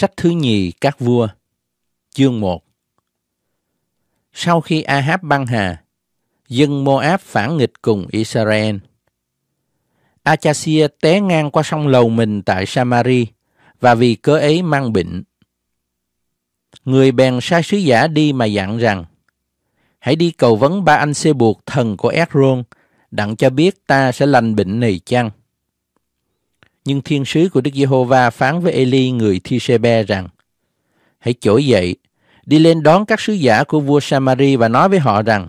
Sách thứ nhì các vua Chương 1 Sau khi Ahab băng hà, dân Moab phản nghịch cùng Israel. Achasia té ngang qua sông lầu mình tại Samari và vì cớ ấy mang bệnh. Người bèn sai sứ giả đi mà dặn rằng Hãy đi cầu vấn ba anh xê buộc thần của Ekron đặng cho biết ta sẽ lành bệnh này chăng. Nhưng thiên sứ của Đức Giê-hô-va phán với Eli người thi sê bê rằng, Hãy trỗi dậy, đi lên đón các sứ giả của vua Samari và nói với họ rằng,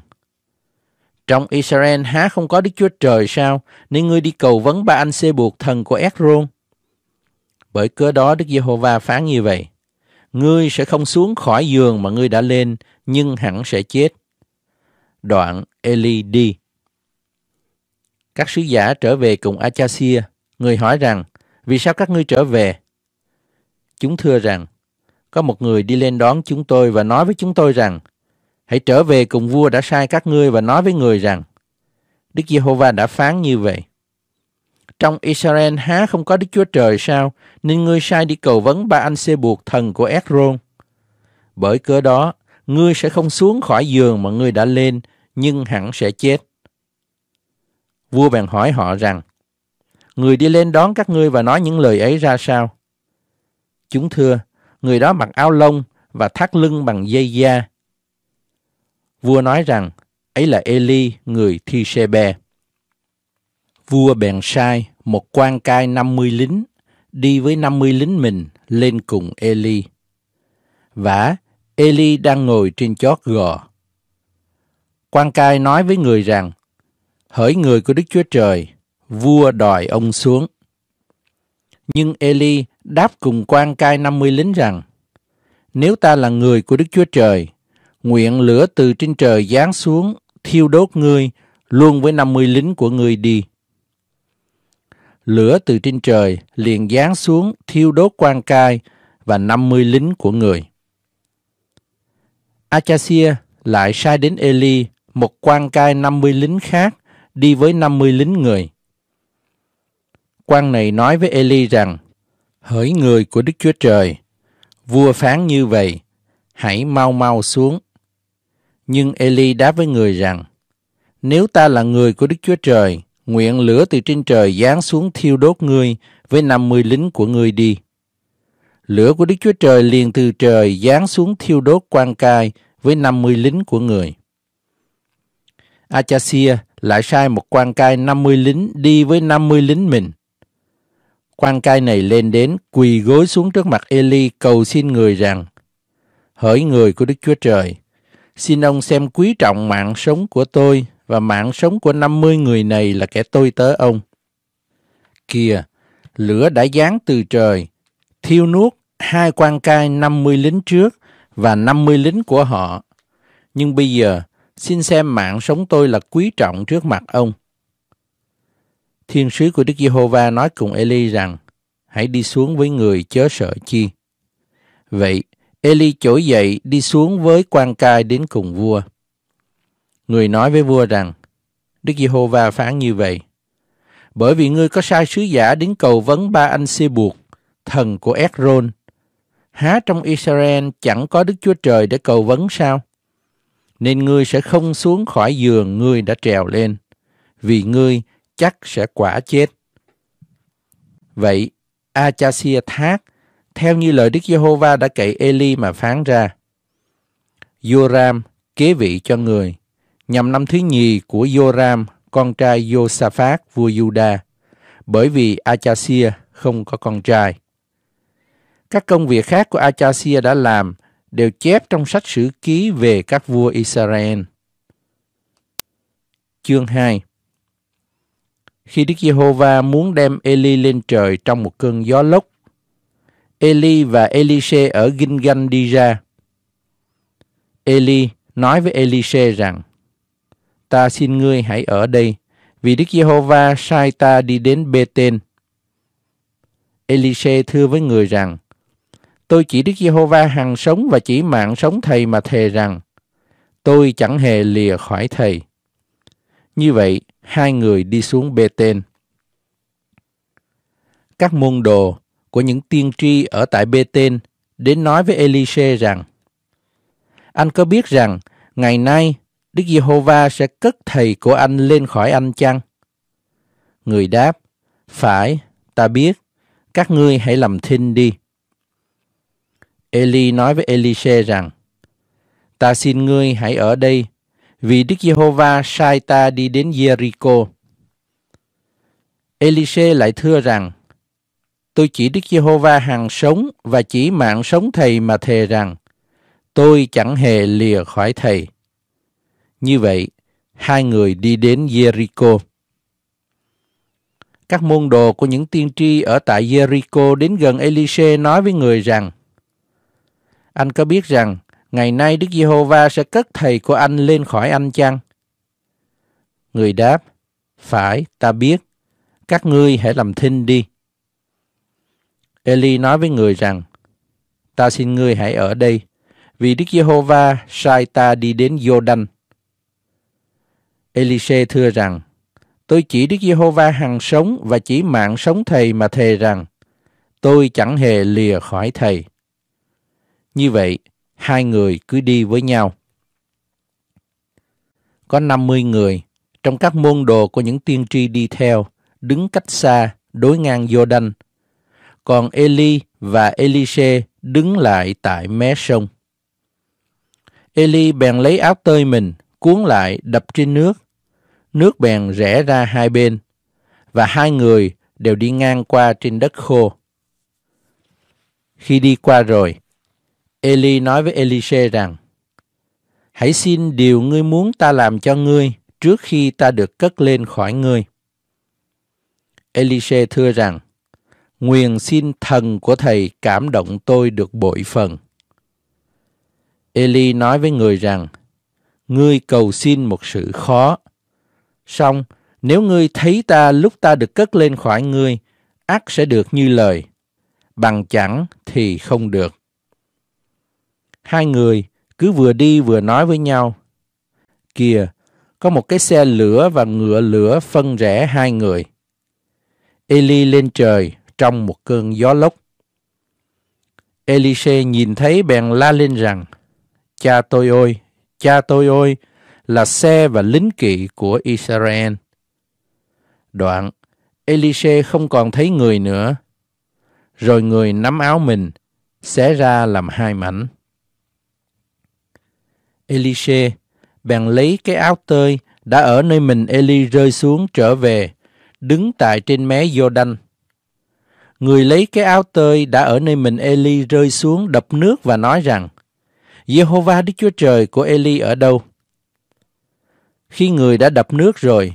Trong Israel há không có Đức Chúa Trời sao, nên ngươi đi cầu vấn ba anh xê buộc thần của Ét-rôn Bởi cớ đó Đức Giê-hô-va phán như vậy, Ngươi sẽ không xuống khỏi giường mà ngươi đã lên, nhưng hẳn sẽ chết. Đoạn Eli đi. Các sứ giả trở về cùng Achasia, người hỏi rằng, vì sao các ngươi trở về? Chúng thưa rằng, có một người đi lên đón chúng tôi và nói với chúng tôi rằng, hãy trở về cùng vua đã sai các ngươi và nói với người rằng, Đức Giê-hô-va đã phán như vậy. Trong Israel há không có Đức Chúa Trời sao, nên ngươi sai đi cầu vấn ba anh xê buộc thần của Ekron. Bởi cớ đó, ngươi sẽ không xuống khỏi giường mà ngươi đã lên, nhưng hẳn sẽ chết. Vua bèn hỏi họ rằng, người đi lên đón các ngươi và nói những lời ấy ra sao? Chúng thưa, người đó mặc áo lông và thắt lưng bằng dây da. Vua nói rằng, ấy là Eli, người thi Shebe. Vua bèn sai một quan cai 50 lính, đi với 50 lính mình lên cùng Eli. Và Eli đang ngồi trên chót gò. Quan cai nói với người rằng, hỡi người của Đức Chúa Trời, vua đòi ông xuống. Nhưng Eli đáp cùng quan cai 50 lính rằng, Nếu ta là người của Đức Chúa Trời, nguyện lửa từ trên trời giáng xuống, thiêu đốt ngươi, luôn với 50 lính của ngươi đi. Lửa từ trên trời liền giáng xuống, thiêu đốt quan cai và 50 lính của người. Achasia lại sai đến Eli, một quan cai 50 lính khác, đi với 50 lính người quan này nói với Eli rằng, Hỡi người của Đức Chúa Trời, vua phán như vậy, hãy mau mau xuống. Nhưng Eli đáp với người rằng, Nếu ta là người của Đức Chúa Trời, nguyện lửa từ trên trời giáng xuống thiêu đốt ngươi với năm mươi lính của ngươi đi. Lửa của Đức Chúa Trời liền từ trời giáng xuống thiêu đốt quan cai với năm mươi lính của người. Achasia lại sai một quan cai năm mươi lính đi với năm mươi lính mình quan cai này lên đến quỳ gối xuống trước mặt Eli cầu xin người rằng hỡi người của Đức Chúa Trời xin ông xem quý trọng mạng sống của tôi và mạng sống của 50 người này là kẻ tôi tớ ông kìa lửa đã giáng từ trời thiêu nuốt hai quan cai 50 lính trước và 50 lính của họ nhưng bây giờ xin xem mạng sống tôi là quý trọng trước mặt ông Thiên sứ của Đức Giê-hô-va nói cùng Eli rằng, hãy đi xuống với người chớ sợ chi. Vậy, Eli trỗi dậy đi xuống với quan cai đến cùng vua. Người nói với vua rằng, Đức Giê-hô-va phán như vậy, bởi vì ngươi có sai sứ giả đến cầu vấn ba anh xê buộc, thần của Ekron. Há trong Israel chẳng có Đức Chúa Trời để cầu vấn sao? Nên ngươi sẽ không xuống khỏi giường ngươi đã trèo lên, vì ngươi chắc sẽ quả chết. Vậy, Achasia thác, theo như lời Đức Giê-hô-va đã cậy Eli mà phán ra. Joram kế vị cho người, nhằm năm thứ nhì của Joram, con trai Josaphat vua Juda, bởi vì Achasia không có con trai. Các công việc khác của Achasia đã làm đều chép trong sách sử ký về các vua Israel. Chương 2 khi Đức Giê-hô-va muốn đem Eli lên trời trong một cơn gió lốc. Eli và Elise ở Gilgal đi ra. Eli nói với Elise rằng: Ta xin ngươi hãy ở đây, vì Đức Giê-hô-va sai ta đi đến Bê-tên. Elise thưa với người rằng: Tôi chỉ Đức Giê-hô-va hằng sống và chỉ mạng sống thầy mà thề rằng: Tôi chẳng hề lìa khỏi thầy. Như vậy, hai người đi xuống bê tên. Các môn đồ của những tiên tri ở tại bê tên đến nói với Elise rằng Anh có biết rằng ngày nay Đức Giê-hô-va sẽ cất thầy của anh lên khỏi anh chăng? Người đáp, phải, ta biết, các ngươi hãy làm thinh đi. Eli nói với Elise rằng, ta xin ngươi hãy ở đây vì Đức Giê-hô-va sai ta đi đến Jericho. Elise lại thưa rằng, tôi chỉ Đức Giê-hô-va hàng sống và chỉ mạng sống thầy mà thề rằng, tôi chẳng hề lìa khỏi thầy. Như vậy, hai người đi đến Jericho. Các môn đồ của những tiên tri ở tại Jericho đến gần Elise nói với người rằng, anh có biết rằng ngày nay Đức Giê-hô-va sẽ cất thầy của anh lên khỏi anh chăng? Người đáp, phải, ta biết, các ngươi hãy làm thinh đi. Eli nói với người rằng, ta xin ngươi hãy ở đây, vì Đức Giê-hô-va sai ta đi đến Giô-đanh. Elise thưa rằng, tôi chỉ Đức Giê-hô-va hằng sống và chỉ mạng sống thầy mà thề rằng, tôi chẳng hề lìa khỏi thầy. Như vậy, hai người cứ đi với nhau. Có 50 người, trong các môn đồ của những tiên tri đi theo, đứng cách xa, đối ngang vô đanh, Còn Eli và Elise đứng lại tại mé sông. Eli bèn lấy áo tơi mình, cuốn lại đập trên nước. Nước bèn rẽ ra hai bên, và hai người đều đi ngang qua trên đất khô. Khi đi qua rồi, Eli nói với Elise rằng, Hãy xin điều ngươi muốn ta làm cho ngươi trước khi ta được cất lên khỏi ngươi. Elise thưa rằng, Nguyền xin thần của thầy cảm động tôi được bội phần. Eli nói với người rằng, Ngươi cầu xin một sự khó. Xong, nếu ngươi thấy ta lúc ta được cất lên khỏi ngươi, ác sẽ được như lời. Bằng chẳng thì không được. Hai người cứ vừa đi vừa nói với nhau. Kìa, có một cái xe lửa và ngựa lửa phân rẽ hai người. Eli lên trời trong một cơn gió lốc. Elise nhìn thấy bèn la lên rằng, Cha tôi ơi, cha tôi ơi, là xe và lính kỵ của Israel. Đoạn, Elise không còn thấy người nữa. Rồi người nắm áo mình, xé ra làm hai mảnh. Elise, bèn lấy cái áo tơi đã ở nơi mình Eli rơi xuống trở về, đứng tại trên mé Jordan. Người lấy cái áo tơi đã ở nơi mình Eli rơi xuống đập nước và nói rằng, Jehovah Đức Chúa Trời của Eli ở đâu? Khi người đã đập nước rồi,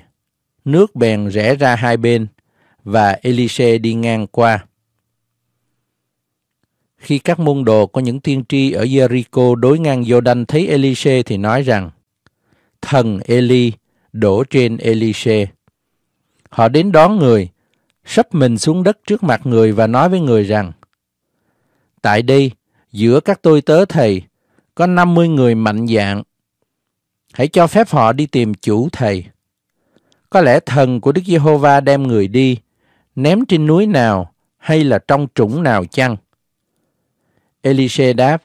nước bèn rẽ ra hai bên và Elise đi ngang qua. Khi các môn đồ có những tiên tri ở Jericho đối ngang Jordan thấy Elise thì nói rằng Thần Eli đổ trên Elise. Họ đến đón người, sắp mình xuống đất trước mặt người và nói với người rằng Tại đây, giữa các tôi tớ thầy, có 50 người mạnh dạng. Hãy cho phép họ đi tìm chủ thầy. Có lẽ thần của Đức Giê-hô-va đem người đi, ném trên núi nào hay là trong trũng nào chăng? Elise đáp,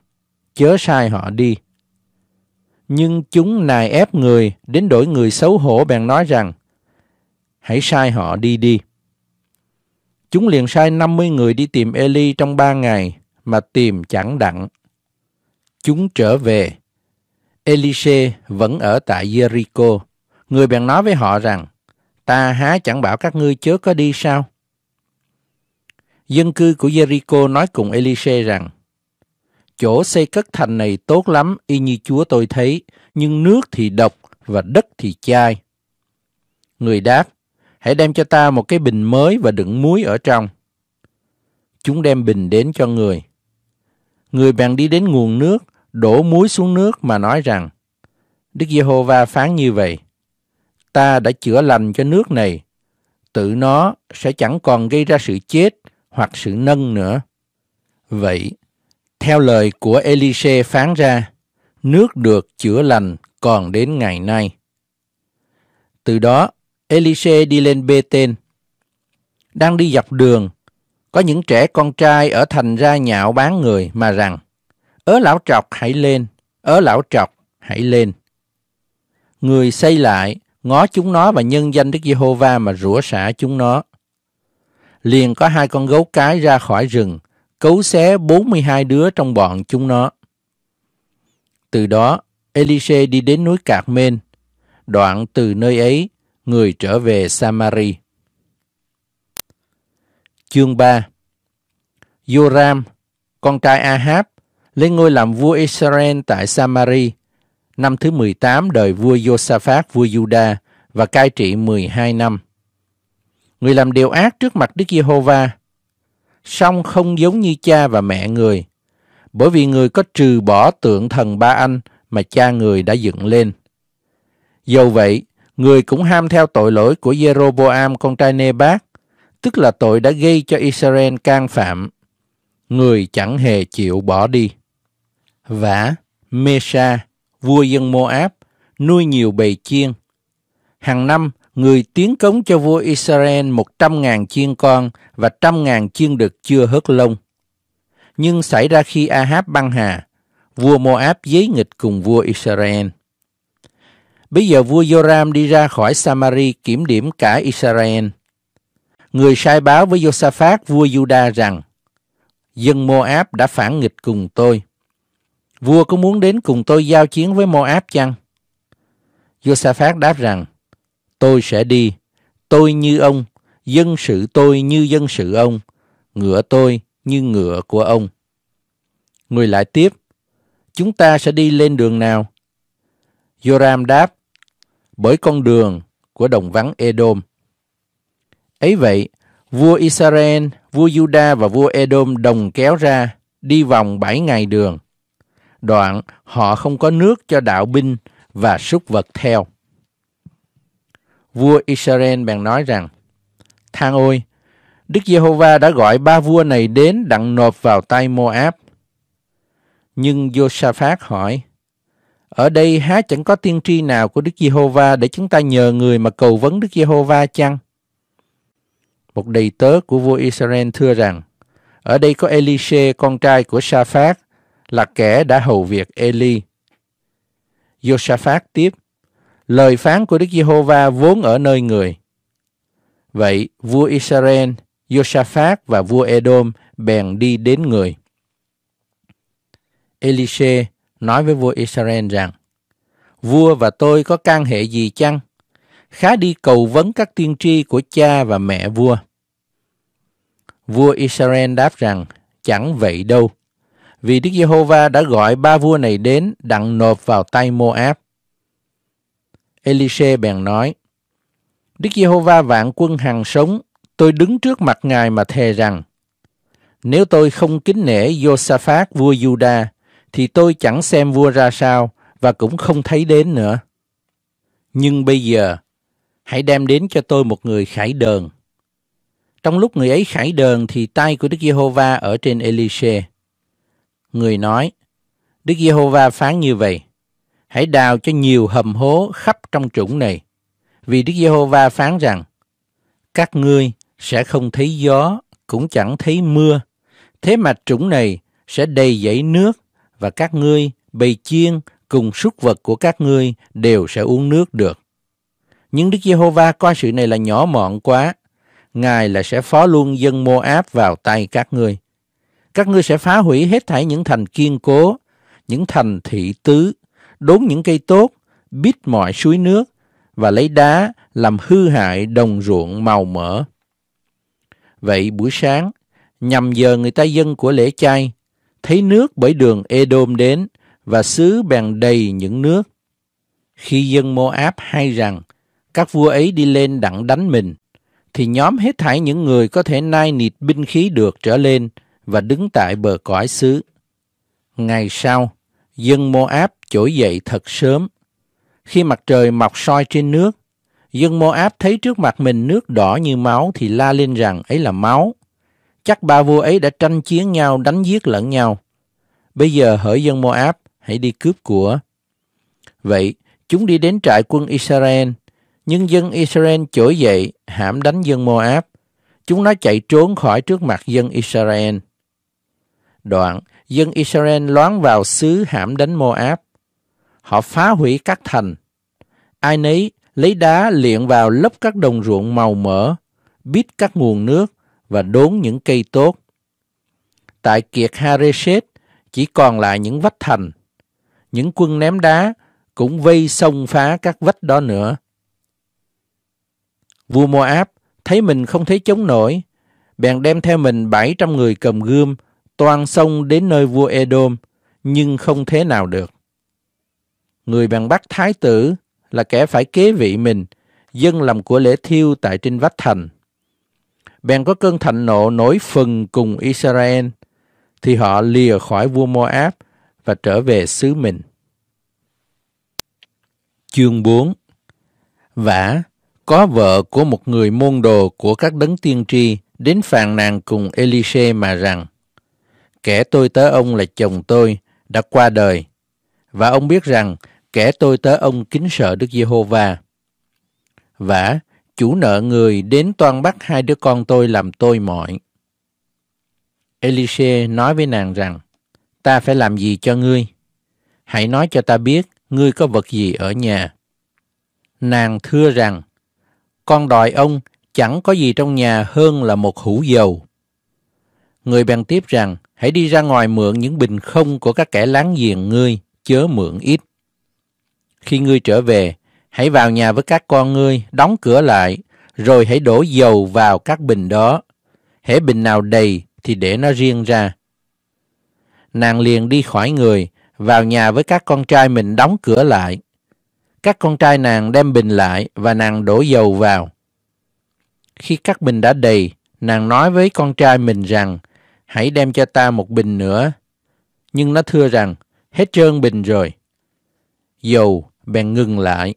chớ sai họ đi. Nhưng chúng nài ép người, đến đổi người xấu hổ bèn nói rằng, hãy sai họ đi đi. Chúng liền sai 50 người đi tìm Eli trong ba ngày, mà tìm chẳng đặng. Chúng trở về. Elise vẫn ở tại Jericho. Người bèn nói với họ rằng, ta há chẳng bảo các ngươi chớ có đi sao? Dân cư của Jericho nói cùng Elise rằng, chỗ xây cất thành này tốt lắm, y như chúa tôi thấy, nhưng nước thì độc và đất thì chai. Người đáp, hãy đem cho ta một cái bình mới và đựng muối ở trong. Chúng đem bình đến cho người. Người bèn đi đến nguồn nước, đổ muối xuống nước mà nói rằng, Đức Giê-hô-va phán như vậy, ta đã chữa lành cho nước này, tự nó sẽ chẳng còn gây ra sự chết hoặc sự nâng nữa. Vậy, theo lời của Elise phán ra, nước được chữa lành còn đến ngày nay. Từ đó, Elise đi lên bê tên. Đang đi dọc đường, có những trẻ con trai ở thành ra nhạo bán người mà rằng, ớ lão trọc hãy lên, ớ lão trọc hãy lên. Người xây lại, ngó chúng nó và nhân danh Đức Giê-hô-va mà rủa xả chúng nó. Liền có hai con gấu cái ra khỏi rừng, cấu xé 42 đứa trong bọn chúng nó. Từ đó, Elise đi đến núi Cạc Mên, đoạn từ nơi ấy, người trở về Samari. Chương 3 Joram, con trai Ahab, lên ngôi làm vua Israel tại Samari, năm thứ 18 đời vua Josaphat vua Juda và cai trị 12 năm. Người làm điều ác trước mặt Đức Giê-hô-va, song không giống như cha và mẹ người, bởi vì người có trừ bỏ tượng thần ba anh mà cha người đã dựng lên. Dầu vậy, người cũng ham theo tội lỗi của Jeroboam con trai Nebat, tức là tội đã gây cho Israel can phạm. Người chẳng hề chịu bỏ đi. Vả, Mesha, vua dân Moab, nuôi nhiều bầy chiên. Hàng năm, người tiến cống cho vua Israel một trăm ngàn chiên con và trăm ngàn chiên đực chưa hớt lông. Nhưng xảy ra khi Ahab băng hà, vua Moab giấy nghịch cùng vua Israel. Bây giờ vua Joram đi ra khỏi Samari kiểm điểm cả Israel. Người sai báo với Josaphat vua Juda rằng, dân Moab đã phản nghịch cùng tôi. Vua có muốn đến cùng tôi giao chiến với Moab chăng? Josaphat đáp rằng, Tôi sẽ đi, tôi như ông, dân sự tôi như dân sự ông, ngựa tôi như ngựa của ông. Người lại tiếp, chúng ta sẽ đi lên đường nào? Joram đáp, bởi con đường của đồng vắng Edom. Ấy vậy, vua Israel, vua Juda và vua Edom đồng kéo ra, đi vòng bảy ngày đường. Đoạn, họ không có nước cho đạo binh và súc vật theo vua Israel bèn nói rằng, Thang ôi, Đức Giê-hô-va đã gọi ba vua này đến đặng nộp vào tay Moab. Nhưng Jo-sa-phát hỏi, Ở đây há chẳng có tiên tri nào của Đức Giê-hô-va để chúng ta nhờ người mà cầu vấn Đức Giê-hô-va chăng? Một đầy tớ của vua Israel thưa rằng, Ở đây có Elise con trai của Sa-phát, là kẻ đã hầu việc Eli. Josaphat tiếp, Lời phán của Đức Giê-hô-va vốn ở nơi người. Vậy vua Israel, Josaphat và vua Edom bèn đi đến người. Elise nói với vua Israel rằng, Vua và tôi có can hệ gì chăng? Khá đi cầu vấn các tiên tri của cha và mẹ vua. Vua Israel đáp rằng, chẳng vậy đâu, vì Đức Giê-hô-va đã gọi ba vua này đến đặng nộp vào tay Mô-áp. Elise bèn nói, Đức Giê-hô-va vạn quân hằng sống, tôi đứng trước mặt Ngài mà thề rằng, nếu tôi không kính nể sa Josaphat vua Juda, thì tôi chẳng xem vua ra sao và cũng không thấy đến nữa. Nhưng bây giờ, hãy đem đến cho tôi một người khải đờn. Trong lúc người ấy khải đờn thì tay của Đức Giê-hô-va ở trên Elise. Người nói, Đức Giê-hô-va phán như vậy. Hãy đào cho nhiều hầm hố khắp trong trũng này. Vì Đức Giê-hô-va phán rằng, các ngươi sẽ không thấy gió, cũng chẳng thấy mưa. Thế mà trũng này sẽ đầy dẫy nước và các ngươi bầy chiên cùng súc vật của các ngươi đều sẽ uống nước được. Nhưng Đức Giê-hô-va coi sự này là nhỏ mọn quá. Ngài là sẽ phó luôn dân Mô-áp vào tay các ngươi. Các ngươi sẽ phá hủy hết thảy những thành kiên cố, những thành thị tứ đốn những cây tốt, bít mọi suối nước và lấy đá làm hư hại đồng ruộng màu mỡ. Vậy buổi sáng, nhằm giờ người ta dân của lễ chay, thấy nước bởi đường Edom đến và xứ bèn đầy những nước. Khi dân Moab hay rằng các vua ấy đi lên đặng đánh mình, thì nhóm hết thảy những người có thể nai nịt binh khí được trở lên và đứng tại bờ cõi xứ. Ngày sau, dân Moab trỗi dậy thật sớm. Khi mặt trời mọc soi trên nước, dân Moab thấy trước mặt mình nước đỏ như máu thì la lên rằng ấy là máu. Chắc ba vua ấy đã tranh chiến nhau đánh giết lẫn nhau. Bây giờ hỡi dân Moab, hãy đi cướp của. Vậy, chúng đi đến trại quân Israel, nhưng dân Israel trỗi dậy hãm đánh dân Moab. Chúng nó chạy trốn khỏi trước mặt dân Israel. Đoạn, dân Israel loán vào xứ hãm đánh Moab. Họ phá hủy các thành. Ai nấy lấy đá liện vào lấp các đồng ruộng màu mỡ, bít các nguồn nước và đốn những cây tốt. Tại kiệt Hareshet chỉ còn lại những vách thành. Những quân ném đá cũng vây xông phá các vách đó nữa. Vua Moab thấy mình không thể chống nổi, bèn đem theo mình 700 người cầm gươm toàn sông đến nơi vua Edom, nhưng không thế nào được. Người bằng bắt thái tử là kẻ phải kế vị mình, dân làm của lễ thiêu tại trên vách thành. Bèn có cơn thạnh nộ nổi phần cùng Israel, thì họ lìa khỏi vua Moab và trở về xứ mình. Chương 4 Vả, có vợ của một người môn đồ của các đấng tiên tri đến phàn nàn cùng Elise mà rằng kẻ tôi tớ ông là chồng tôi, đã qua đời. Và ông biết rằng kẻ tôi tớ ông kính sợ Đức Giê-hô-va. Vả, chủ nợ người đến toan bắt hai đứa con tôi làm tôi mọi. Elise nói với nàng rằng, ta phải làm gì cho ngươi? Hãy nói cho ta biết ngươi có vật gì ở nhà. Nàng thưa rằng, con đòi ông chẳng có gì trong nhà hơn là một hũ dầu. Người bèn tiếp rằng, Hãy đi ra ngoài mượn những bình không của các kẻ láng giềng ngươi, chớ mượn ít. Khi ngươi trở về, hãy vào nhà với các con ngươi, đóng cửa lại, rồi hãy đổ dầu vào các bình đó. Hễ bình nào đầy thì để nó riêng ra. Nàng liền đi khỏi người, vào nhà với các con trai mình đóng cửa lại. Các con trai nàng đem bình lại và nàng đổ dầu vào. Khi các bình đã đầy, nàng nói với con trai mình rằng, hãy đem cho ta một bình nữa. Nhưng nó thưa rằng, hết trơn bình rồi. Dầu bèn ngừng lại.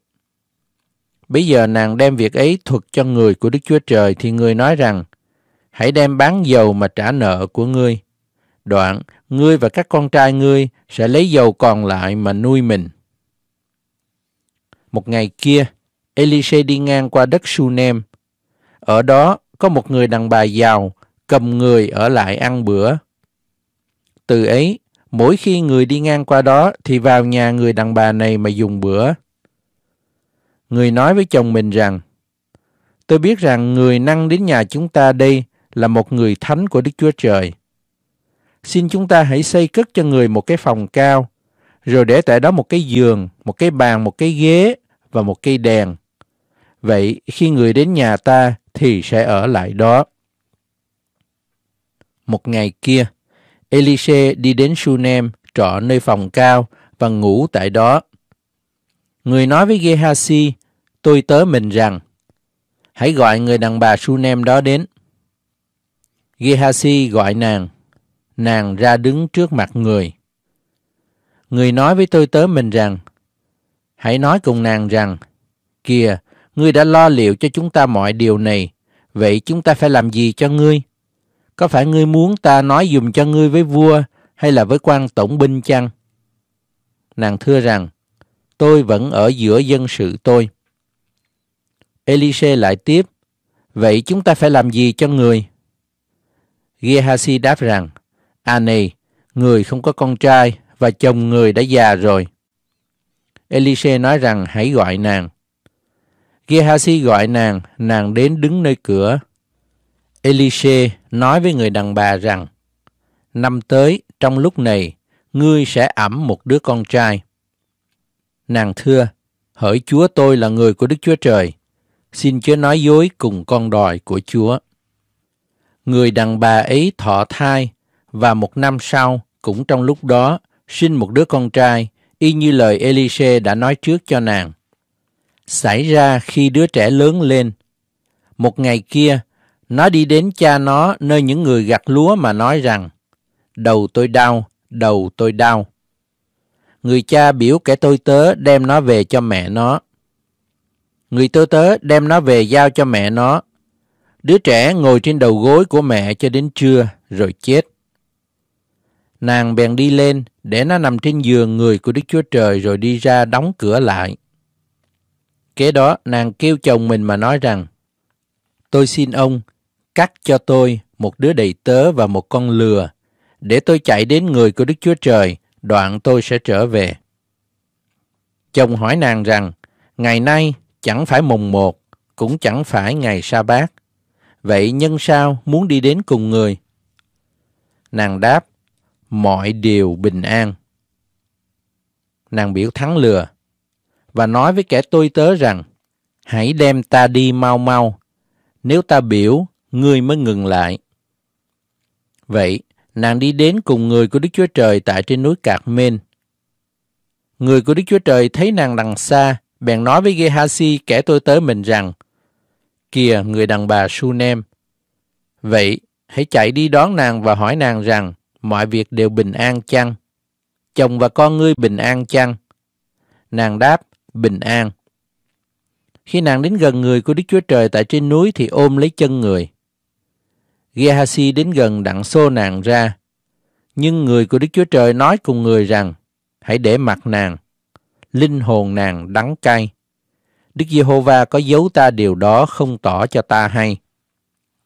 Bây giờ nàng đem việc ấy thuật cho người của Đức Chúa Trời thì người nói rằng, hãy đem bán dầu mà trả nợ của ngươi. Đoạn, ngươi và các con trai ngươi sẽ lấy dầu còn lại mà nuôi mình. Một ngày kia, Elise đi ngang qua đất Sunem. Ở đó có một người đàn bà giàu cầm người ở lại ăn bữa. Từ ấy, mỗi khi người đi ngang qua đó thì vào nhà người đàn bà này mà dùng bữa. Người nói với chồng mình rằng, tôi biết rằng người năng đến nhà chúng ta đây là một người thánh của Đức Chúa Trời. Xin chúng ta hãy xây cất cho người một cái phòng cao, rồi để tại đó một cái giường, một cái bàn, một cái ghế và một cây đèn. Vậy khi người đến nhà ta thì sẽ ở lại đó. Một ngày kia, Elise đi đến Sunem, trọ nơi phòng cao và ngủ tại đó. Người nói với Gehazi, tôi tớ mình rằng, hãy gọi người đàn bà Sunem đó đến. Gehazi gọi nàng, nàng ra đứng trước mặt người. Người nói với tôi tớ mình rằng, hãy nói cùng nàng rằng, kìa, ngươi đã lo liệu cho chúng ta mọi điều này, vậy chúng ta phải làm gì cho ngươi? Có phải ngươi muốn ta nói dùng cho ngươi với vua hay là với quan tổng binh chăng? Nàng thưa rằng, tôi vẫn ở giữa dân sự tôi. Elise lại tiếp, vậy chúng ta phải làm gì cho người? Gehazi đáp rằng, À này, người không có con trai và chồng người đã già rồi. Elise nói rằng hãy gọi nàng. Gehazi gọi nàng, nàng đến đứng nơi cửa. Elise nói với người đàn bà rằng, năm tới, trong lúc này, ngươi sẽ ẵm một đứa con trai. Nàng thưa, hỡi Chúa tôi là người của Đức Chúa Trời, xin chớ nói dối cùng con đòi của Chúa. Người đàn bà ấy thọ thai, và một năm sau, cũng trong lúc đó, sinh một đứa con trai, y như lời Elise đã nói trước cho nàng. Xảy ra khi đứa trẻ lớn lên. Một ngày kia, nó đi đến cha nó nơi những người gặt lúa mà nói rằng, đầu tôi đau, đầu tôi đau. Người cha biểu kẻ tôi tớ đem nó về cho mẹ nó. Người tôi tớ đem nó về giao cho mẹ nó. Đứa trẻ ngồi trên đầu gối của mẹ cho đến trưa rồi chết. Nàng bèn đi lên để nó nằm trên giường người của Đức Chúa Trời rồi đi ra đóng cửa lại. Kế đó nàng kêu chồng mình mà nói rằng Tôi xin ông, cắt cho tôi một đứa đầy tớ và một con lừa, để tôi chạy đến người của Đức Chúa Trời, đoạn tôi sẽ trở về. Chồng hỏi nàng rằng, ngày nay chẳng phải mùng một, cũng chẳng phải ngày sa bát. Vậy nhân sao muốn đi đến cùng người? Nàng đáp, mọi điều bình an. Nàng biểu thắng lừa và nói với kẻ tôi tớ rằng, hãy đem ta đi mau mau. Nếu ta biểu người mới ngừng lại. Vậy, nàng đi đến cùng người của Đức Chúa Trời tại trên núi Cạc Mên. Người của Đức Chúa Trời thấy nàng đằng xa, bèn nói với Gehazi kẻ tôi tới mình rằng, Kìa người đàn bà Sunem. Vậy, hãy chạy đi đón nàng và hỏi nàng rằng, mọi việc đều bình an chăng? Chồng và con ngươi bình an chăng? Nàng đáp, bình an. Khi nàng đến gần người của Đức Chúa Trời tại trên núi thì ôm lấy chân người. Gehazi đến gần đặng xô nàng ra. Nhưng người của Đức Chúa Trời nói cùng người rằng, hãy để mặt nàng, linh hồn nàng đắng cay. Đức Giê-hô-va có giấu ta điều đó không tỏ cho ta hay.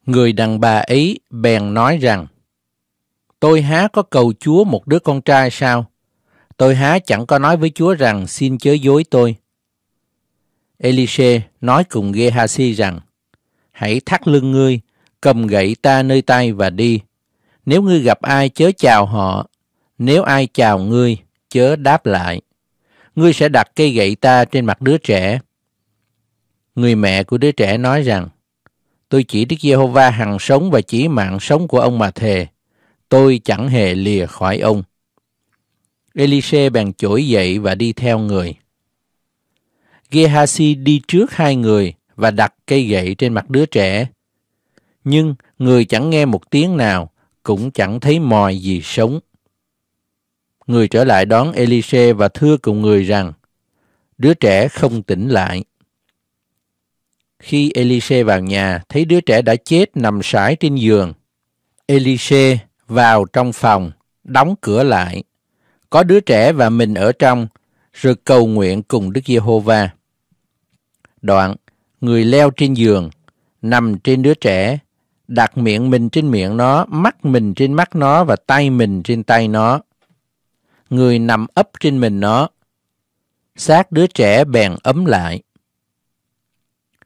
Người đàn bà ấy bèn nói rằng, Tôi há có cầu Chúa một đứa con trai sao? Tôi há chẳng có nói với Chúa rằng xin chớ dối tôi. Elise nói cùng Gehazi rằng, Hãy thắt lưng ngươi cầm gậy ta nơi tay và đi. Nếu ngươi gặp ai chớ chào họ, nếu ai chào ngươi chớ đáp lại. Ngươi sẽ đặt cây gậy ta trên mặt đứa trẻ. Người mẹ của đứa trẻ nói rằng, tôi chỉ Đức Giê-hô-va hằng sống và chỉ mạng sống của ông mà thề. Tôi chẳng hề lìa khỏi ông. Elise bèn chổi dậy và đi theo người. Gehazi đi trước hai người và đặt cây gậy trên mặt đứa trẻ nhưng người chẳng nghe một tiếng nào, cũng chẳng thấy mòi gì sống. Người trở lại đón Elise và thưa cùng người rằng, đứa trẻ không tỉnh lại. Khi Elise vào nhà, thấy đứa trẻ đã chết nằm sải trên giường. Elise vào trong phòng, đóng cửa lại. Có đứa trẻ và mình ở trong, rồi cầu nguyện cùng Đức Giê-hô-va. Đoạn, người leo trên giường, nằm trên đứa trẻ đặt miệng mình trên miệng nó, mắt mình trên mắt nó và tay mình trên tay nó. Người nằm ấp trên mình nó. Xác đứa trẻ bèn ấm lại.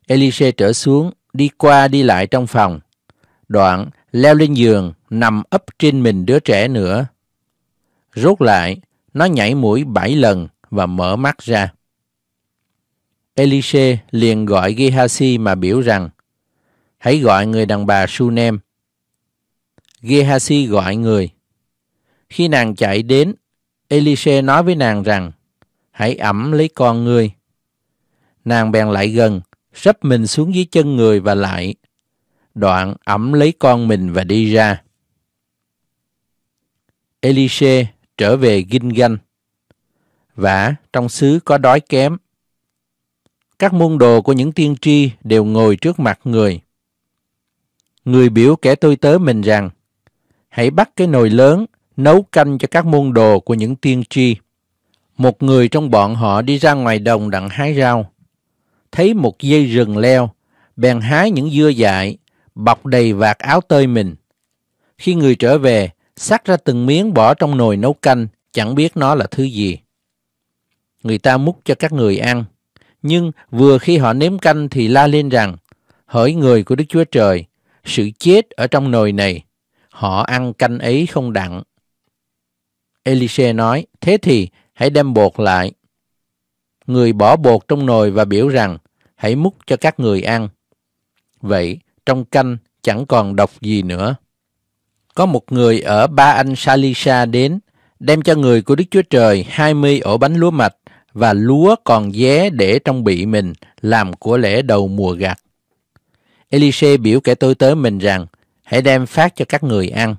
Elise trở xuống, đi qua đi lại trong phòng. Đoạn leo lên giường, nằm ấp trên mình đứa trẻ nữa. Rốt lại, nó nhảy mũi bảy lần và mở mắt ra. Elise liền gọi Gehazi mà biểu rằng Hãy gọi người đàn bà Sunem. Gehazi gọi người. Khi nàng chạy đến, Elise nói với nàng rằng, hãy ẩm lấy con ngươi. Nàng bèn lại gần, sắp mình xuống dưới chân người và lại. Đoạn ẩm lấy con mình và đi ra. Elise trở về Ginh Và trong xứ có đói kém. Các môn đồ của những tiên tri đều ngồi trước mặt người người biểu kẻ tôi tớ mình rằng, hãy bắt cái nồi lớn, nấu canh cho các môn đồ của những tiên tri. Một người trong bọn họ đi ra ngoài đồng đặng hái rau. Thấy một dây rừng leo, bèn hái những dưa dại, bọc đầy vạt áo tơi mình. Khi người trở về, sắc ra từng miếng bỏ trong nồi nấu canh, chẳng biết nó là thứ gì. Người ta múc cho các người ăn, nhưng vừa khi họ nếm canh thì la lên rằng, hỡi người của Đức Chúa Trời, sự chết ở trong nồi này, họ ăn canh ấy không đặng. Elise nói, thế thì hãy đem bột lại. Người bỏ bột trong nồi và biểu rằng, hãy múc cho các người ăn. Vậy, trong canh chẳng còn độc gì nữa. Có một người ở Ba Anh Salisa đến, đem cho người của Đức Chúa Trời 20 ổ bánh lúa mạch và lúa còn dế để trong bị mình làm của lễ đầu mùa gặt. Elise biểu kẻ tôi tớ mình rằng, hãy đem phát cho các người ăn.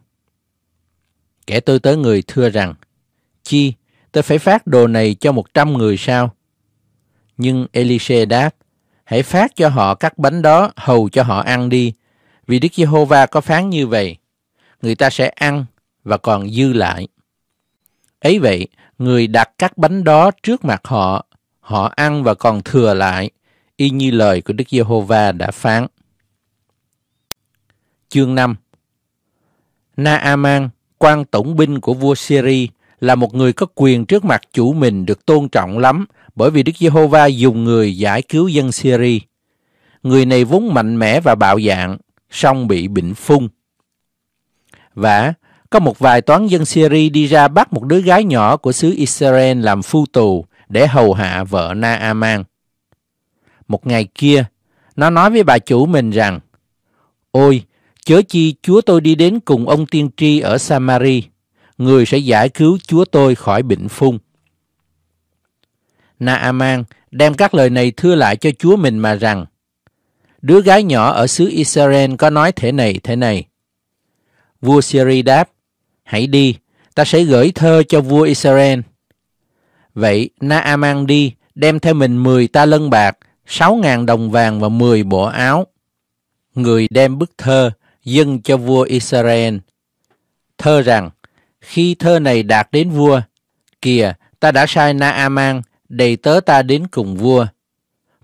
Kẻ tôi tớ người thưa rằng, chi, tôi phải phát đồ này cho một trăm người sao? Nhưng Elise đáp, hãy phát cho họ các bánh đó hầu cho họ ăn đi, vì Đức Giê-hô-va có phán như vậy, người ta sẽ ăn và còn dư lại. Ấy vậy, người đặt các bánh đó trước mặt họ, họ ăn và còn thừa lại, y như lời của Đức Giê-hô-va đã phán chương 5 Naaman, quan tổng binh của vua Syri, là một người có quyền trước mặt chủ mình được tôn trọng lắm bởi vì Đức Giê-hô-va dùng người giải cứu dân Syri. Người này vốn mạnh mẽ và bạo dạn, song bị bệnh phung. Và có một vài toán dân Syri đi ra bắt một đứa gái nhỏ của xứ Israel làm phu tù để hầu hạ vợ Naaman. Một ngày kia, nó nói với bà chủ mình rằng, Ôi, Chớ chi Chúa tôi đi đến cùng ông tiên tri ở Samari, người sẽ giải cứu Chúa tôi khỏi bệnh phung. Naaman đem các lời này thưa lại cho Chúa mình mà rằng, đứa gái nhỏ ở xứ Israel có nói thế này thế này. Vua Syri đáp, hãy đi, ta sẽ gửi thơ cho vua Israel. Vậy Naaman đi, đem theo mình 10 ta lân bạc, 6.000 đồng vàng và 10 bộ áo. Người đem bức thơ dâng cho vua Israel. Thơ rằng, khi thơ này đạt đến vua, kìa, ta đã sai Naaman đầy tớ ta đến cùng vua.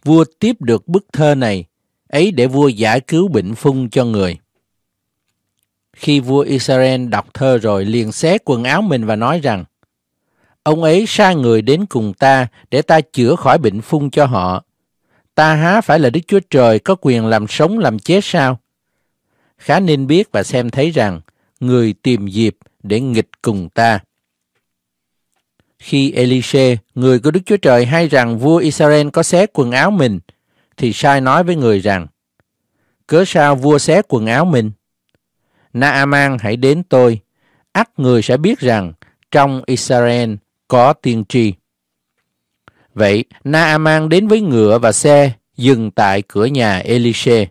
Vua tiếp được bức thơ này, ấy để vua giải cứu bệnh phung cho người. Khi vua Israel đọc thơ rồi liền xé quần áo mình và nói rằng, Ông ấy sai người đến cùng ta để ta chữa khỏi bệnh phung cho họ. Ta há phải là Đức Chúa Trời có quyền làm sống làm chết sao? khá nên biết và xem thấy rằng người tìm dịp để nghịch cùng ta. Khi Elise, người của Đức Chúa Trời hay rằng vua Israel có xé quần áo mình, thì sai nói với người rằng, cớ sao vua xé quần áo mình? Naaman hãy đến tôi, ắt người sẽ biết rằng trong Israel có tiên tri. Vậy, Naaman đến với ngựa và xe, dừng tại cửa nhà Elise.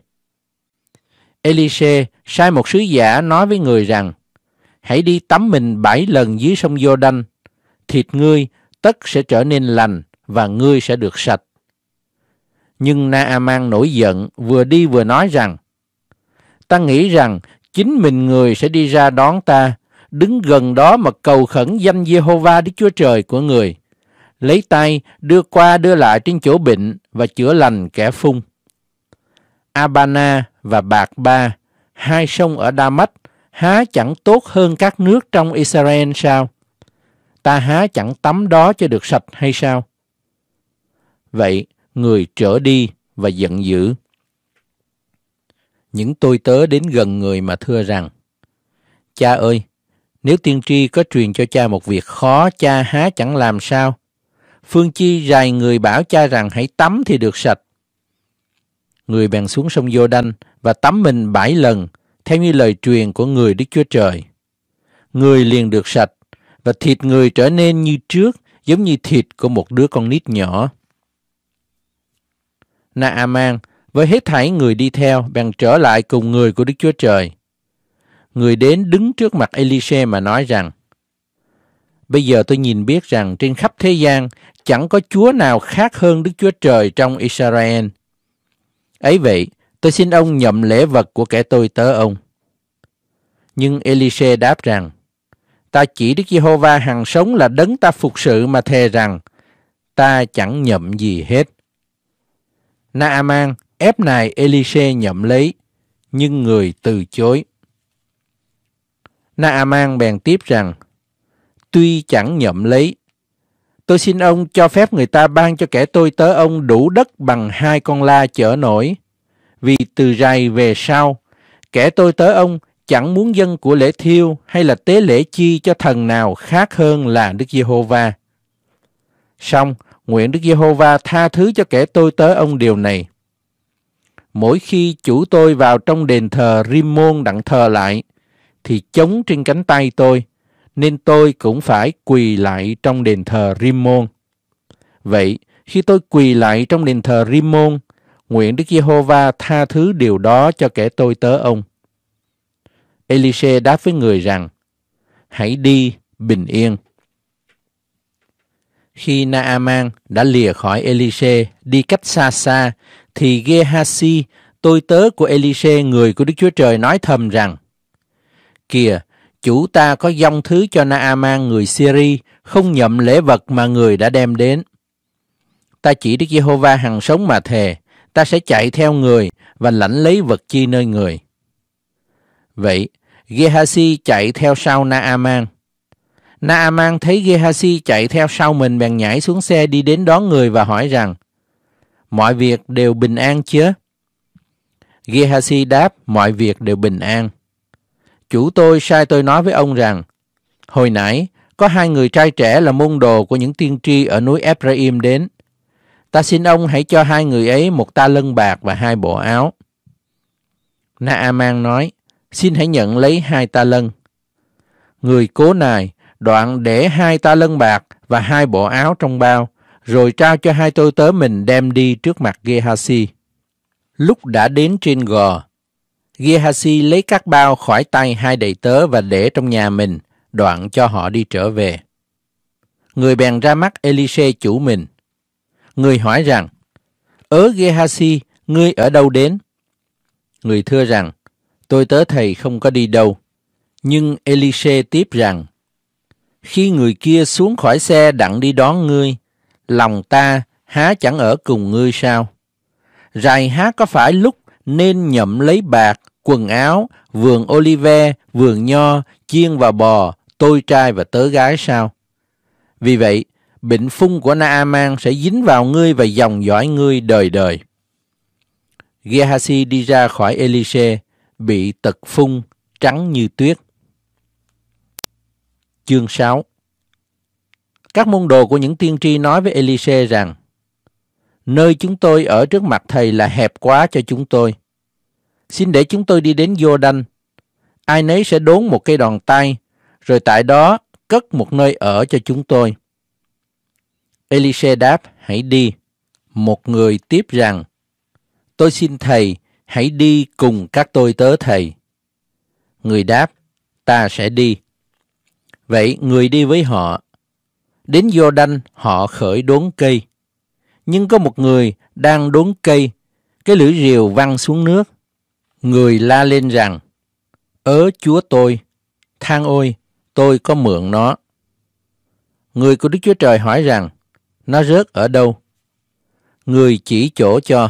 Elise sai một sứ giả nói với người rằng, hãy đi tắm mình bảy lần dưới sông Giô Đanh, thịt ngươi tất sẽ trở nên lành và ngươi sẽ được sạch. Nhưng Naaman nổi giận vừa đi vừa nói rằng, ta nghĩ rằng chính mình người sẽ đi ra đón ta, đứng gần đó mà cầu khẩn danh Jehovah Đức Chúa Trời của người, lấy tay đưa qua đưa lại trên chỗ bệnh và chữa lành kẻ phung. Abana và Bạc Ba, hai sông ở Đa Mách, há chẳng tốt hơn các nước trong Israel sao? Ta há chẳng tắm đó cho được sạch hay sao? Vậy, người trở đi và giận dữ. Những tôi tớ đến gần người mà thưa rằng, Cha ơi, nếu tiên tri có truyền cho cha một việc khó, cha há chẳng làm sao? Phương Chi dài người bảo cha rằng hãy tắm thì được sạch. Người bèn xuống sông Giô Đanh và tắm mình bảy lần theo như lời truyền của người Đức Chúa Trời. Người liền được sạch và thịt người trở nên như trước giống như thịt của một đứa con nít nhỏ. Naaman với hết thảy người đi theo bèn trở lại cùng người của Đức Chúa Trời. Người đến đứng trước mặt Elise mà nói rằng Bây giờ tôi nhìn biết rằng trên khắp thế gian chẳng có Chúa nào khác hơn Đức Chúa Trời trong Israel. Ấy vậy, Tôi xin ông nhậm lễ vật của kẻ tôi tớ ông. Nhưng Elise đáp rằng, Ta chỉ Đức Giê-hô-va hàng sống là đấng ta phục sự mà thề rằng, ta chẳng nhậm gì hết. Naaman ép nài Elise nhậm lấy, nhưng người từ chối. Naaman bèn tiếp rằng, tuy chẳng nhậm lấy, tôi xin ông cho phép người ta ban cho kẻ tôi tớ ông đủ đất bằng hai con la chở nổi vì từ rày về sau, kẻ tôi tới ông chẳng muốn dân của lễ thiêu hay là tế lễ chi cho thần nào khác hơn là Đức Giê-hô-va. Xong, nguyện Đức Giê-hô-va tha thứ cho kẻ tôi tới ông điều này. Mỗi khi chủ tôi vào trong đền thờ Rimmon đặng thờ lại, thì chống trên cánh tay tôi, nên tôi cũng phải quỳ lại trong đền thờ Rimmon. Vậy, khi tôi quỳ lại trong đền thờ Rimmon, Nguyện Đức Giê-hô-va tha thứ điều đó cho kẻ tôi tớ ông. Elise đáp với người rằng, hãy đi bình yên. Khi Naaman đã lìa khỏi Elise đi cách xa xa, thì Gehasi, tôi tớ của Elise người của Đức Chúa Trời nói thầm rằng, Kìa, chủ ta có dông thứ cho Naaman người Syri, không nhậm lễ vật mà người đã đem đến. Ta chỉ Đức Giê-hô-va hằng sống mà thề, ta sẽ chạy theo người và lãnh lấy vật chi nơi người. Vậy, Gehazi chạy theo sau Naaman. Naaman thấy Gehazi chạy theo sau mình bèn nhảy xuống xe đi đến đón người và hỏi rằng Mọi việc đều bình an chứ? Gehazi đáp mọi việc đều bình an. Chủ tôi sai tôi nói với ông rằng Hồi nãy, có hai người trai trẻ là môn đồ của những tiên tri ở núi Ephraim đến. Ta xin ông hãy cho hai người ấy một ta lân bạc và hai bộ áo. Na Naaman nói, xin hãy nhận lấy hai ta lân. Người cố nài, đoạn để hai ta lân bạc và hai bộ áo trong bao, rồi trao cho hai tôi tớ mình đem đi trước mặt Gehazi. Lúc đã đến trên gò, Gehazi lấy các bao khỏi tay hai đầy tớ và để trong nhà mình, đoạn cho họ đi trở về. Người bèn ra mắt Elise chủ mình, người hỏi rằng, Ớ Gehasi ngươi ở đâu đến? Người thưa rằng, tôi tớ thầy không có đi đâu. Nhưng Elise tiếp rằng, khi người kia xuống khỏi xe đặng đi đón ngươi, lòng ta há chẳng ở cùng ngươi sao? Rài há có phải lúc nên nhậm lấy bạc, quần áo, vườn olive, vườn nho, chiên và bò, tôi trai và tớ gái sao? Vì vậy, bệnh phung của Naaman sẽ dính vào ngươi và dòng dõi ngươi đời đời. Gehazi đi ra khỏi Elise, bị tật phung, trắng như tuyết. Chương 6 Các môn đồ của những tiên tri nói với Elise rằng, Nơi chúng tôi ở trước mặt thầy là hẹp quá cho chúng tôi. Xin để chúng tôi đi đến Vô Đanh. Ai nấy sẽ đốn một cây đòn tay, rồi tại đó cất một nơi ở cho chúng tôi. Elise đáp, hãy đi. Một người tiếp rằng, tôi xin thầy, hãy đi cùng các tôi tớ thầy. Người đáp, ta sẽ đi. Vậy người đi với họ. Đến vô đanh họ khởi đốn cây. Nhưng có một người đang đốn cây, cái lưỡi rìu văng xuống nước. Người la lên rằng, ớ chúa tôi, than ôi, tôi có mượn nó. Người của Đức Chúa Trời hỏi rằng, nó rớt ở đâu? Người chỉ chỗ cho.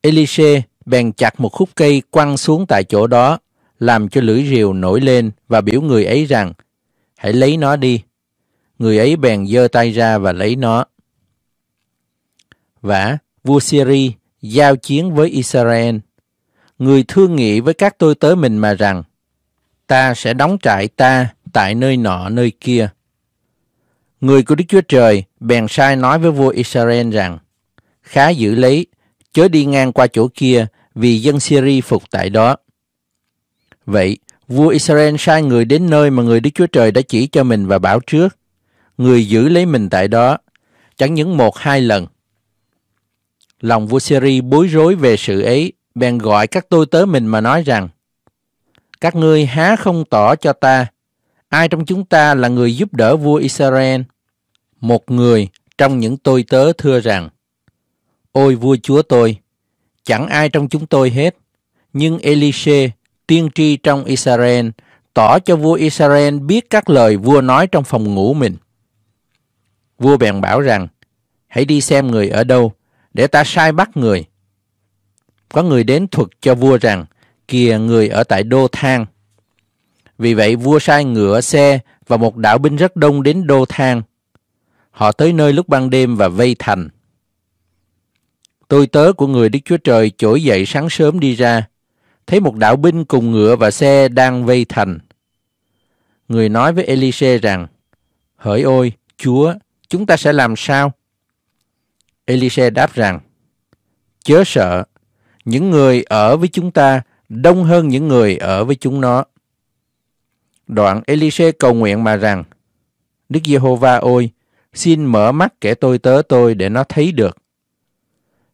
Elise bèn chặt một khúc cây quăng xuống tại chỗ đó, làm cho lưỡi rìu nổi lên và biểu người ấy rằng, hãy lấy nó đi. Người ấy bèn giơ tay ra và lấy nó. Vả, vua Syri giao chiến với Israel. Người thương nghị với các tôi tớ mình mà rằng, ta sẽ đóng trại ta tại nơi nọ nơi kia Người của Đức Chúa Trời bèn sai nói với vua Israel rằng, khá giữ lấy, chớ đi ngang qua chỗ kia vì dân Syri phục tại đó. Vậy, vua Israel sai người đến nơi mà người Đức Chúa Trời đã chỉ cho mình và bảo trước. Người giữ lấy mình tại đó, chẳng những một hai lần. Lòng vua Syri bối rối về sự ấy, bèn gọi các tôi tớ mình mà nói rằng, các ngươi há không tỏ cho ta ai trong chúng ta là người giúp đỡ vua Israel? Một người trong những tôi tớ thưa rằng, Ôi vua chúa tôi, chẳng ai trong chúng tôi hết, nhưng Elise, tiên tri trong Israel, tỏ cho vua Israel biết các lời vua nói trong phòng ngủ mình. Vua bèn bảo rằng, hãy đi xem người ở đâu, để ta sai bắt người. Có người đến thuật cho vua rằng, kìa người ở tại Đô Thang, vì vậy vua sai ngựa xe và một đạo binh rất đông đến Đô Thang. Họ tới nơi lúc ban đêm và vây thành. Tôi tớ của người Đức Chúa Trời trỗi dậy sáng sớm đi ra, thấy một đạo binh cùng ngựa và xe đang vây thành. Người nói với Elise rằng, Hỡi ôi, Chúa, chúng ta sẽ làm sao? Elise đáp rằng, Chớ sợ, những người ở với chúng ta đông hơn những người ở với chúng nó. Đoạn Elise cầu nguyện mà rằng, Đức Giê-hô-va ôi, xin mở mắt kẻ tôi tớ tôi để nó thấy được.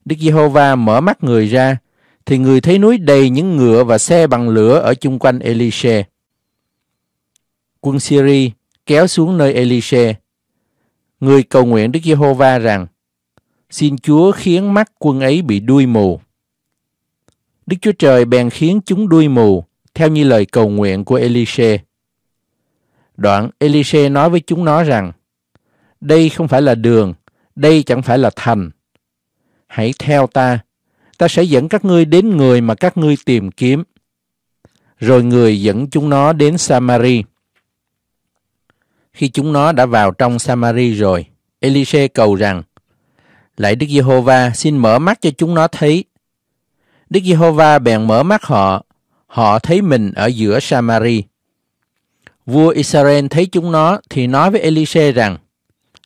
Đức Giê-hô-va mở mắt người ra, thì người thấy núi đầy những ngựa và xe bằng lửa ở chung quanh Elise. Quân Syri kéo xuống nơi Elise. Người cầu nguyện Đức Giê-hô-va rằng, xin Chúa khiến mắt quân ấy bị đuôi mù. Đức Chúa Trời bèn khiến chúng đuôi mù, theo như lời cầu nguyện của Elise. Đoạn Elise nói với chúng nó rằng, đây không phải là đường, đây chẳng phải là thành. Hãy theo ta, ta sẽ dẫn các ngươi đến người mà các ngươi tìm kiếm. Rồi người dẫn chúng nó đến Samari. Khi chúng nó đã vào trong Samari rồi, Elise cầu rằng, Lạy Đức Giê-hô-va xin mở mắt cho chúng nó thấy. Đức Giê-hô-va bèn mở mắt họ, họ thấy mình ở giữa Samari. Vua Israel thấy chúng nó thì nói với Elise rằng,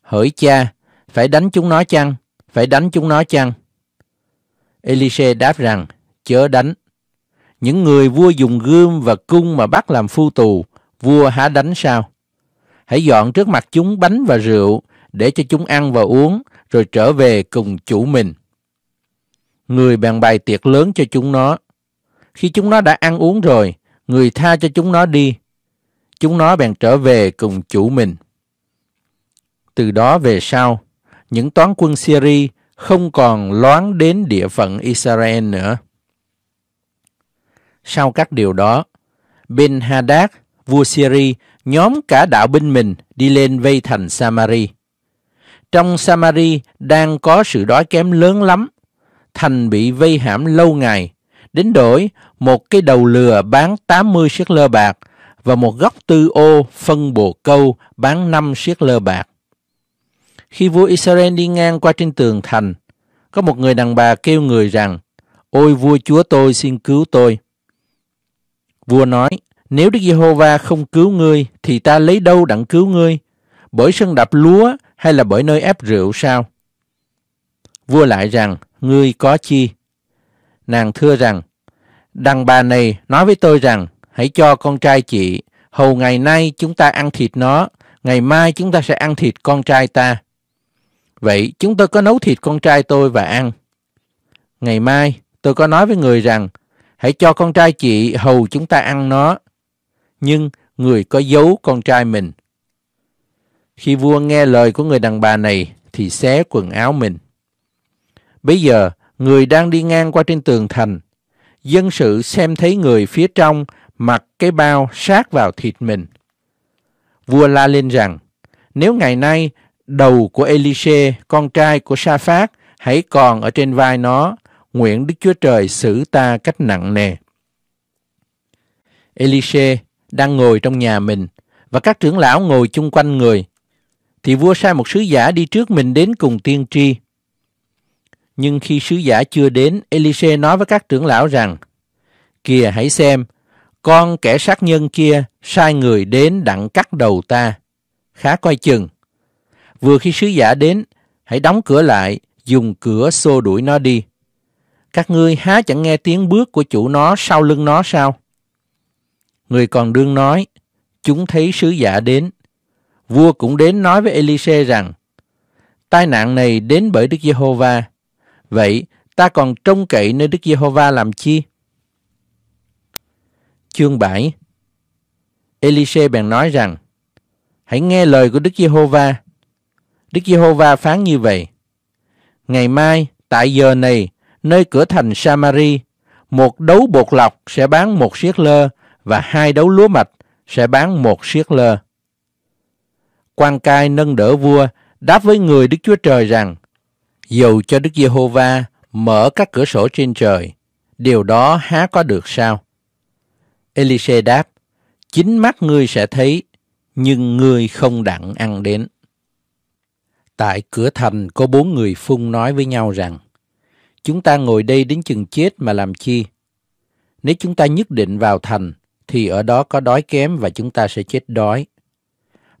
Hỡi cha, phải đánh chúng nó chăng? Phải đánh chúng nó chăng? Elise đáp rằng, chớ đánh. Những người vua dùng gươm và cung mà bắt làm phu tù, vua há đánh sao? Hãy dọn trước mặt chúng bánh và rượu, để cho chúng ăn và uống, rồi trở về cùng chủ mình. Người bàn bày tiệc lớn cho chúng nó. Khi chúng nó đã ăn uống rồi, người tha cho chúng nó đi, chúng nó bèn trở về cùng chủ mình. Từ đó về sau, những toán quân Syria không còn loán đến địa phận Israel nữa. Sau các điều đó, Ben Hadad, vua Syria, nhóm cả đạo binh mình đi lên vây thành Samari. Trong Samari đang có sự đói kém lớn lắm. Thành bị vây hãm lâu ngày, đến đổi một cái đầu lừa bán 80 chiếc lơ bạc và một góc tư ô phân bồ câu bán năm siết lơ bạc. Khi vua Israel đi ngang qua trên tường thành, có một người đàn bà kêu người rằng, Ôi vua chúa tôi xin cứu tôi. Vua nói, nếu Đức Giê-hô-va không cứu ngươi, thì ta lấy đâu đặng cứu ngươi? Bởi sân đạp lúa hay là bởi nơi ép rượu sao? Vua lại rằng, ngươi có chi? Nàng thưa rằng, đàn bà này nói với tôi rằng, hãy cho con trai chị, hầu ngày nay chúng ta ăn thịt nó, ngày mai chúng ta sẽ ăn thịt con trai ta. Vậy chúng tôi có nấu thịt con trai tôi và ăn. Ngày mai tôi có nói với người rằng, hãy cho con trai chị hầu chúng ta ăn nó. Nhưng người có giấu con trai mình. Khi vua nghe lời của người đàn bà này thì xé quần áo mình. Bây giờ, người đang đi ngang qua trên tường thành. Dân sự xem thấy người phía trong mặc cái bao sát vào thịt mình. Vua la lên rằng, nếu ngày nay đầu của Elise, con trai của Sa Phát, hãy còn ở trên vai nó, nguyện Đức Chúa Trời xử ta cách nặng nề. Elise đang ngồi trong nhà mình và các trưởng lão ngồi chung quanh người. Thì vua sai một sứ giả đi trước mình đến cùng tiên tri. Nhưng khi sứ giả chưa đến, Elise nói với các trưởng lão rằng, Kìa hãy xem, con kẻ sát nhân kia sai người đến đặng cắt đầu ta. Khá coi chừng. Vừa khi sứ giả đến, hãy đóng cửa lại, dùng cửa xô đuổi nó đi. Các ngươi há chẳng nghe tiếng bước của chủ nó sau lưng nó sao? Người còn đương nói, chúng thấy sứ giả đến. Vua cũng đến nói với Elise rằng, tai nạn này đến bởi Đức Giê-hô-va. Vậy, ta còn trông cậy nơi Đức Giê-hô-va làm chi? chương 7 Elise bèn nói rằng Hãy nghe lời của Đức Giê-hô-va Đức Giê-hô-va phán như vậy Ngày mai, tại giờ này, nơi cửa thành Samari, một đấu bột lọc sẽ bán một siết lơ và hai đấu lúa mạch sẽ bán một siết lơ. Quan cai nâng đỡ vua đáp với người Đức Chúa Trời rằng Dầu cho Đức Giê-hô-va mở các cửa sổ trên trời, điều đó há có được sao? Elise đáp, chính mắt ngươi sẽ thấy, nhưng ngươi không đặng ăn đến. Tại cửa thành có bốn người phun nói với nhau rằng, chúng ta ngồi đây đến chừng chết mà làm chi? Nếu chúng ta nhất định vào thành, thì ở đó có đói kém và chúng ta sẽ chết đói.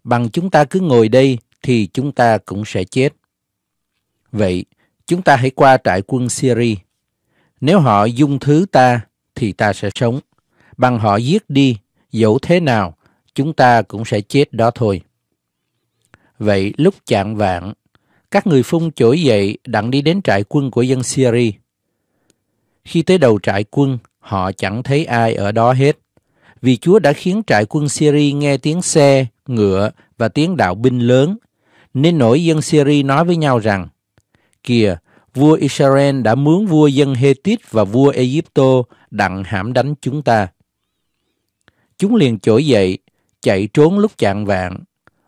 Bằng chúng ta cứ ngồi đây thì chúng ta cũng sẽ chết. Vậy, chúng ta hãy qua trại quân Syria. Nếu họ dung thứ ta, thì ta sẽ sống bằng họ giết đi, dẫu thế nào, chúng ta cũng sẽ chết đó thôi. Vậy lúc chạng vạn, các người phun trỗi dậy đặng đi đến trại quân của dân Syria. Khi tới đầu trại quân, họ chẳng thấy ai ở đó hết, vì Chúa đã khiến trại quân Syria nghe tiếng xe, ngựa và tiếng đạo binh lớn, nên nổi dân Syria nói với nhau rằng, Kìa, vua Israel đã mướn vua dân Hethit và vua Egypto đặng hãm đánh chúng ta. Chúng liền trỗi dậy, chạy trốn lúc chạng vạn,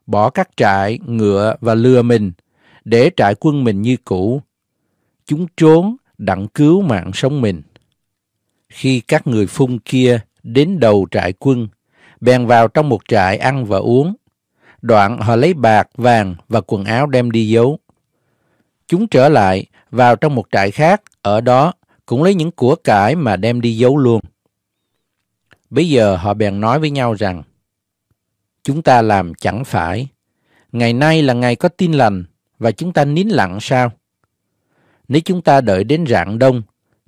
bỏ các trại, ngựa và lừa mình, để trại quân mình như cũ. Chúng trốn đặng cứu mạng sống mình. Khi các người phun kia đến đầu trại quân, bèn vào trong một trại ăn và uống. Đoạn họ lấy bạc, vàng và quần áo đem đi giấu. Chúng trở lại, vào trong một trại khác, ở đó cũng lấy những của cải mà đem đi giấu luôn. Bây giờ họ bèn nói với nhau rằng, chúng ta làm chẳng phải. Ngày nay là ngày có tin lành và chúng ta nín lặng sao? Nếu chúng ta đợi đến rạng đông,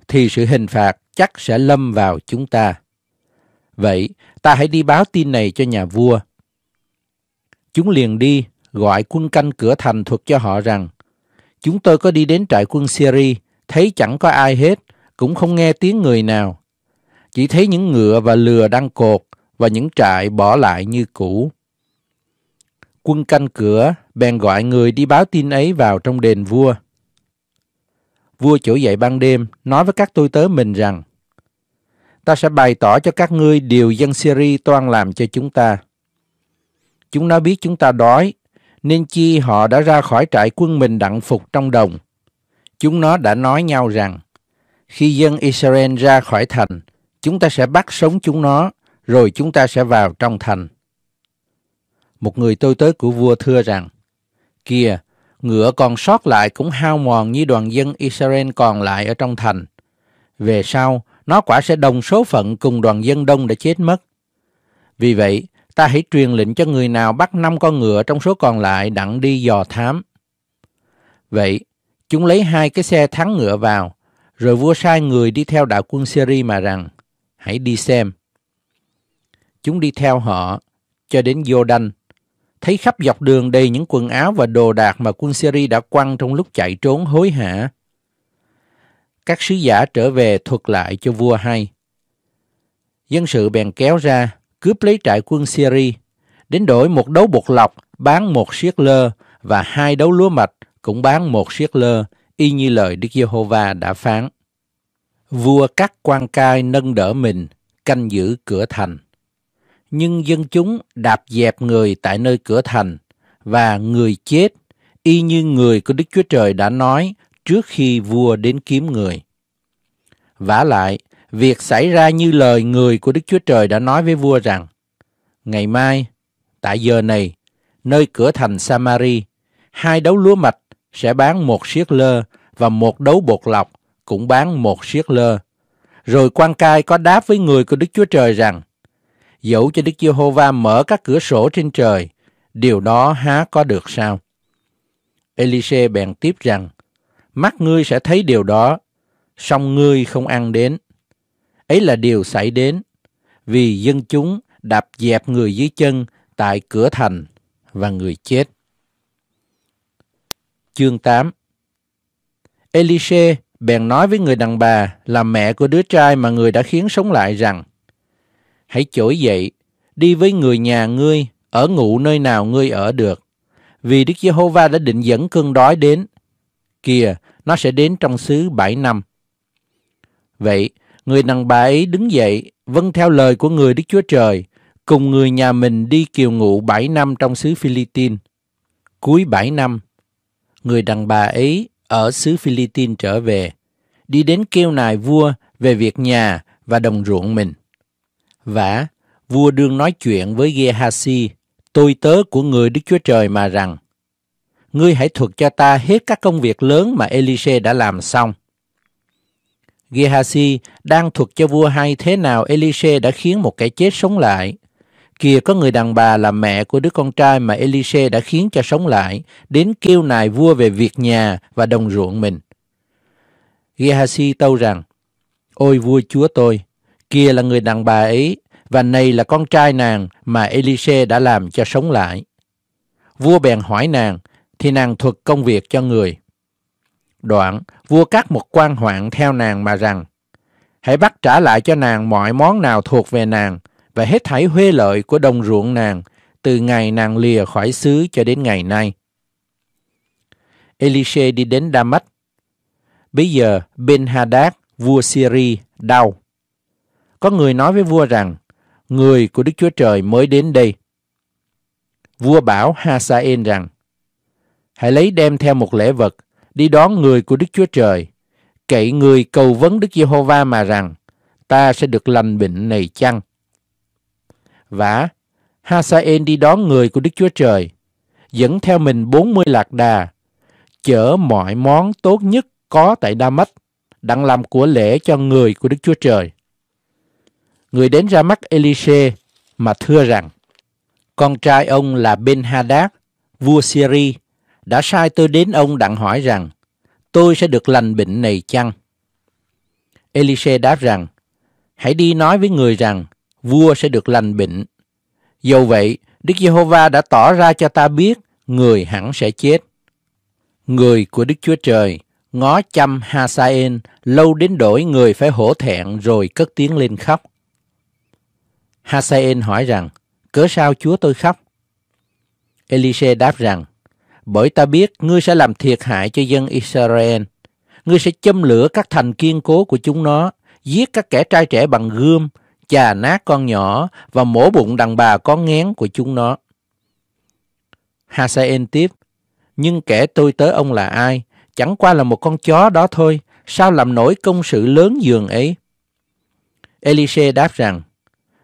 thì sự hình phạt chắc sẽ lâm vào chúng ta. Vậy, ta hãy đi báo tin này cho nhà vua. Chúng liền đi, gọi quân canh cửa thành thuật cho họ rằng, chúng tôi có đi đến trại quân Syria, thấy chẳng có ai hết, cũng không nghe tiếng người nào chỉ thấy những ngựa và lừa đang cột và những trại bỏ lại như cũ. Quân canh cửa bèn gọi người đi báo tin ấy vào trong đền vua. Vua chỗ dậy ban đêm nói với các tôi tớ mình rằng Ta sẽ bày tỏ cho các ngươi điều dân Syri toan làm cho chúng ta. Chúng nó biết chúng ta đói, nên chi họ đã ra khỏi trại quân mình đặng phục trong đồng. Chúng nó đã nói nhau rằng, khi dân Israel ra khỏi thành, Chúng ta sẽ bắt sống chúng nó, rồi chúng ta sẽ vào trong thành. Một người tôi tới của vua thưa rằng, Kìa, ngựa còn sót lại cũng hao mòn như đoàn dân Israel còn lại ở trong thành. Về sau, nó quả sẽ đồng số phận cùng đoàn dân đông đã chết mất. Vì vậy, ta hãy truyền lệnh cho người nào bắt năm con ngựa trong số còn lại đặng đi dò thám. Vậy, chúng lấy hai cái xe thắng ngựa vào, rồi vua sai người đi theo đạo quân Syri mà rằng, hãy đi xem. Chúng đi theo họ cho đến Jordan, thấy khắp dọc đường đầy những quần áo và đồ đạc mà quân Syria đã quăng trong lúc chạy trốn hối hả. Các sứ giả trở về thuật lại cho vua hay. Dân sự bèn kéo ra, cướp lấy trại quân Syria, đến đổi một đấu bột lọc bán một siết lơ và hai đấu lúa mạch cũng bán một siết lơ, y như lời Đức Giê-hô-va đã phán. Vua các quan cai nâng đỡ mình, canh giữ cửa thành. Nhưng dân chúng đạp dẹp người tại nơi cửa thành và người chết, y như người của Đức Chúa Trời đã nói trước khi vua đến kiếm người. Vả lại, việc xảy ra như lời người của Đức Chúa Trời đã nói với vua rằng, Ngày mai, tại giờ này, nơi cửa thành Samari, hai đấu lúa mạch sẽ bán một siết lơ và một đấu bột lọc cũng bán một siết lơ. Rồi quan cai có đáp với người của Đức Chúa Trời rằng, dẫu cho Đức Giê-hô-va mở các cửa sổ trên trời, điều đó há có được sao? Elise bèn tiếp rằng, mắt ngươi sẽ thấy điều đó, song ngươi không ăn đến. Ấy là điều xảy đến, vì dân chúng đạp dẹp người dưới chân tại cửa thành và người chết. Chương 8 Elise bèn nói với người đàn bà là mẹ của đứa trai mà người đã khiến sống lại rằng Hãy trỗi dậy, đi với người nhà ngươi, ở ngủ nơi nào ngươi ở được. Vì Đức Giê-hô-va đã định dẫn cơn đói đến. Kìa, nó sẽ đến trong xứ bảy năm. Vậy, người đàn bà ấy đứng dậy, vâng theo lời của người Đức Chúa Trời, cùng người nhà mình đi kiều ngụ bảy năm trong xứ Philippines. Cuối bảy năm, người đàn bà ấy ở xứ Philippines trở về, đi đến kêu nài vua về việc nhà và đồng ruộng mình. Vả, vua đương nói chuyện với Gehazi, tôi tớ của người Đức Chúa Trời mà rằng, ngươi hãy thuật cho ta hết các công việc lớn mà Elise đã làm xong. Gehazi đang thuật cho vua hay thế nào Elise đã khiến một kẻ chết sống lại kìa có người đàn bà là mẹ của đứa con trai mà Elise đã khiến cho sống lại, đến kêu nài vua về việc nhà và đồng ruộng mình. Gehazi tâu rằng, Ôi vua chúa tôi, kia là người đàn bà ấy, và này là con trai nàng mà Elise đã làm cho sống lại. Vua bèn hỏi nàng, thì nàng thuật công việc cho người. Đoạn, vua cắt một quan hoạn theo nàng mà rằng, Hãy bắt trả lại cho nàng mọi món nào thuộc về nàng, và hết thảy huê lợi của đồng ruộng nàng từ ngày nàng lìa khỏi xứ cho đến ngày nay. Elisha đi đến Đa-mách. Bây giờ Ben-Hadad, vua Syria đau. Có người nói với vua rằng, người của Đức Chúa Trời mới đến đây. Vua bảo Hasael rằng, hãy lấy đem theo một lễ vật, đi đón người của Đức Chúa Trời, kể người cầu vấn Đức Giê-hô-va mà rằng, ta sẽ được lành bệnh này chăng? Vả, Hasael đi đón người của Đức Chúa Trời, dẫn theo mình bốn mươi lạc đà, chở mọi món tốt nhất có tại Đa Mách, đặng làm của lễ cho người của Đức Chúa Trời. Người đến ra mắt Elise mà thưa rằng, con trai ông là Ben Hadad, vua Syri, đã sai tôi đến ông đặng hỏi rằng, tôi sẽ được lành bệnh này chăng? Elise đáp rằng, hãy đi nói với người rằng, vua sẽ được lành bệnh. Dầu vậy, Đức Giê-hô-va đã tỏ ra cho ta biết người hẳn sẽ chết. Người của Đức Chúa Trời ngó chăm ha Hasael lâu đến đổi người phải hổ thẹn rồi cất tiếng lên khóc. ha Hasael hỏi rằng, cớ sao Chúa tôi khóc? Elise đáp rằng, bởi ta biết ngươi sẽ làm thiệt hại cho dân Israel. Ngươi sẽ châm lửa các thành kiên cố của chúng nó, giết các kẻ trai trẻ bằng gươm chà nát con nhỏ và mổ bụng đàn bà con ngén của chúng nó. Hasael tiếp, nhưng kẻ tôi tới ông là ai? Chẳng qua là một con chó đó thôi, sao làm nổi công sự lớn giường ấy? Elise đáp rằng,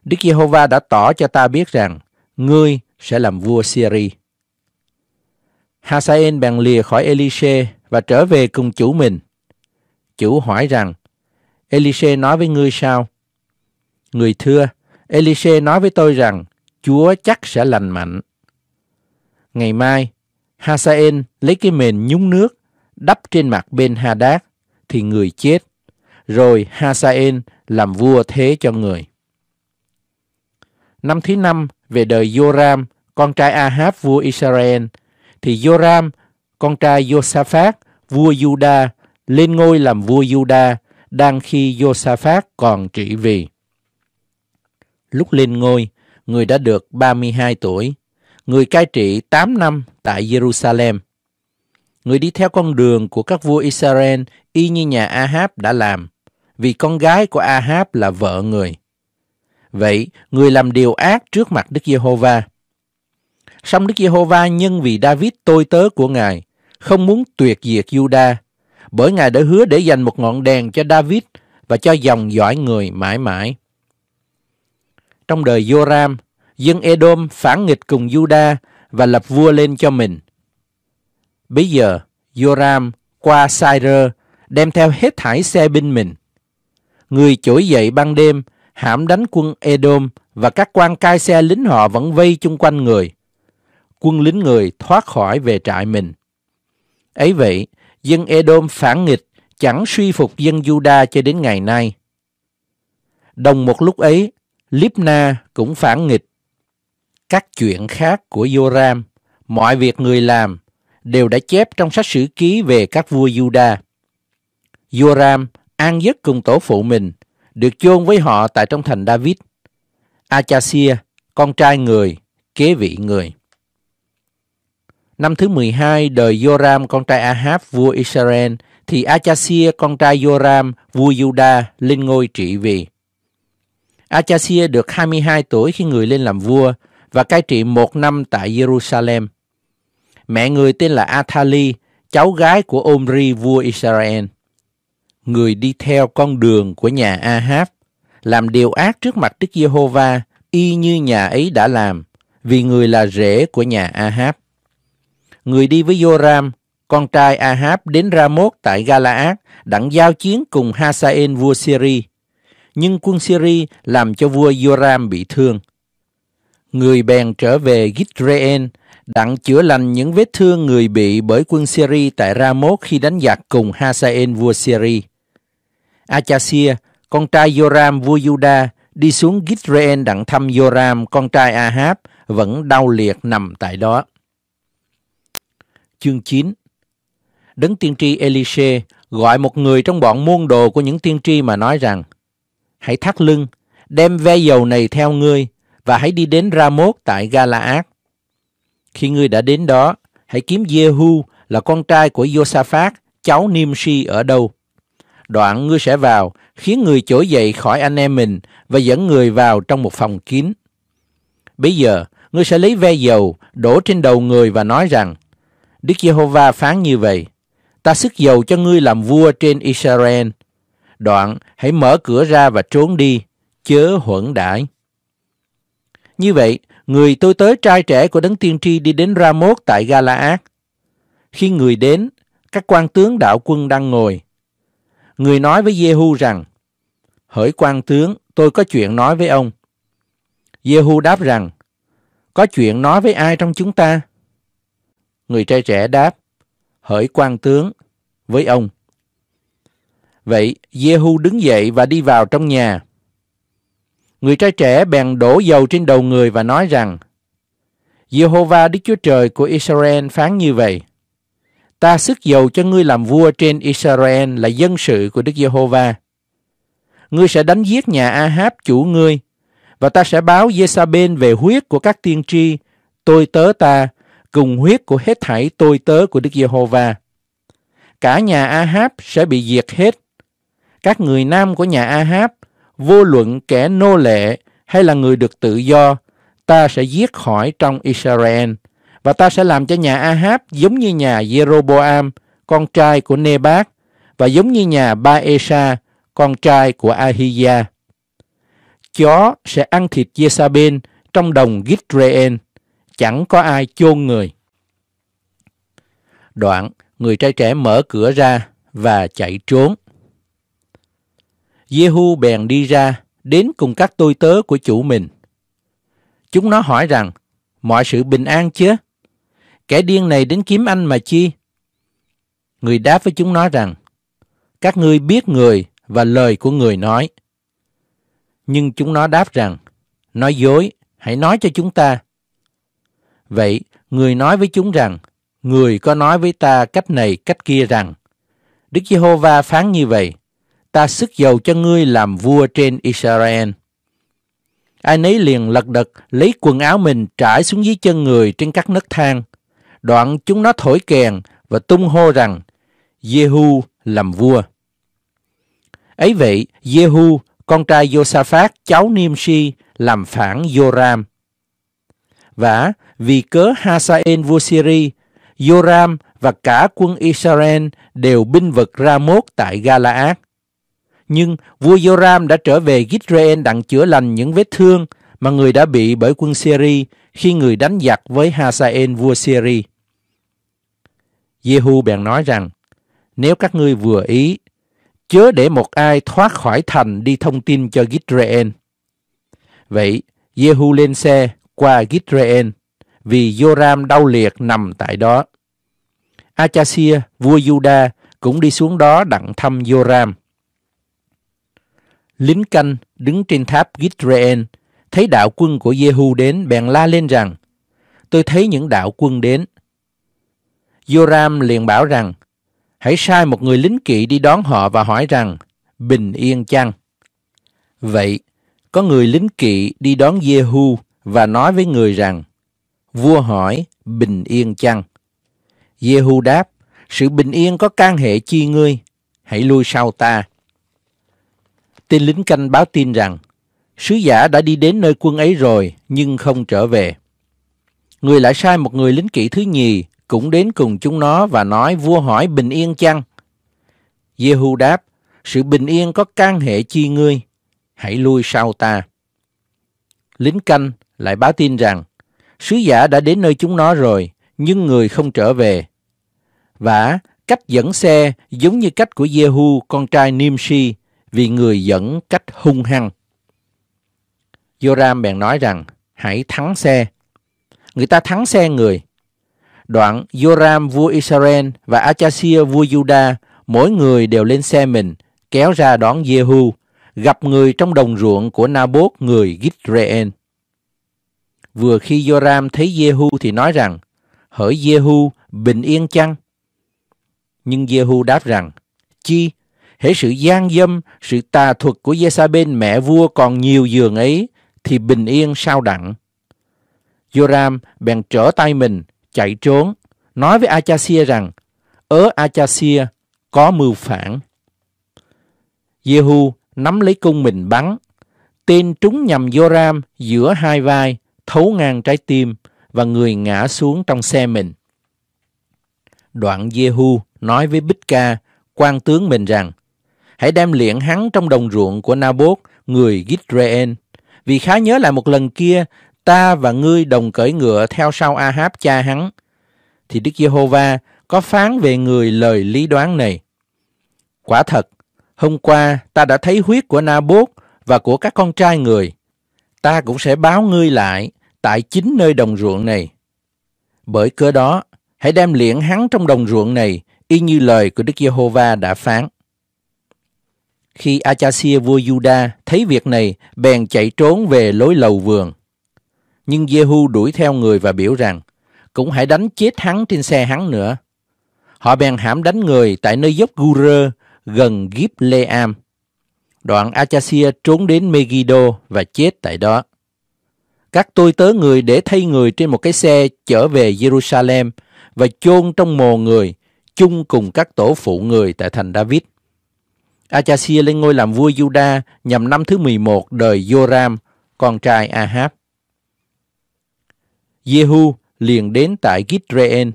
Đức Giê-hô-va đã tỏ cho ta biết rằng, ngươi sẽ làm vua Syria. Hasael bèn lìa khỏi Elise và trở về cùng chủ mình. Chủ hỏi rằng, Elise nói với ngươi sao? Người thưa, Elise nói với tôi rằng Chúa chắc sẽ lành mạnh. Ngày mai, Hasael lấy cái mền nhúng nước đắp trên mặt bên Hadad thì người chết, rồi Hasael làm vua thế cho người. Năm thứ năm về đời Joram, con trai Ahab vua Israel, thì Joram, con trai Josaphat, vua Judah lên ngôi làm vua Judah đang khi Josaphat còn trị vì lúc lên ngôi, người đã được 32 tuổi. Người cai trị 8 năm tại Jerusalem. Người đi theo con đường của các vua Israel y như nhà Ahab đã làm, vì con gái của Ahab là vợ người. Vậy, người làm điều ác trước mặt Đức Giê-hô-va. Song Đức Giê-hô-va nhân vì David tôi tớ của Ngài, không muốn tuyệt diệt Juda, bởi Ngài đã hứa để dành một ngọn đèn cho David và cho dòng dõi người mãi mãi trong đời Joram, dân Edom phản nghịch cùng Juda và lập vua lên cho mình. Bây giờ, Joram qua Syre đem theo hết thải xe binh mình. Người trỗi dậy ban đêm, hãm đánh quân Edom và các quan cai xe lính họ vẫn vây chung quanh người. Quân lính người thoát khỏi về trại mình. Ấy vậy, dân Edom phản nghịch chẳng suy phục dân Juda cho đến ngày nay. Đồng một lúc ấy, Lipna cũng phản nghịch. Các chuyện khác của Joram, mọi việc người làm, đều đã chép trong sách sử ký về các vua Juda. Joram an giấc cùng tổ phụ mình, được chôn với họ tại trong thành David. Achasia, con trai người, kế vị người. Năm thứ 12 đời Joram con trai Ahab vua Israel thì Achasia con trai Joram vua Juda lên ngôi trị vì. Achasia được 22 tuổi khi người lên làm vua và cai trị một năm tại Jerusalem. Mẹ người tên là Athali, cháu gái của Omri vua Israel. Người đi theo con đường của nhà Ahab, làm điều ác trước mặt Đức Giê-hô-va y như nhà ấy đã làm, vì người là rể của nhà Ahab. Người đi với Joram, con trai Ahab đến Ramoth tại Galaad đặng giao chiến cùng Hasael vua Syria nhưng quân Syri làm cho vua Joram bị thương. Người bèn trở về Gitreen, đặng chữa lành những vết thương người bị bởi quân Syri tại Ramoth khi đánh giặc cùng Hasael vua Syri. Achasia, con trai Joram vua Juda, đi xuống Gitreen đặng thăm Joram, con trai Ahab, vẫn đau liệt nằm tại đó. Chương 9 Đấng tiên tri Elise gọi một người trong bọn môn đồ của những tiên tri mà nói rằng hãy thắt lưng, đem ve dầu này theo ngươi và hãy đi đến Ramot tại Galaad. Khi ngươi đã đến đó, hãy kiếm Jehu là con trai của Josaphat, cháu Nimshi ở đâu. Đoạn ngươi sẽ vào, khiến người trỗi dậy khỏi anh em mình và dẫn người vào trong một phòng kín. Bây giờ, ngươi sẽ lấy ve dầu, đổ trên đầu người và nói rằng, Đức Giê-hô-va phán như vậy, ta sức dầu cho ngươi làm vua trên Israel đoạn hãy mở cửa ra và trốn đi, chớ huẩn đãi. Như vậy, người tôi tới trai trẻ của đấng tiên tri đi đến Ramot tại Galaad. Khi người đến, các quan tướng đạo quân đang ngồi. Người nói với Jehu rằng, Hỡi quan tướng, tôi có chuyện nói với ông. Jehu đáp rằng, Có chuyện nói với ai trong chúng ta? Người trai trẻ đáp, Hỡi quan tướng, với ông. Vậy Jehu đứng dậy và đi vào trong nhà. Người trai trẻ bèn đổ dầu trên đầu người và nói rằng Jehovah Đức Chúa Trời của Israel phán như vậy. Ta sức dầu cho ngươi làm vua trên Israel là dân sự của Đức Giê-hô-va. Ngươi sẽ đánh giết nhà Ahab chủ ngươi, và ta sẽ báo giê về huyết của các tiên tri, tôi tớ ta, cùng huyết của hết thảy tôi tớ của Đức Giê-hô-va. Cả nhà Ahab sẽ bị diệt hết, các người nam của nhà Ahab, vô luận kẻ nô lệ hay là người được tự do, ta sẽ giết khỏi trong Israel và ta sẽ làm cho nhà Ahab giống như nhà Jeroboam, con trai của Nebat và giống như nhà Baesha, con trai của Ahia. Chó sẽ ăn thịt Jezabel trong đồng Gitreên, chẳng có ai chôn người. Đoạn, người trai trẻ mở cửa ra và chạy trốn. Jehu bèn đi ra, đến cùng các tôi tớ của chủ mình. Chúng nó hỏi rằng, mọi sự bình an chưa? Kẻ điên này đến kiếm anh mà chi? Người đáp với chúng nó rằng, các ngươi biết người và lời của người nói. Nhưng chúng nó đáp rằng, nói dối, hãy nói cho chúng ta. Vậy, người nói với chúng rằng, người có nói với ta cách này cách kia rằng, Đức Giê-hô-va phán như vậy, ta sức dầu cho ngươi làm vua trên Israel. Ai nấy liền lật đật lấy quần áo mình trải xuống dưới chân người trên các nấc thang. Đoạn chúng nó thổi kèn và tung hô rằng Jehu làm vua. Ấy vậy, Jehu, con trai Josaphat, cháu Nimshi, làm phản Joram. Vả, vì cớ Hasael vua Syri, Joram và cả quân Israel đều binh vực Ramoth tại Galaad nhưng vua Joram đã trở về Gitraen đặng chữa lành những vết thương mà người đã bị bởi quân Syri khi người đánh giặc với Hasael vua Syri. Jehu bèn nói rằng, nếu các ngươi vừa ý, chớ để một ai thoát khỏi thành đi thông tin cho Gitraen. Vậy, Jehu lên xe qua Gitraen vì Joram đau liệt nằm tại đó. Achasia, vua Juda, cũng đi xuống đó đặng thăm Joram. Lính canh đứng trên tháp Gitreen thấy đạo quân của Jehu đến bèn la lên rằng Tôi thấy những đạo quân đến. Joram liền bảo rằng Hãy sai một người lính kỵ đi đón họ và hỏi rằng Bình yên chăng? Vậy, có người lính kỵ đi đón Jehu và nói với người rằng Vua hỏi bình yên chăng? Jehu đáp, sự bình yên có can hệ chi ngươi, hãy lui sau ta. Tên lính canh báo tin rằng sứ giả đã đi đến nơi quân ấy rồi nhưng không trở về. Người lại sai một người lính kỵ thứ nhì cũng đến cùng chúng nó và nói vua hỏi bình yên chăng? Jehu đáp, sự bình yên có can hệ chi ngươi, hãy lui sau ta. Lính canh lại báo tin rằng, sứ giả đã đến nơi chúng nó rồi, nhưng người không trở về. vả cách dẫn xe giống như cách của Jehu con trai Nimshi vì người dẫn cách hung hăng. Joram bèn nói rằng, hãy thắng xe. Người ta thắng xe người. Đoạn Joram vua Israel và Achasia vua Juda mỗi người đều lên xe mình, kéo ra đón Jehu, gặp người trong đồng ruộng của Naboth người Gitreen. Vừa khi Joram thấy Jehu thì nói rằng, hỡi Jehu, bình yên chăng? Nhưng Jehu đáp rằng, chi, hễ sự gian dâm, sự tà thuật của Giê-sa-bên mẹ vua còn nhiều giường ấy, thì bình yên sao đặng. Joram bèn trở tay mình, chạy trốn, nói với Achasia rằng, ớ Achasia có mưu phản. Jehu nắm lấy cung mình bắn, tên trúng nhầm Joram giữa hai vai, thấu ngang trái tim và người ngã xuống trong xe mình. Đoạn Jehu nói với Bích Ca, quan tướng mình rằng, hãy đem liệng hắn trong đồng ruộng của Nabot, người Gitreên. Vì khá nhớ lại một lần kia, ta và ngươi đồng cởi ngựa theo sau Ahab cha hắn. Thì Đức Giê-hô-va có phán về người lời lý đoán này. Quả thật, hôm qua ta đã thấy huyết của Nabot và của các con trai người. Ta cũng sẽ báo ngươi lại tại chính nơi đồng ruộng này. Bởi cớ đó, hãy đem liệng hắn trong đồng ruộng này y như lời của Đức Giê-hô-va đã phán. Khi Achasia vua Juda thấy việc này, bèn chạy trốn về lối lầu vườn. Nhưng Jehu đuổi theo người và biểu rằng, cũng hãy đánh chết hắn trên xe hắn nữa. Họ bèn hãm đánh người tại nơi dốc Gurơ gần Gip Leam. Đoạn Achasia trốn đến Megiddo và chết tại đó. Các tôi tớ người để thay người trên một cái xe chở về Jerusalem và chôn trong mồ người, chung cùng các tổ phụ người tại thành David. Achasia lên ngôi làm vua Juda nhằm năm thứ 11 đời Joram, con trai Ahab. Jehu liền đến tại Gitreen.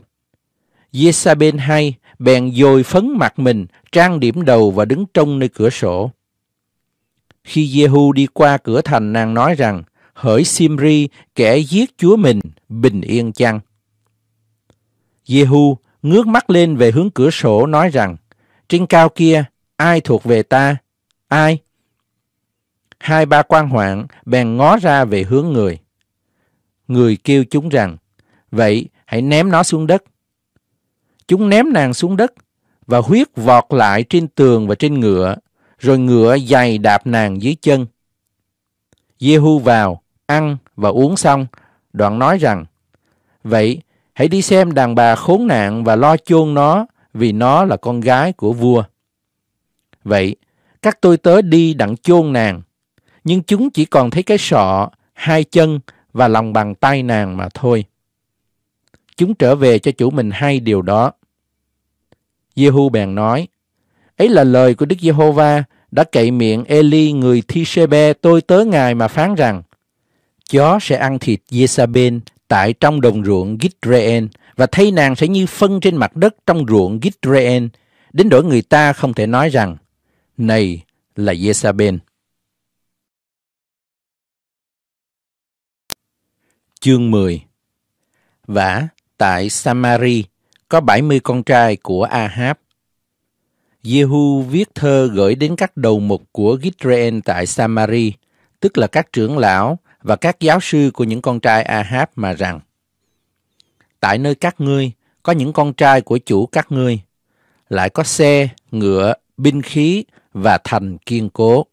Jezabel hay bèn dồi phấn mặt mình, trang điểm đầu và đứng trông nơi cửa sổ. Khi Jehu đi qua cửa thành, nàng nói rằng, hỡi Simri, kẻ giết chúa mình, bình yên chăng? Jehu ngước mắt lên về hướng cửa sổ nói rằng, trên cao kia ai thuộc về ta, ai? Hai ba quan hoạn bèn ngó ra về hướng người. Người kêu chúng rằng, vậy hãy ném nó xuống đất. Chúng ném nàng xuống đất và huyết vọt lại trên tường và trên ngựa, rồi ngựa dày đạp nàng dưới chân. Jehu vào, ăn và uống xong, đoạn nói rằng, Vậy, hãy đi xem đàn bà khốn nạn và lo chôn nó, vì nó là con gái của vua. Vậy, các tôi tớ đi đặng chôn nàng, nhưng chúng chỉ còn thấy cái sọ, hai chân và lòng bàn tay nàng mà thôi. Chúng trở về cho chủ mình hai điều đó. Jehu bèn nói, ấy là lời của Đức Giê-hô-va đã cậy miệng Eli người thi sê bê tôi tớ ngài mà phán rằng, chó sẽ ăn thịt giê tại trong đồng ruộng Gitreen và thấy nàng sẽ như phân trên mặt đất trong ruộng Gitreen, đến đổi người ta không thể nói rằng này là Jezabel. Chương 10 và tại Samari có 70 con trai của Ahab. Jehu viết thơ gửi đến các đầu mục của Gitraen tại Samari, tức là các trưởng lão và các giáo sư của những con trai Ahab mà rằng Tại nơi các ngươi có những con trai của chủ các ngươi, lại có xe, ngựa, binh khí và thành kiên cố.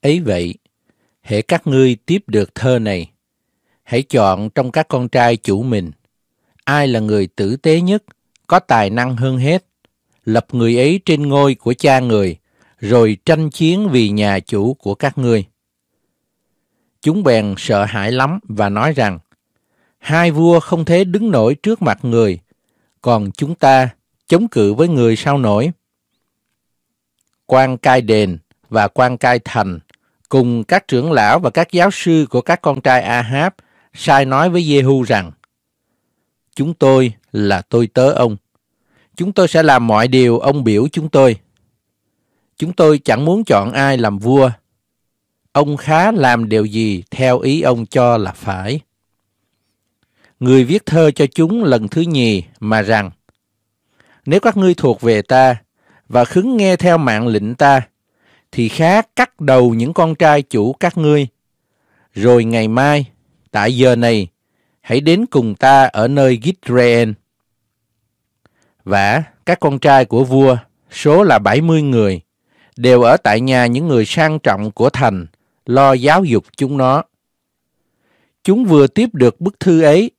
Ấy vậy, hễ các ngươi tiếp được thơ này, hãy chọn trong các con trai chủ mình, ai là người tử tế nhất, có tài năng hơn hết, lập người ấy trên ngôi của cha người, rồi tranh chiến vì nhà chủ của các ngươi. Chúng bèn sợ hãi lắm và nói rằng, hai vua không thể đứng nổi trước mặt người, còn chúng ta chống cự với người sao nổi quan cai đền và quan cai thành cùng các trưởng lão và các giáo sư của các con trai Ahab sai nói với Jehu rằng Chúng tôi là tôi tớ ông. Chúng tôi sẽ làm mọi điều ông biểu chúng tôi. Chúng tôi chẳng muốn chọn ai làm vua. Ông khá làm điều gì theo ý ông cho là phải. Người viết thơ cho chúng lần thứ nhì mà rằng Nếu các ngươi thuộc về ta, và khứng nghe theo mạng lệnh ta, thì khá cắt đầu những con trai chủ các ngươi. Rồi ngày mai, tại giờ này, hãy đến cùng ta ở nơi Gitreen. Và các con trai của vua, số là 70 người, đều ở tại nhà những người sang trọng của thành, lo giáo dục chúng nó. Chúng vừa tiếp được bức thư ấy,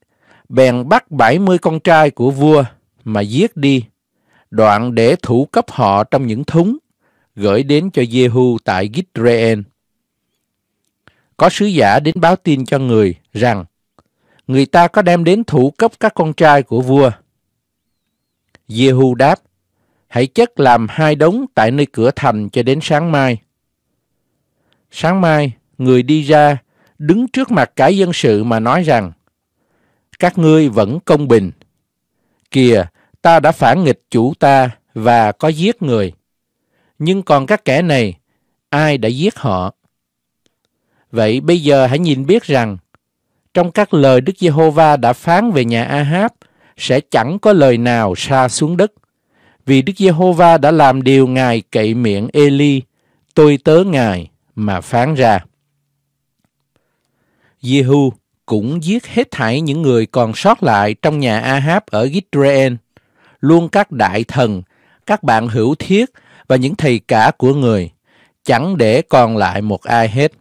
bèn bắt 70 con trai của vua mà giết đi đoạn để thủ cấp họ trong những thúng, gửi đến cho Jehu tại Gitreen. Có sứ giả đến báo tin cho người rằng người ta có đem đến thủ cấp các con trai của vua. Jehu đáp, hãy chất làm hai đống tại nơi cửa thành cho đến sáng mai. Sáng mai, người đi ra, đứng trước mặt cái dân sự mà nói rằng, các ngươi vẫn công bình. Kìa, ta đã phản nghịch chủ ta và có giết người. Nhưng còn các kẻ này, ai đã giết họ? Vậy bây giờ hãy nhìn biết rằng, trong các lời Đức Giê-hô-va đã phán về nhà Ahab, sẽ chẳng có lời nào xa xuống đất. Vì Đức Giê-hô-va đã làm điều Ngài cậy miệng Eli, tôi tớ Ngài mà phán ra. Giê-hu cũng giết hết thảy những người còn sót lại trong nhà Ahab ở Israel luôn các đại thần, các bạn hữu thiết và những thầy cả của người, chẳng để còn lại một ai hết.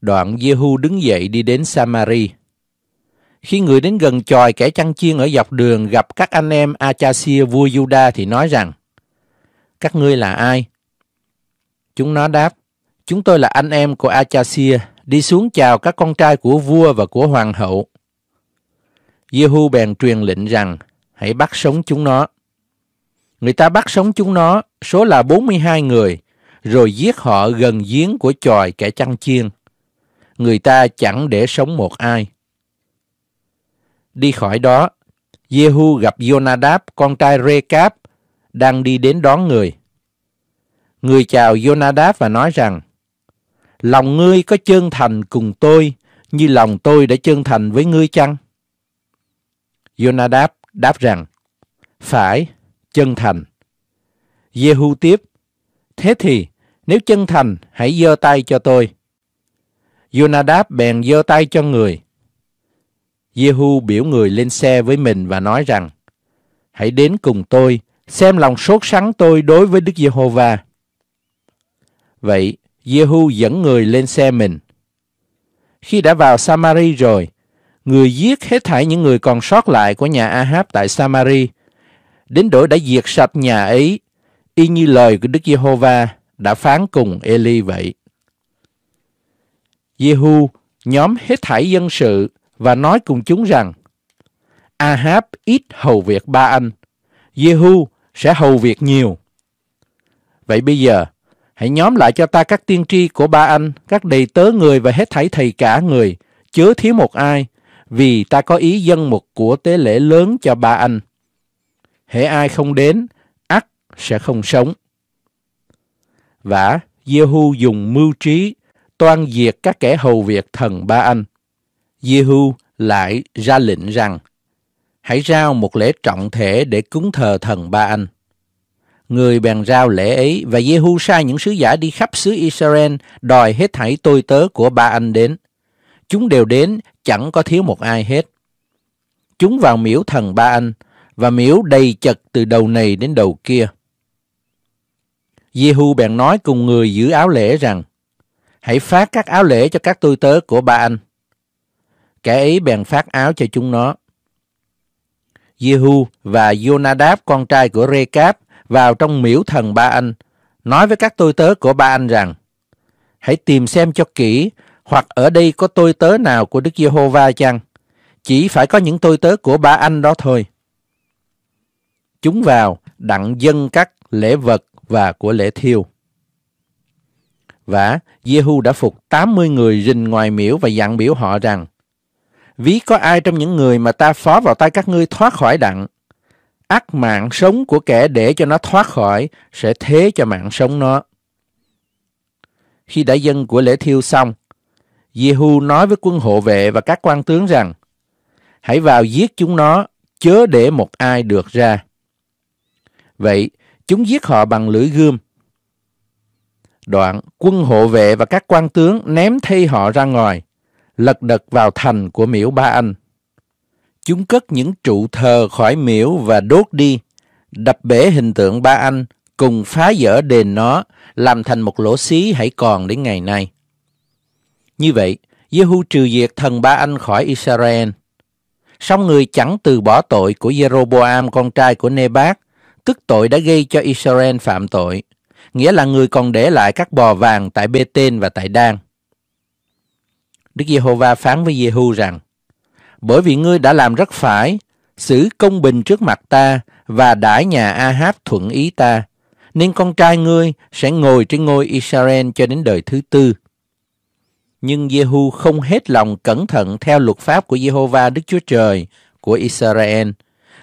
Đoạn Jehu đứng dậy đi đến Samari. Khi người đến gần tròi kẻ chăn chiên ở dọc đường gặp các anh em Achasia vua Juda thì nói rằng, Các ngươi là ai? Chúng nó đáp, Chúng tôi là anh em của Achasia, đi xuống chào các con trai của vua và của hoàng hậu. Jehu bèn truyền lệnh rằng, hãy bắt sống chúng nó. Người ta bắt sống chúng nó, số là 42 người, rồi giết họ gần giếng của tròi kẻ chăn chiên. Người ta chẳng để sống một ai. Đi khỏi đó, Jehu gặp Jonadab, con trai Rekab, đang đi đến đón người. Người chào Jonadab và nói rằng, Lòng ngươi có chân thành cùng tôi, như lòng tôi đã chân thành với ngươi chăng? Jonadab đáp rằng, phải, chân thành. Jehu tiếp, thế thì, nếu chân thành, hãy giơ tay cho tôi. Jonadab bèn giơ tay cho người. Jehu biểu người lên xe với mình và nói rằng, hãy đến cùng tôi, xem lòng sốt sắng tôi đối với Đức Giê-hô-va. Vậy, Jehu dẫn người lên xe mình. Khi đã vào Samari rồi, người giết hết thảy những người còn sót lại của nhà Ahab tại Samari, đến đổi đã diệt sạch nhà ấy, y như lời của Đức Giê-hô-va đã phán cùng Eli vậy. Giê-hu nhóm hết thảy dân sự và nói cùng chúng rằng Ahab ít hầu việc ba anh, Giê-hu sẽ hầu việc nhiều. Vậy bây giờ, hãy nhóm lại cho ta các tiên tri của ba anh, các đầy tớ người và hết thảy thầy cả người, chớ thiếu một ai, vì ta có ý dân một của tế lễ lớn cho ba anh. Hễ ai không đến, ắt sẽ không sống. Vả, Jehu dùng mưu trí toan diệt các kẻ hầu việc thần ba anh. Jehu lại ra lệnh rằng, hãy rao một lễ trọng thể để cúng thờ thần ba anh. Người bèn rao lễ ấy và Jehu sai những sứ giả đi khắp xứ Israel đòi hết thảy tôi tớ của ba anh đến. Chúng đều đến, chẳng có thiếu một ai hết. Chúng vào miếu thần ba anh, và miếu đầy chật từ đầu này đến đầu kia. Jehu bèn nói cùng người giữ áo lễ rằng, hãy phát các áo lễ cho các tôi tớ của ba anh. Kẻ ấy bèn phát áo cho chúng nó. Jehu và Jonadab con trai của Recap vào trong miếu thần ba anh, nói với các tôi tớ của ba anh rằng, hãy tìm xem cho kỹ hoặc ở đây có tôi tớ nào của Đức Giê-hô-va chăng? Chỉ phải có những tôi tớ của ba anh đó thôi. Chúng vào đặng dân các lễ vật và của lễ thiêu. Và Giê-hu đã phục 80 người rình ngoài miễu và dặn biểu họ rằng Ví có ai trong những người mà ta phó vào tay các ngươi thoát khỏi đặng, ác mạng sống của kẻ để cho nó thoát khỏi sẽ thế cho mạng sống nó. Khi đã dân của lễ thiêu xong, Jehu nói với quân hộ vệ và các quan tướng rằng, hãy vào giết chúng nó, chớ để một ai được ra. Vậy, chúng giết họ bằng lưỡi gươm. Đoạn, quân hộ vệ và các quan tướng ném thay họ ra ngoài, lật đật vào thành của miễu Ba Anh. Chúng cất những trụ thờ khỏi miễu và đốt đi, đập bể hình tượng Ba Anh, cùng phá dỡ đền nó, làm thành một lỗ xí hãy còn đến ngày nay. Như vậy, Jehu trừ diệt thần ba anh khỏi Israel. Song người chẳng từ bỏ tội của Jeroboam con trai của Nebat, tức tội đã gây cho Israel phạm tội, nghĩa là người còn để lại các bò vàng tại Bê-tên và tại Đan. Đức Giê-hô-va phán với Jehu rằng, Bởi vì ngươi đã làm rất phải, xử công bình trước mặt ta và đãi nhà Ahab thuận ý ta, nên con trai ngươi sẽ ngồi trên ngôi Israel cho đến đời thứ tư nhưng Jehu không hết lòng cẩn thận theo luật pháp của Jehovah Đức Chúa Trời của Israel.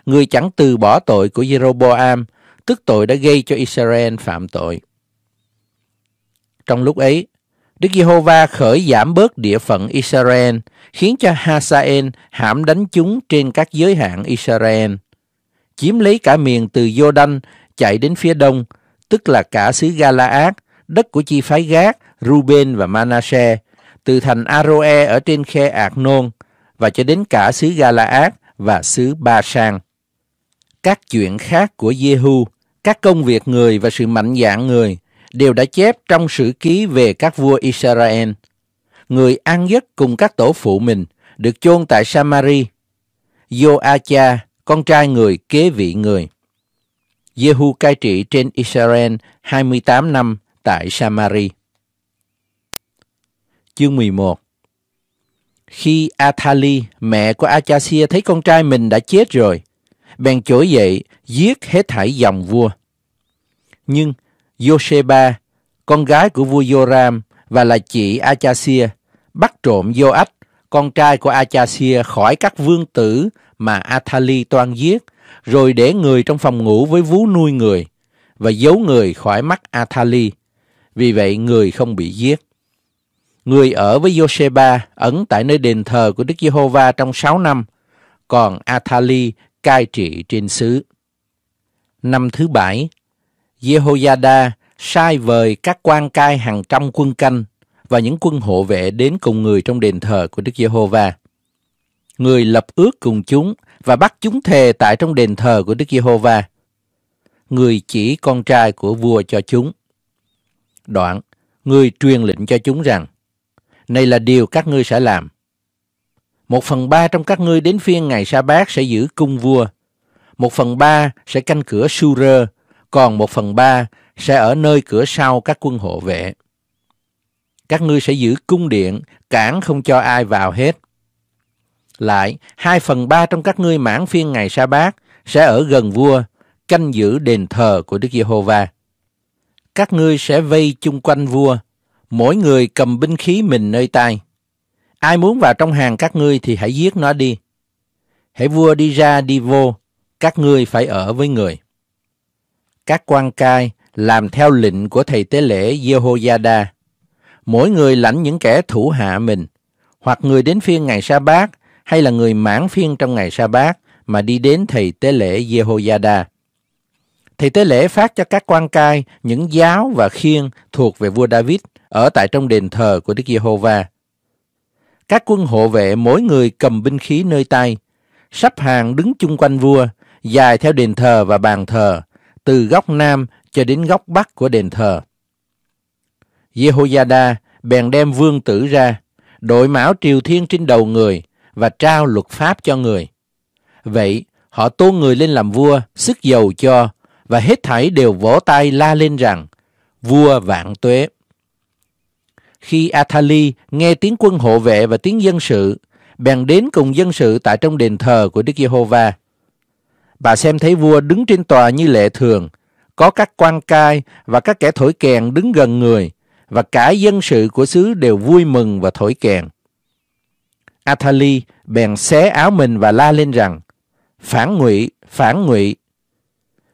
Người chẳng từ bỏ tội của Jeroboam, tức tội đã gây cho Israel phạm tội. Trong lúc ấy, Đức Giê-hô-va khởi giảm bớt địa phận Israel, khiến cho Hasael hãm đánh chúng trên các giới hạn Israel. Chiếm lấy cả miền từ giô chạy đến phía đông, tức là cả xứ Gala-át, đất của chi phái Gác, Ruben và Manasseh, từ thành Aroe ở trên khe Ạc Nôn và cho đến cả xứ Galaad và xứ Ba Sang. Các chuyện khác của Jehu, các công việc người và sự mạnh dạn người đều đã chép trong sử ký về các vua Israel. Người ăn giấc cùng các tổ phụ mình được chôn tại Samari. Joacha, con trai người kế vị người. Jehu cai trị trên Israel 28 năm tại Samari chương 11 Khi Athali, mẹ của Achasia thấy con trai mình đã chết rồi, bèn trỗi dậy giết hết thảy dòng vua. Nhưng Josheba, con gái của vua Joram và là chị Achasia, bắt trộm Joach, con trai của Achasia khỏi các vương tử mà Athali toan giết, rồi để người trong phòng ngủ với vú nuôi người và giấu người khỏi mắt Athali. Vì vậy người không bị giết người ở với Josheba ẩn tại nơi đền thờ của Đức Giê-hô-va trong 6 năm, còn Athali cai trị trên xứ. Năm thứ bảy, Jehoiada sai vời các quan cai hàng trăm quân canh và những quân hộ vệ đến cùng người trong đền thờ của Đức Giê-hô-va. Người lập ước cùng chúng và bắt chúng thề tại trong đền thờ của Đức Giê-hô-va. Người chỉ con trai của vua cho chúng. Đoạn, người truyền lệnh cho chúng rằng này là điều các ngươi sẽ làm. Một phần ba trong các ngươi đến phiên ngày sa bát sẽ giữ cung vua. Một phần ba sẽ canh cửa Sư-rơ, còn một phần ba sẽ ở nơi cửa sau các quân hộ vệ. Các ngươi sẽ giữ cung điện, cản không cho ai vào hết. Lại, hai phần ba trong các ngươi mãn phiên ngày sa bát sẽ ở gần vua, canh giữ đền thờ của Đức Giê-hô-va. Các ngươi sẽ vây chung quanh vua, mỗi người cầm binh khí mình nơi tay. Ai muốn vào trong hàng các ngươi thì hãy giết nó đi. Hãy vua đi ra đi vô, các ngươi phải ở với người. Các quan cai làm theo lệnh của thầy tế lễ Jehoiada. Mỗi người lãnh những kẻ thủ hạ mình, hoặc người đến phiên ngày sa bát hay là người mãn phiên trong ngày sa bát mà đi đến thầy tế lễ Jehoiada. Thầy tế lễ phát cho các quan cai những giáo và khiên thuộc về vua David – ở tại trong đền thờ của Đức Giê-hô-va. Các quân hộ vệ mỗi người cầm binh khí nơi tay, sắp hàng đứng chung quanh vua, dài theo đền thờ và bàn thờ, từ góc nam cho đến góc bắc của đền thờ. giê hô Jehoiada bèn đem vương tử ra, đội mão triều thiên trên đầu người và trao luật pháp cho người. Vậy, họ tôn người lên làm vua, sức giàu cho, và hết thảy đều vỗ tay la lên rằng, vua vạn tuế. Khi Athali nghe tiếng quân hộ vệ và tiếng dân sự, bèn đến cùng dân sự tại trong đền thờ của Đức Giê-hô-va. Bà xem thấy vua đứng trên tòa như lệ thường, có các quan cai và các kẻ thổi kèn đứng gần người, và cả dân sự của xứ đều vui mừng và thổi kèn. Athali bèn xé áo mình và la lên rằng, phản ngụy, phản ngụy.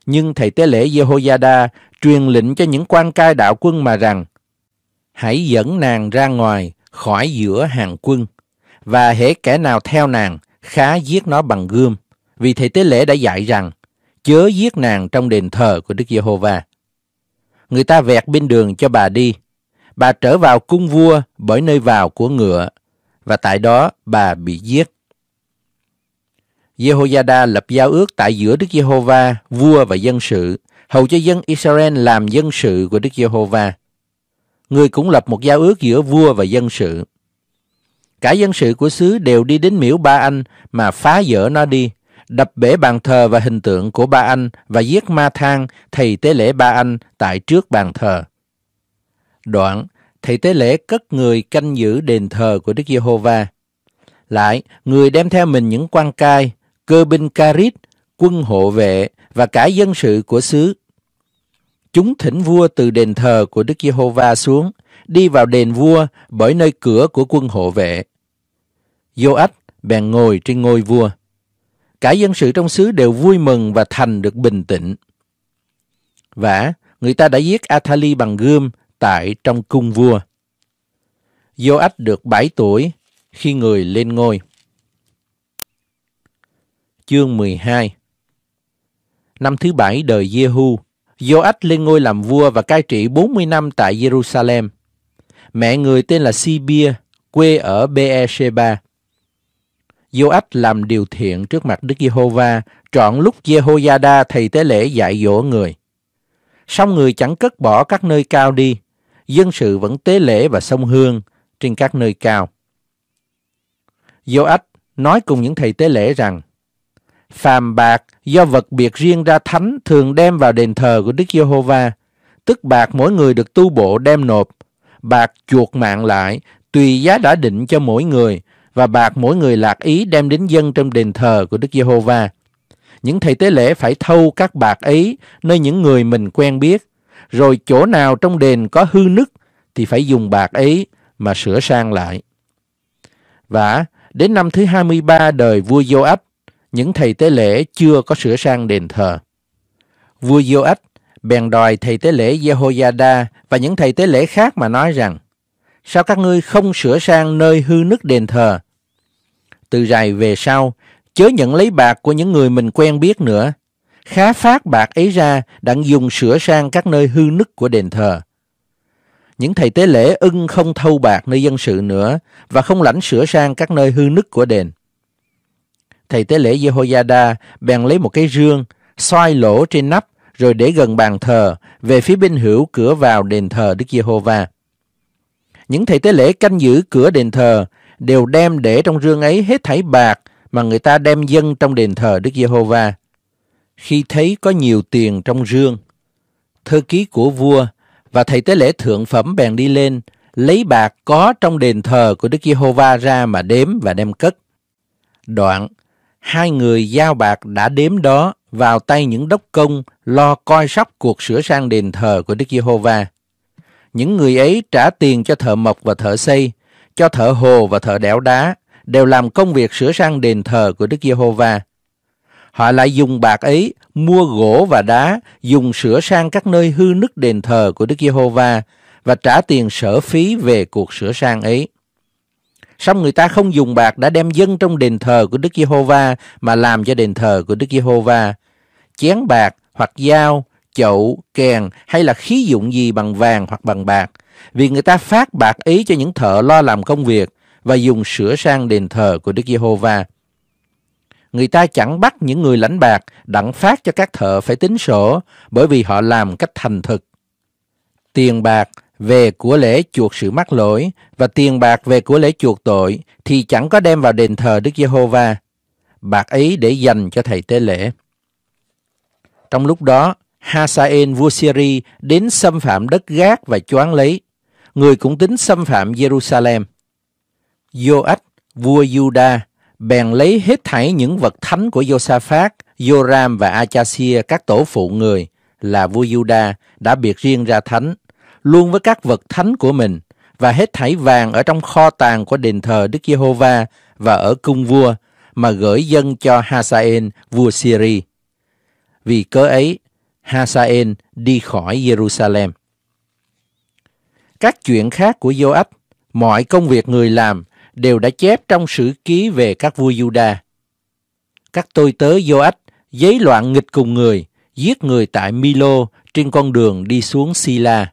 Nhưng thầy tế lễ Jehoiada truyền lệnh cho những quan cai đạo quân mà rằng, hãy dẫn nàng ra ngoài khỏi giữa hàng quân, và hễ kẻ nào theo nàng, khá giết nó bằng gươm. Vì thầy tế lễ đã dạy rằng, chớ giết nàng trong đền thờ của Đức Giê-hô-va. Người ta vẹt bên đường cho bà đi. Bà trở vào cung vua bởi nơi vào của ngựa, và tại đó bà bị giết. Jehoiada lập giao ước tại giữa Đức Giê-hô-va, vua và dân sự, hầu cho dân Israel làm dân sự của Đức Giê-hô-va người cũng lập một giao ước giữa vua và dân sự. Cả dân sự của xứ đều đi đến miễu Ba Anh mà phá dỡ nó đi, đập bể bàn thờ và hình tượng của Ba Anh và giết Ma Thang, thầy tế lễ Ba Anh tại trước bàn thờ. Đoạn, thầy tế lễ cất người canh giữ đền thờ của Đức Giê-hô-va. Lại, người đem theo mình những quan cai, cơ binh Carit, quân hộ vệ và cả dân sự của xứ Chúng thỉnh vua từ đền thờ của Đức Giê-hô-va xuống, đi vào đền vua bởi nơi cửa của quân hộ vệ. Joach bèn ngồi trên ngôi vua. Cả dân sự trong xứ đều vui mừng và thành được bình tĩnh. Vả, người ta đã giết Athali bằng gươm tại trong cung vua. Joach được 7 tuổi khi người lên ngôi. Chương 12 Năm thứ bảy đời Giê-hu, Joach lên ngôi làm vua và cai trị 40 năm tại Jerusalem. Mẹ người tên là Sibia, quê ở Beersheba. Joach làm điều thiện trước mặt Đức Giê-hô-va, trọn lúc Jehoiada thầy tế lễ dạy dỗ người. Song người chẳng cất bỏ các nơi cao đi, dân sự vẫn tế lễ và sông hương trên các nơi cao. Joach nói cùng những thầy tế lễ rằng, phàm bạc do vật biệt riêng ra thánh thường đem vào đền thờ của Đức Giê-hô-va. Tức bạc mỗi người được tu bộ đem nộp, bạc chuột mạng lại tùy giá đã định cho mỗi người và bạc mỗi người lạc ý đem đến dân trong đền thờ của Đức Giê-hô-va. Những thầy tế lễ phải thâu các bạc ấy nơi những người mình quen biết, rồi chỗ nào trong đền có hư nứt thì phải dùng bạc ấy mà sửa sang lại. Và đến năm thứ 23 đời vua áp những thầy tế lễ chưa có sửa sang đền thờ. Vua Joach bèn đòi thầy tế lễ Jehoiada và những thầy tế lễ khác mà nói rằng Sao các ngươi không sửa sang nơi hư nứt đền thờ? Từ rày về sau, chớ nhận lấy bạc của những người mình quen biết nữa. Khá phát bạc ấy ra đặng dùng sửa sang các nơi hư nứt của đền thờ. Những thầy tế lễ ưng không thâu bạc nơi dân sự nữa và không lãnh sửa sang các nơi hư nứt của đền thầy tế lễ Jehoiada bèn lấy một cái rương, xoay lỗ trên nắp rồi để gần bàn thờ, về phía bên hữu cửa vào đền thờ Đức Giê-hô-va. Những thầy tế lễ canh giữ cửa đền thờ đều đem để trong rương ấy hết thảy bạc mà người ta đem dâng trong đền thờ Đức Giê-hô-va. Khi thấy có nhiều tiền trong rương, thư ký của vua và thầy tế lễ thượng phẩm bèn đi lên, lấy bạc có trong đền thờ của Đức Giê-hô-va ra mà đếm và đem cất. Đoạn, hai người giao bạc đã đếm đó vào tay những đốc công lo coi sóc cuộc sửa sang đền thờ của Đức Giê-hô-va. Những người ấy trả tiền cho thợ mộc và thợ xây, cho thợ hồ và thợ đẽo đá, đều làm công việc sửa sang đền thờ của Đức Giê-hô-va. Họ lại dùng bạc ấy mua gỗ và đá, dùng sửa sang các nơi hư nứt đền thờ của Đức Giê-hô-va và trả tiền sở phí về cuộc sửa sang ấy. Xong người ta không dùng bạc đã đem dân trong đền thờ của Đức Giê-hô-va mà làm cho đền thờ của Đức Giê-hô-va. Chén bạc hoặc dao, chậu, kèn hay là khí dụng gì bằng vàng hoặc bằng bạc. Vì người ta phát bạc ý cho những thợ lo làm công việc và dùng sửa sang đền thờ của Đức Giê-hô-va. Người ta chẳng bắt những người lãnh bạc đặng phát cho các thợ phải tính sổ bởi vì họ làm cách thành thực. Tiền bạc về của lễ chuộc sự mắc lỗi và tiền bạc về của lễ chuộc tội thì chẳng có đem vào đền thờ Đức Giê-hô-va. Bạc ấy để dành cho thầy tế lễ. Trong lúc đó, Ha-sa-en vua Syri đến xâm phạm đất gác và choáng lấy. Người cũng tính xâm phạm Jerusalem. Joach, vua Juda, bèn lấy hết thảy những vật thánh của Josaphat, Joram và Achasia các tổ phụ người là vua Juda đã biệt riêng ra thánh luôn với các vật thánh của mình và hết thảy vàng ở trong kho tàng của đền thờ Đức Giê-hô-va và ở cung vua mà gửi dân cho Hasael vua Syri. Vì cớ ấy, Hasael đi khỏi Jerusalem. Các chuyện khác của Joab, mọi công việc người làm đều đã chép trong sử ký về các vua Juda. Các tôi tớ Joab giấy loạn nghịch cùng người, giết người tại Milo trên con đường đi xuống Sila.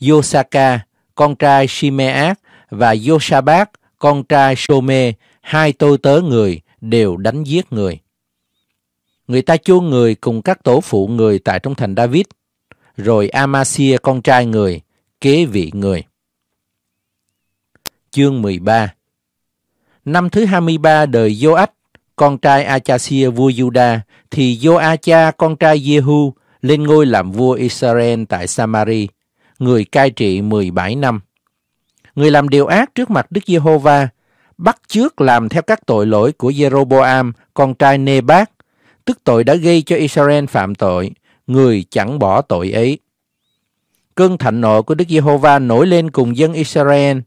Yosaka, con trai Shimeac và Yosabat, con trai Shome, hai tôi tớ người, đều đánh giết người. Người ta chôn người cùng các tổ phụ người tại trong thành David, rồi Amasia con trai người, kế vị người. Chương 13 Năm thứ 23 đời Joach, con trai Achasia vua Juda, thì Joacha con trai Jehu lên ngôi làm vua Israel tại Samari người cai trị 17 năm. Người làm điều ác trước mặt Đức Giê-hô-va, bắt chước làm theo các tội lỗi của Jeroboam, con trai Nebat, tức tội đã gây cho Israel phạm tội, người chẳng bỏ tội ấy. Cơn thạnh nộ của Đức Giê-hô-va nổi lên cùng dân Israel.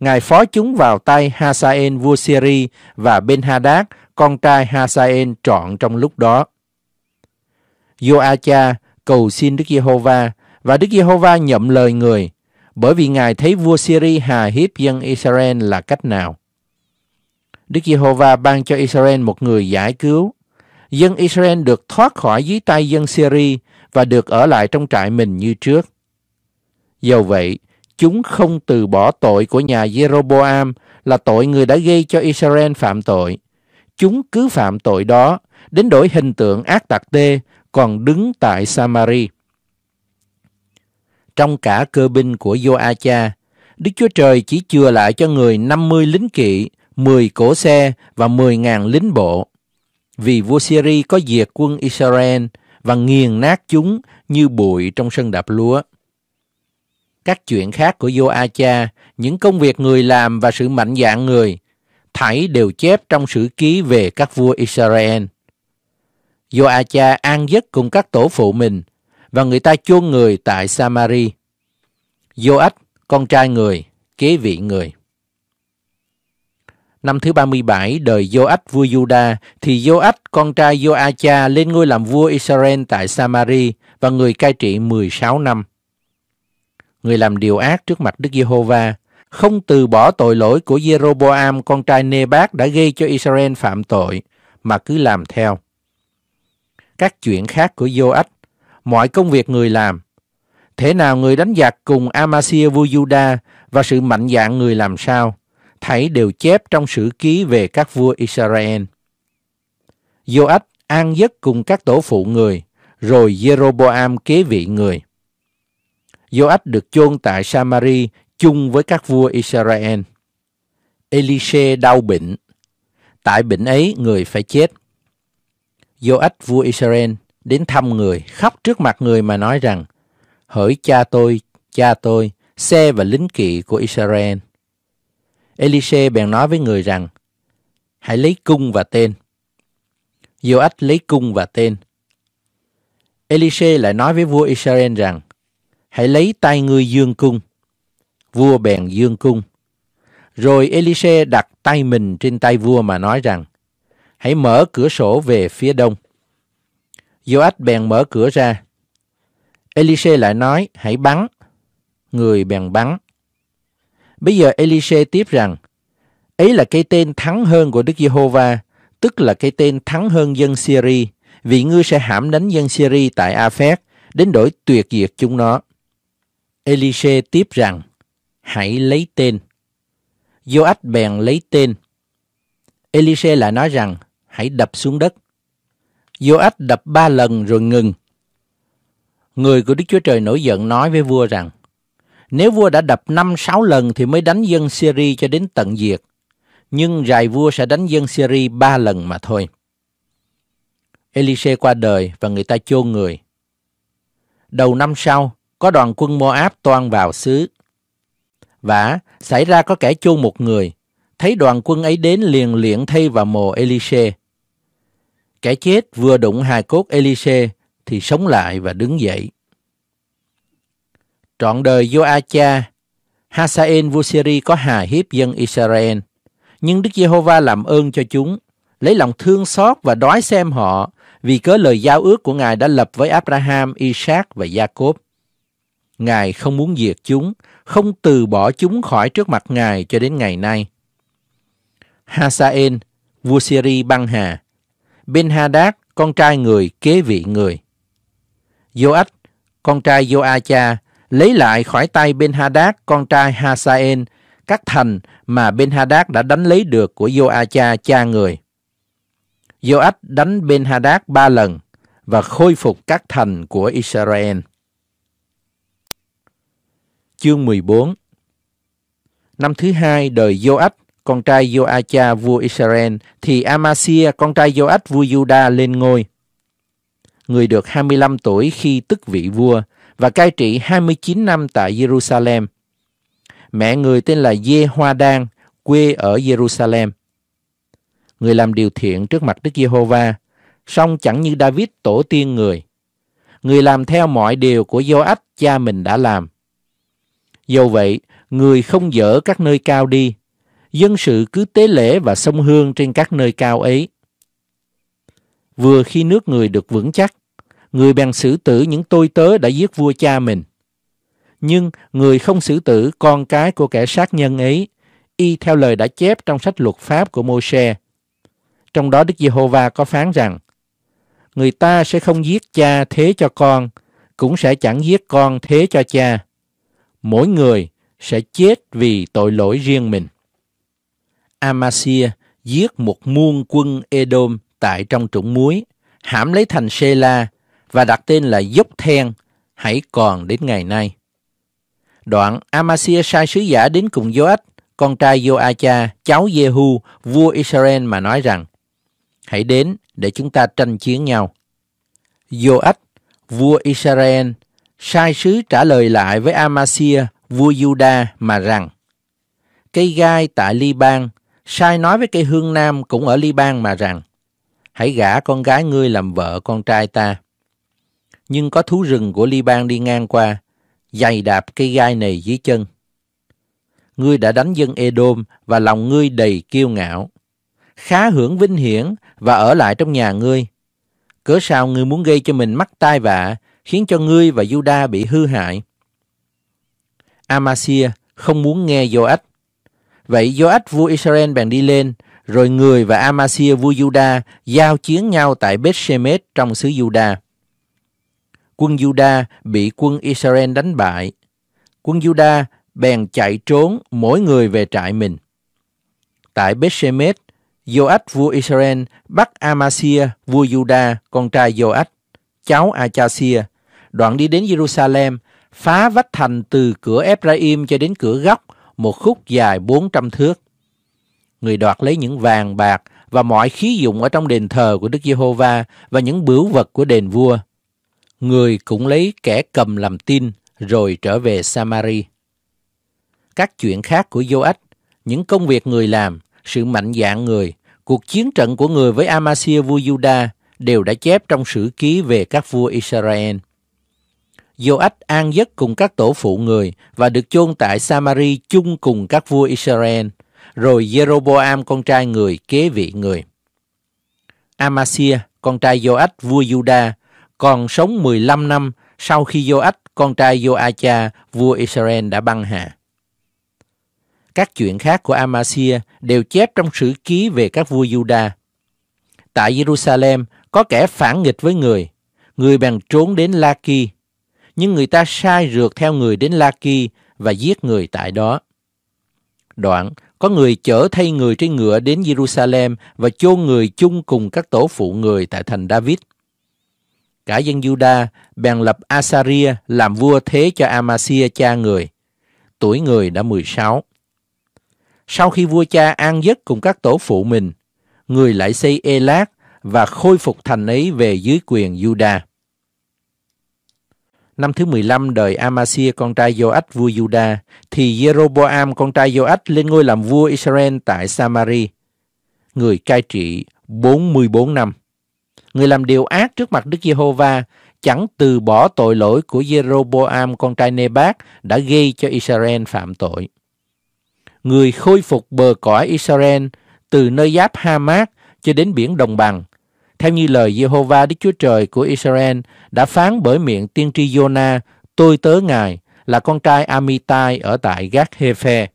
Ngài phó chúng vào tay Hasael vua Syria, và Ben-hadad, con trai Hasael trọn trong lúc đó. Joacha cầu xin Đức Giê-hô-va và Đức Giê-hô-va nhậm lời người, bởi vì Ngài thấy vua Syri hà hiếp dân Israel là cách nào. Đức Giê-hô-va ban cho Israel một người giải cứu. Dân Israel được thoát khỏi dưới tay dân Syri và được ở lại trong trại mình như trước. Dầu vậy, chúng không từ bỏ tội của nhà Jeroboam là tội người đã gây cho Israel phạm tội. Chúng cứ phạm tội đó, đến đổi hình tượng ác tặc tê, còn đứng tại Samari trong cả cơ binh của Joacha. Đức Chúa Trời chỉ chừa lại cho người 50 lính kỵ, 10 cổ xe và 10.000 lính bộ. Vì vua Syri có diệt quân Israel và nghiền nát chúng như bụi trong sân đạp lúa. Các chuyện khác của Joacha, những công việc người làm và sự mạnh dạn người, thảy đều chép trong sử ký về các vua Israel. Joacha an giấc cùng các tổ phụ mình – và người ta chôn người tại Samari. Joach, con trai người, kế vị người. Năm thứ 37 đời Joach vua Juda thì Joach con trai Joacha lên ngôi làm vua Israel tại Samari và người cai trị 16 năm. Người làm điều ác trước mặt Đức Giê-hô-va, không từ bỏ tội lỗi của Jeroboam con trai Nebat đã gây cho Israel phạm tội mà cứ làm theo. Các chuyện khác của Joach mọi công việc người làm. Thế nào người đánh giặc cùng Amasia vua Juda và sự mạnh dạn người làm sao, thảy đều chép trong sử ký về các vua Israel. Joach an giấc cùng các tổ phụ người, rồi Jeroboam kế vị người. Joach được chôn tại Samari chung với các vua Israel. Elise đau bệnh. Tại bệnh ấy người phải chết. Joach vua Israel đến thăm người, khóc trước mặt người mà nói rằng, hỡi cha tôi, cha tôi, xe và lính kỵ của Israel. Elise bèn nói với người rằng, hãy lấy cung và tên. Joach lấy cung và tên. Elise lại nói với vua Israel rằng, hãy lấy tay ngươi dương cung. Vua bèn dương cung. Rồi Elise đặt tay mình trên tay vua mà nói rằng, hãy mở cửa sổ về phía đông. Joach bèn mở cửa ra. Elise lại nói, hãy bắn. Người bèn bắn. Bây giờ Elise tiếp rằng, ấy là cái tên thắng hơn của Đức Giê-hô-va, tức là cái tên thắng hơn dân Syri, vì ngươi sẽ hãm đánh dân Syri tại Aphek, đến đổi tuyệt diệt chúng nó. Elise tiếp rằng, hãy lấy tên. Joach bèn lấy tên. Elise lại nói rằng, hãy đập xuống đất. Joach đập ba lần rồi ngừng. Người của Đức Chúa Trời nổi giận nói với vua rằng, nếu vua đã đập năm sáu lần thì mới đánh dân Syria cho đến tận diệt, nhưng rài vua sẽ đánh dân Syria ba lần mà thôi. Elise qua đời và người ta chôn người. Đầu năm sau, có đoàn quân Moab toan vào xứ. Và xảy ra có kẻ chôn một người, thấy đoàn quân ấy đến liền liện thay vào mồ Elise Kẻ chết vừa đụng hài cốt Elise thì sống lại và đứng dậy. Trọn đời Joacha, Hasael vua Syri có hà hiếp dân Israel, nhưng Đức Giê-hô-va làm ơn cho chúng, lấy lòng thương xót và đói xem họ vì cớ lời giao ước của Ngài đã lập với Abraham, Isaac và Jacob. Ngài không muốn diệt chúng, không từ bỏ chúng khỏi trước mặt Ngài cho đến ngày nay. Hasael, vua Syri băng hà, Bin con trai người, kế vị người. Joach, con trai Joacha, lấy lại khỏi tay Ben con trai Hasael, các thành mà Ben đã đánh lấy được của Joacha cha người. Joach đánh Ben ba lần và khôi phục các thành của Israel. Chương 14 Năm thứ hai đời Joach, con trai Joacha vua Israel, thì Amasia con trai Joach vua Juda lên ngôi. Người được 25 tuổi khi tức vị vua và cai trị 29 năm tại Jerusalem. Mẹ người tên là Dê Hoa Đan, quê ở Jerusalem. Người làm điều thiện trước mặt Đức Giê-hô-va, song chẳng như David tổ tiên người. Người làm theo mọi điều của Joach cha mình đã làm. Dầu vậy, người không dỡ các nơi cao đi, dân sự cứ tế lễ và sông hương trên các nơi cao ấy. Vừa khi nước người được vững chắc, người bèn xử tử những tôi tớ đã giết vua cha mình. Nhưng người không xử tử con cái của kẻ sát nhân ấy, y theo lời đã chép trong sách luật pháp của mô se Trong đó Đức Giê-hô-va có phán rằng, Người ta sẽ không giết cha thế cho con, cũng sẽ chẳng giết con thế cho cha. Mỗi người sẽ chết vì tội lỗi riêng mình. Amasia giết một muôn quân Edom tại trong trũng muối, hãm lấy thành Sela và đặt tên là Dốc Then, hãy còn đến ngày nay. Đoạn Amasia sai sứ giả đến cùng Joach, con trai Joacha, cháu Jehu, vua Israel mà nói rằng, hãy đến để chúng ta tranh chiến nhau. Joach, vua Israel, sai sứ trả lời lại với Amasia, vua Juda mà rằng, cây gai tại Liban Sai nói với cây hương nam cũng ở Liban mà rằng, hãy gả con gái ngươi làm vợ con trai ta. Nhưng có thú rừng của Liban đi ngang qua, giày đạp cây gai này dưới chân. Ngươi đã đánh dân Edom và lòng ngươi đầy kiêu ngạo. Khá hưởng vinh hiển và ở lại trong nhà ngươi. Cớ sao ngươi muốn gây cho mình mắc tai vạ, khiến cho ngươi và Juda bị hư hại. Amasia không muốn nghe Joach Vậy Joach vua Israel bèn đi lên, rồi người và Amasia vua Juda giao chiến nhau tại Bethshemesh trong xứ Juda. Quân Juda bị quân Israel đánh bại. Quân Juda bèn chạy trốn mỗi người về trại mình. Tại Bethshemesh, Joach vua Israel bắt Amasia vua Juda con trai Joach, cháu Achasia, đoạn đi đến Jerusalem, phá vách thành từ cửa Ephraim cho đến cửa góc một khúc dài 400 thước. Người đoạt lấy những vàng bạc và mọi khí dụng ở trong đền thờ của Đức Giê-hô-va và những bưu vật của đền vua. Người cũng lấy kẻ cầm làm tin rồi trở về Samari. Các chuyện khác của Joach, những công việc người làm, sự mạnh dạn người, cuộc chiến trận của người với Amasia vua Juda đều đã chép trong sử ký về các vua Israel. Joach an giấc cùng các tổ phụ người và được chôn tại Samari chung cùng các vua Israel, rồi Jeroboam con trai người kế vị người. Amasia, con trai Joach vua Juda, còn sống 15 năm sau khi Joach con trai Joacha vua Israel đã băng hà. Các chuyện khác của Amasia đều chép trong sử ký về các vua Juda. Tại Jerusalem, có kẻ phản nghịch với người. Người bèn trốn đến Laki, nhưng người ta sai rượt theo người đến La Kỳ và giết người tại đó. Đoạn, có người chở thay người trên ngựa đến Jerusalem và chôn người chung cùng các tổ phụ người tại thành David. Cả dân Juda bèn lập Asaria làm vua thế cho Amasia cha người. Tuổi người đã 16. Sau khi vua cha an giấc cùng các tổ phụ mình, người lại xây Elat và khôi phục thành ấy về dưới quyền Juda. Năm thứ 15 đời Amasia con trai Joach vua Juda thì Jeroboam con trai Joach lên ngôi làm vua Israel tại Samari. Người cai trị 44 năm. Người làm điều ác trước mặt Đức Giê-hô-va chẳng từ bỏ tội lỗi của Jeroboam con trai Nebat đã gây cho Israel phạm tội. Người khôi phục bờ cõi Israel từ nơi giáp Hamas cho đến biển Đồng Bằng theo như lời Jehovah Đức Chúa Trời của Israel đã phán bởi miệng tiên tri Jonah, tôi tớ ngài là con trai Amitai ở tại Gác Hefe.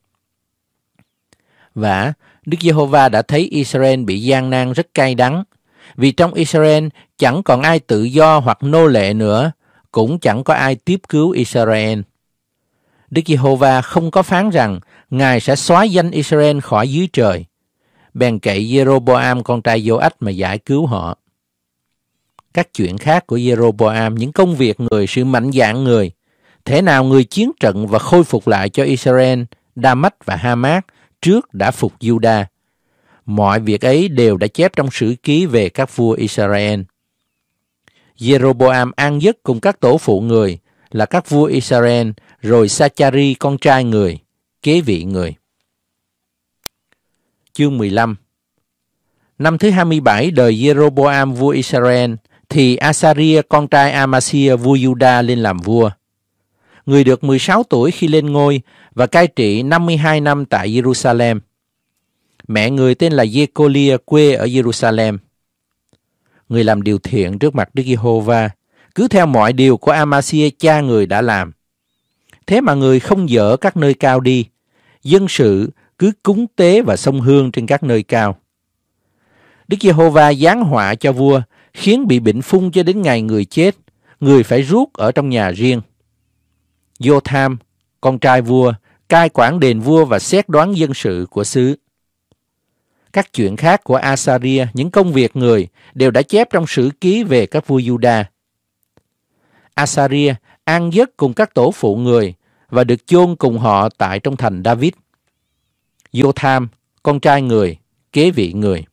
Và Đức Giê-hô-va đã thấy Israel bị gian nan rất cay đắng, vì trong Israel chẳng còn ai tự do hoặc nô lệ nữa, cũng chẳng có ai tiếp cứu Israel. Đức Giê-hô-va không có phán rằng Ngài sẽ xóa danh Israel khỏi dưới trời, bèn cậy Jeroboam con trai Joach mà giải cứu họ. Các chuyện khác của Jeroboam, những công việc người, sự mạnh dạn người, thế nào người chiến trận và khôi phục lại cho Israel, Damascus và Hamas trước đã phục Juda. Mọi việc ấy đều đã chép trong sử ký về các vua Israel. Jeroboam an giấc cùng các tổ phụ người là các vua Israel, rồi Sachari con trai người, kế vị người chương 15 Năm thứ 27 đời Jeroboam vua Israel thì Asaria con trai Amasia vua Juda lên làm vua. Người được 16 tuổi khi lên ngôi và cai trị 52 năm tại Jerusalem. Mẹ người tên là Jecolia quê ở Jerusalem. Người làm điều thiện trước mặt Đức Giê-hô-va, cứ theo mọi điều của Amasia cha người đã làm. Thế mà người không dỡ các nơi cao đi, dân sự cứ cúng tế và sông hương trên các nơi cao. Đức Giê-hô-va giáng họa cho vua, khiến bị bệnh phung cho đến ngày người chết, người phải rút ở trong nhà riêng. Vô-tham, con trai vua, cai quản đền vua và xét đoán dân sự của xứ. Các chuyện khác của Asaria, những công việc người, đều đã chép trong sử ký về các vua Juda. Asaria an giấc cùng các tổ phụ người và được chôn cùng họ tại trong thành David. Jotham, con trai người, kế vị người.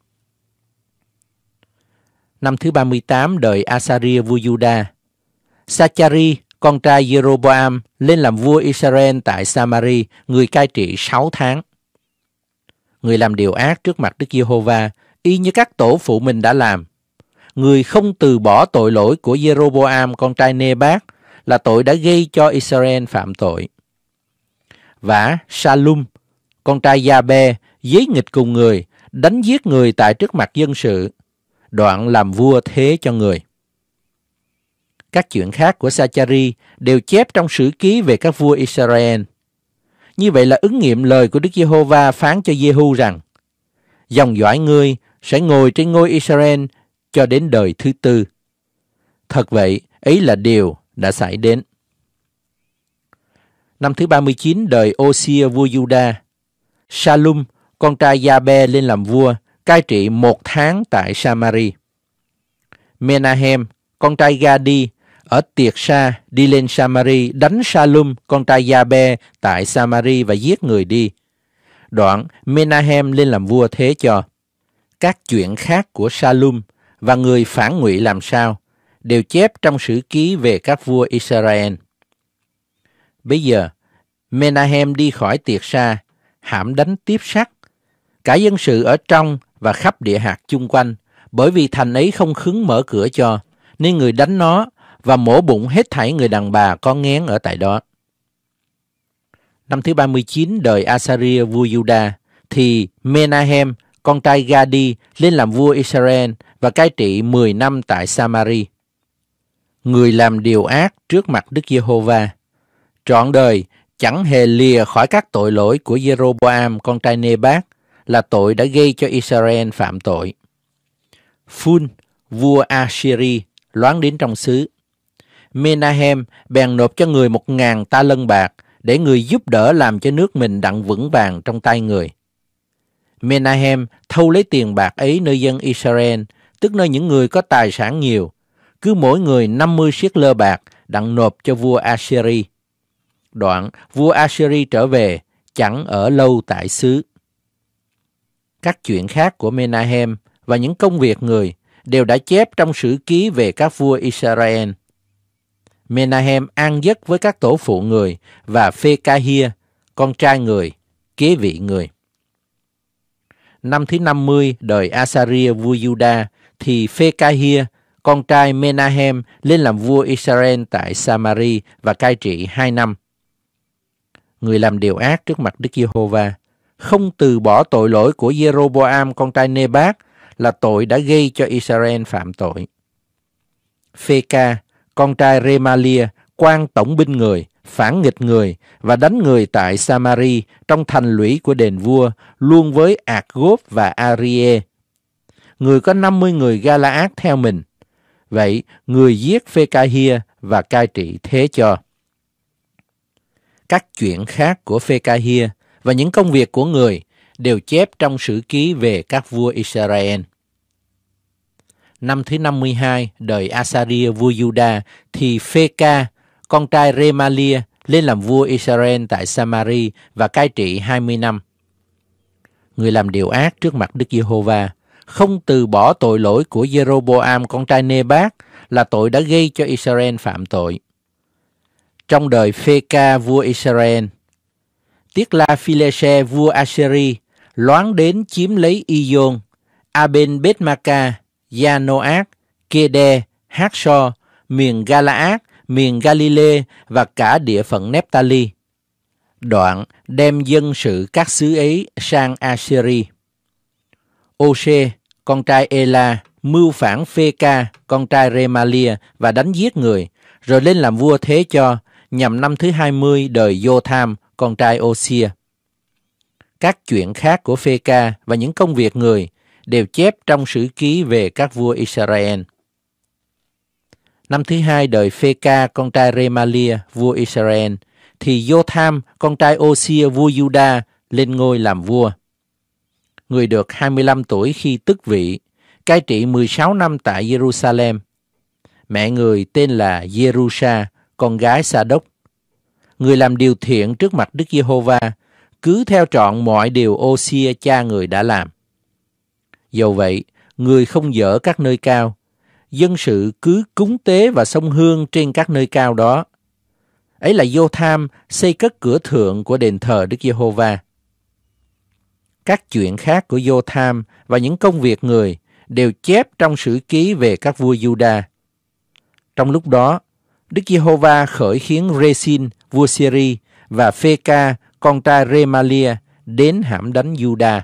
Năm thứ 38 đời Asaria vua Juda, Sachari, con trai Jeroboam, lên làm vua Israel tại Samari, người cai trị 6 tháng. Người làm điều ác trước mặt Đức Giê-hô-va, y như các tổ phụ mình đã làm. Người không từ bỏ tội lỗi của Jeroboam, con trai Nebat, là tội đã gây cho Israel phạm tội. Và Salum, con trai Gia Bê giấy nghịch cùng người, đánh giết người tại trước mặt dân sự, đoạn làm vua thế cho người. Các chuyện khác của Sachari đều chép trong sử ký về các vua Israel. Như vậy là ứng nghiệm lời của Đức Giê-hô-va phán cho Giê-hu rằng dòng dõi ngươi sẽ ngồi trên ngôi Israel cho đến đời thứ tư. Thật vậy, ấy là điều đã xảy đến. Năm thứ 39 đời Osia vua Juda, Salum, con trai gia lên làm vua, cai trị một tháng tại Samari. Menahem, con trai Gadi, ở Tiệt Sa đi lên Samari đánh Salum, con trai gia tại Samari và giết người đi. Đoạn Menahem lên làm vua thế cho. Các chuyện khác của Salum và người phản ngụy làm sao đều chép trong sử ký về các vua Israel. Bây giờ, Menahem đi khỏi Tiệt Sa hãm đánh tiếp sát. Cả dân sự ở trong và khắp địa hạt chung quanh, bởi vì thành ấy không khứng mở cửa cho, nên người đánh nó và mổ bụng hết thảy người đàn bà có ngén ở tại đó. Năm thứ 39 đời Asaria vua Juda thì Menahem, con trai Gadi, lên làm vua Israel và cai trị 10 năm tại Samari. Người làm điều ác trước mặt Đức Giê-hô-va. Trọn đời, chẳng hề lìa khỏi các tội lỗi của Jeroboam con trai Nebat là tội đã gây cho Israel phạm tội. Phun, vua Assyri, loáng đến trong xứ. Menahem bèn nộp cho người một ngàn ta lân bạc để người giúp đỡ làm cho nước mình đặng vững vàng trong tay người. Menahem thâu lấy tiền bạc ấy nơi dân Israel, tức nơi những người có tài sản nhiều, cứ mỗi người 50 siết lơ bạc đặng nộp cho vua Assyri đoạn vua Assyri trở về, chẳng ở lâu tại xứ. Các chuyện khác của Menahem và những công việc người đều đã chép trong sử ký về các vua Israel. Menahem an giấc với các tổ phụ người và phê ca con trai người, kế vị người. Năm thứ 50 đời Asaria vua Juda thì phê ca con trai Menahem lên làm vua Israel tại Samari và cai trị hai năm người làm điều ác trước mặt Đức Giê-hô-va, không từ bỏ tội lỗi của Jeroboam con trai Nebat là tội đã gây cho Israel phạm tội. Phê-ca, con trai Remalia, quan tổng binh người, phản nghịch người và đánh người tại Samari trong thành lũy của đền vua luôn với Ạc Gốp và Arie. Người có 50 người Galaad theo mình. Vậy, người giết Phê-ca-hia và cai trị thế cho các chuyện khác của Fekahia và những công việc của người đều chép trong sử ký về các vua Israel. Năm thứ 52 đời Asaria vua Juda thì Pheka, con trai Remalia, lên làm vua Israel tại Samari và cai trị 20 năm. Người làm điều ác trước mặt Đức Giê-hô-va, không từ bỏ tội lỗi của Jeroboam con trai Nebat là tội đã gây cho Israel phạm tội trong đời Phê-ca vua Israel. tiết La Phileshe vua Assyri loáng đến chiếm lấy Ion, Aben Betmaka, Yanoac, Kede, Haksho, miền Galaad, miền Galile và cả địa phận Nephtali. Đoạn đem dân sự các xứ ấy sang Assyri. Ose, con trai Ela, mưu phản Phê-ca, con trai Remalia và đánh giết người, rồi lên làm vua thế cho, nhằm năm thứ 20 đời Jotham, con trai Osia. Các chuyện khác của phê ca và những công việc người đều chép trong sử ký về các vua Israel. Năm thứ hai đời phê ca, con trai Remalia, vua Israel, thì Jotham, con trai Osia, vua Juda, lên ngôi làm vua. Người được 25 tuổi khi tức vị, cai trị 16 năm tại Jerusalem. Mẹ người tên là Jerusha, con gái Sa Đốc. Người làm điều thiện trước mặt Đức Giê-hô-va, cứ theo trọn mọi điều Ô-xia cha người đã làm. Dầu vậy, người không dở các nơi cao, dân sự cứ cúng tế và sông hương trên các nơi cao đó. Ấy là vô tham xây cất cửa thượng của đền thờ Đức Giê-hô-va. Các chuyện khác của vô tham và những công việc người đều chép trong sử ký về các vua Juda. Trong lúc đó, Đức Giê-hô-va khởi khiến Resin, vua Syri và Phê-ca, con trai Remalia đến hãm đánh Juda.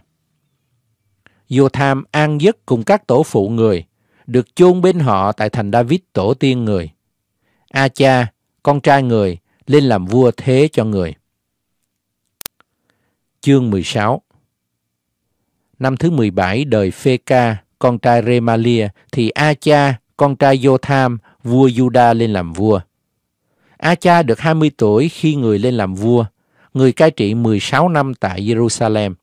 tham an giấc cùng các tổ phụ người, được chôn bên họ tại thành David tổ tiên người. A cha, con trai người, lên làm vua thế cho người. Chương 16 Năm thứ 17 đời Phê-ca, con trai Remalia, thì A cha, con trai yô-tham vua Juda lên làm vua. Acha được 20 tuổi khi người lên làm vua, người cai trị 16 năm tại Jerusalem.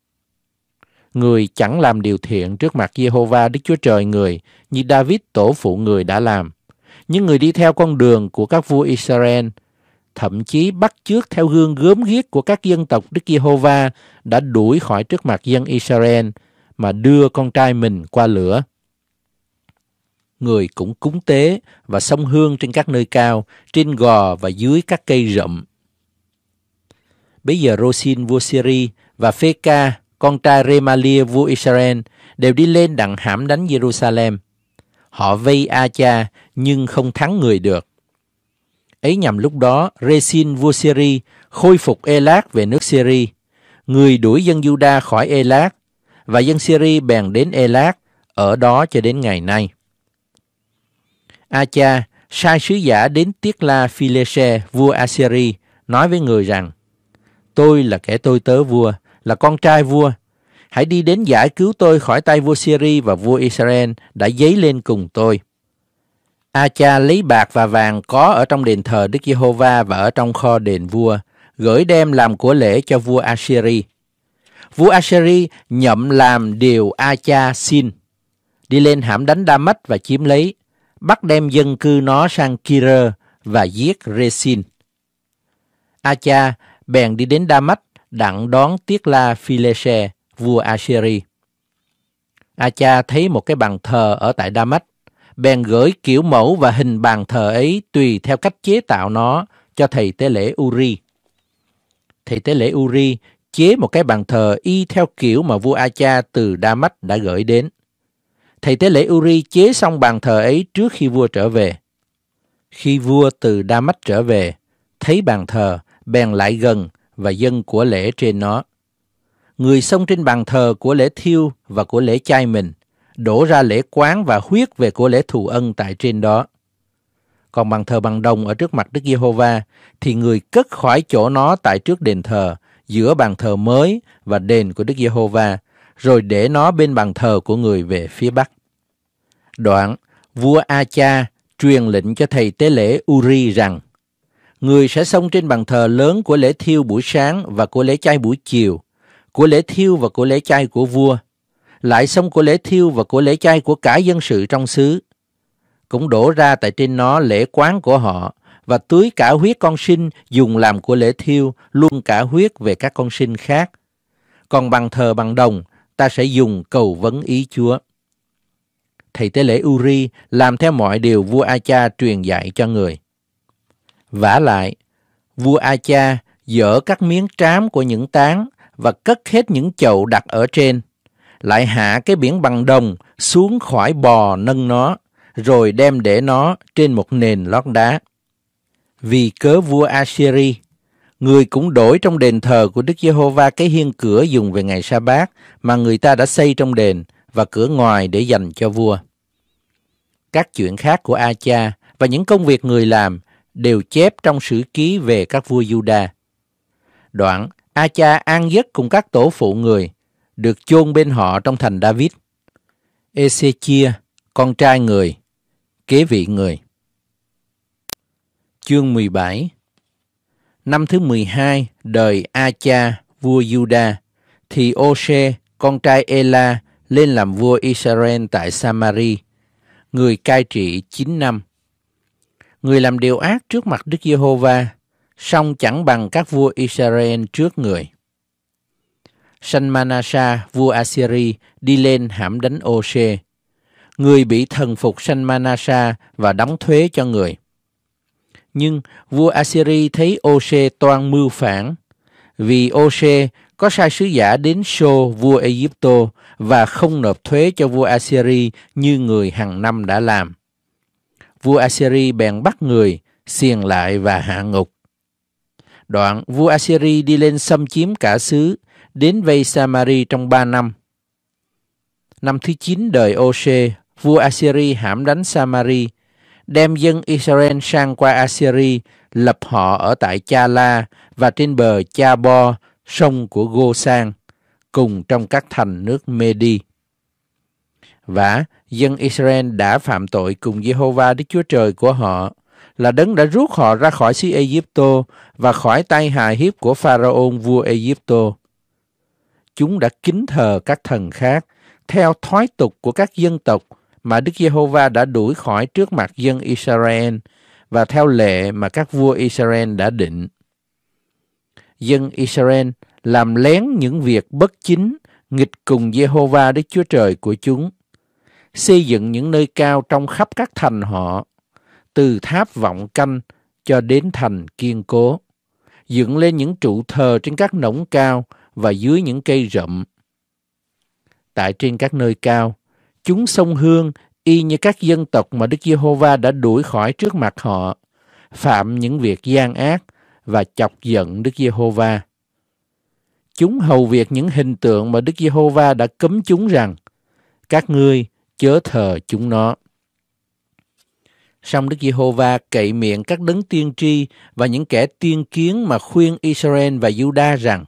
Người chẳng làm điều thiện trước mặt Jehovah Đức Chúa Trời người như David tổ phụ người đã làm. Những người đi theo con đường của các vua Israel, thậm chí bắt chước theo gương gớm ghiếc của các dân tộc Đức Giê-hô-va đã đuổi khỏi trước mặt dân Israel mà đưa con trai mình qua lửa người cũng cúng tế và sông hương trên các nơi cao, trên gò và dưới các cây rậm. Bây giờ Rosin vua Syri và Pheka, con trai Remalia vua Israel, đều đi lên đặng hãm đánh Jerusalem. Họ vây Acha nhưng không thắng người được. Ấy nhằm lúc đó, Resin vua Syri khôi phục Elac về nước Syri. Người đuổi dân Juda khỏi Elac và dân Syri bèn đến Elac, ở đó cho đến ngày nay. Acha sai sứ giả đến Tiết La Philese, vua Assyri, nói với người rằng, Tôi là kẻ tôi tớ vua, là con trai vua. Hãy đi đến giải cứu tôi khỏi tay vua Syri và vua Israel đã dấy lên cùng tôi. Acha lấy bạc và vàng có ở trong đền thờ Đức Giê-hô-va và ở trong kho đền vua, gửi đem làm của lễ cho vua Assyri. Vua Assyri nhậm làm điều Acha xin, đi lên hãm đánh Đa-mách và chiếm lấy bắt đem dân cư nó sang Kira và giết Resin. Acha bèn đi đến đa đặng đón Tiết La Philese, vua Asheri. Acha thấy một cái bàn thờ ở tại đa bèn gửi kiểu mẫu và hình bàn thờ ấy tùy theo cách chế tạo nó cho thầy tế lễ Uri. Thầy tế lễ Uri chế một cái bàn thờ y theo kiểu mà vua Acha từ đa đã gửi đến thầy tế lễ Uri chế xong bàn thờ ấy trước khi vua trở về. Khi vua từ Đa Mách trở về, thấy bàn thờ, bèn lại gần và dân của lễ trên nó. Người xông trên bàn thờ của lễ thiêu và của lễ chay mình, đổ ra lễ quán và huyết về của lễ thù ân tại trên đó. Còn bàn thờ bằng đồng ở trước mặt Đức Giê-hô-va thì người cất khỏi chỗ nó tại trước đền thờ, giữa bàn thờ mới và đền của Đức Giê-hô-va rồi để nó bên bàn thờ của người về phía bắc. Đoạn, vua Acha truyền lệnh cho thầy tế lễ Uri rằng, người sẽ xông trên bàn thờ lớn của lễ thiêu buổi sáng và của lễ chay buổi chiều, của lễ thiêu và của lễ chay của vua, lại xông của lễ thiêu và của lễ chay của cả dân sự trong xứ. Cũng đổ ra tại trên nó lễ quán của họ, và tưới cả huyết con sinh dùng làm của lễ thiêu, luôn cả huyết về các con sinh khác. Còn bàn thờ bằng đồng ta sẽ dùng cầu vấn ý Chúa. Thầy tế lễ Uri làm theo mọi điều vua Acha truyền dạy cho người. Vả lại, vua Acha dỡ các miếng trám của những tán và cất hết những chậu đặt ở trên, lại hạ cái biển bằng đồng xuống khỏi bò nâng nó, rồi đem để nó trên một nền lót đá. Vì cớ vua Assyri, người cũng đổi trong đền thờ của Đức Giê-hô-va cái hiên cửa dùng về ngày sa bát mà người ta đã xây trong đền và cửa ngoài để dành cho vua. Các chuyện khác của A-cha và những công việc người làm đều chép trong sử ký về các vua Juda. Đoạn, A-cha an giấc cùng các tổ phụ người, được chôn bên họ trong thành David. Ezechia, con trai người, kế vị người. Chương 17 Năm thứ 12 đời Acha vua Juda thì Ose con trai Ela lên làm vua Israel tại Samari, người cai trị 9 năm. Người làm điều ác trước mặt Đức Giê-hô-va, song chẳng bằng các vua Israel trước người. Sanmanasa, vua Assyri, đi lên hãm đánh Ose. Người bị thần phục Sanmanasa và đóng thuế cho người. Nhưng vua Assyri thấy Ô-xê toan mưu phản. Vì ô có sai sứ giả đến Sô vua Egypto và không nộp thuế cho vua Assyri như người hàng năm đã làm. Vua Assyri bèn bắt người, xiềng lại và hạ ngục. Đoạn vua Assyri đi lên xâm chiếm cả xứ, đến vây Samari trong ba năm. Năm thứ chín đời ô vua Assyri hãm đánh Samari đem dân Israel sang qua Assyri, lập họ ở tại Chala và trên bờ Chabo, sông của Gosan, cùng trong các thành nước Medi. Và dân Israel đã phạm tội cùng Jehovah Đức Chúa Trời của họ, là đấng đã rút họ ra khỏi xứ Egypto và khỏi tay hài hiếp của Pharaoh vua Egypto. Chúng đã kính thờ các thần khác theo thói tục của các dân tộc mà Đức Giê-hô-va đã đuổi khỏi trước mặt dân Israel và theo lệ mà các vua Israel đã định. Dân Israel làm lén những việc bất chính nghịch cùng Giê-hô-va Đức Chúa Trời của chúng, xây dựng những nơi cao trong khắp các thành họ, từ tháp vọng canh cho đến thành kiên cố, dựng lên những trụ thờ trên các nỗng cao và dưới những cây rậm. Tại trên các nơi cao, chúng sông Hương y như các dân tộc mà Đức Giê-hô-va đã đuổi khỏi trước mặt họ, phạm những việc gian ác và chọc giận Đức Giê-hô-va. Chúng hầu việc những hình tượng mà Đức Giê-hô-va đã cấm chúng rằng các ngươi chớ thờ chúng nó. xong Đức Giê-hô-va cậy miệng các đấng tiên tri và những kẻ tiên kiến mà khuyên Israel và Juda rằng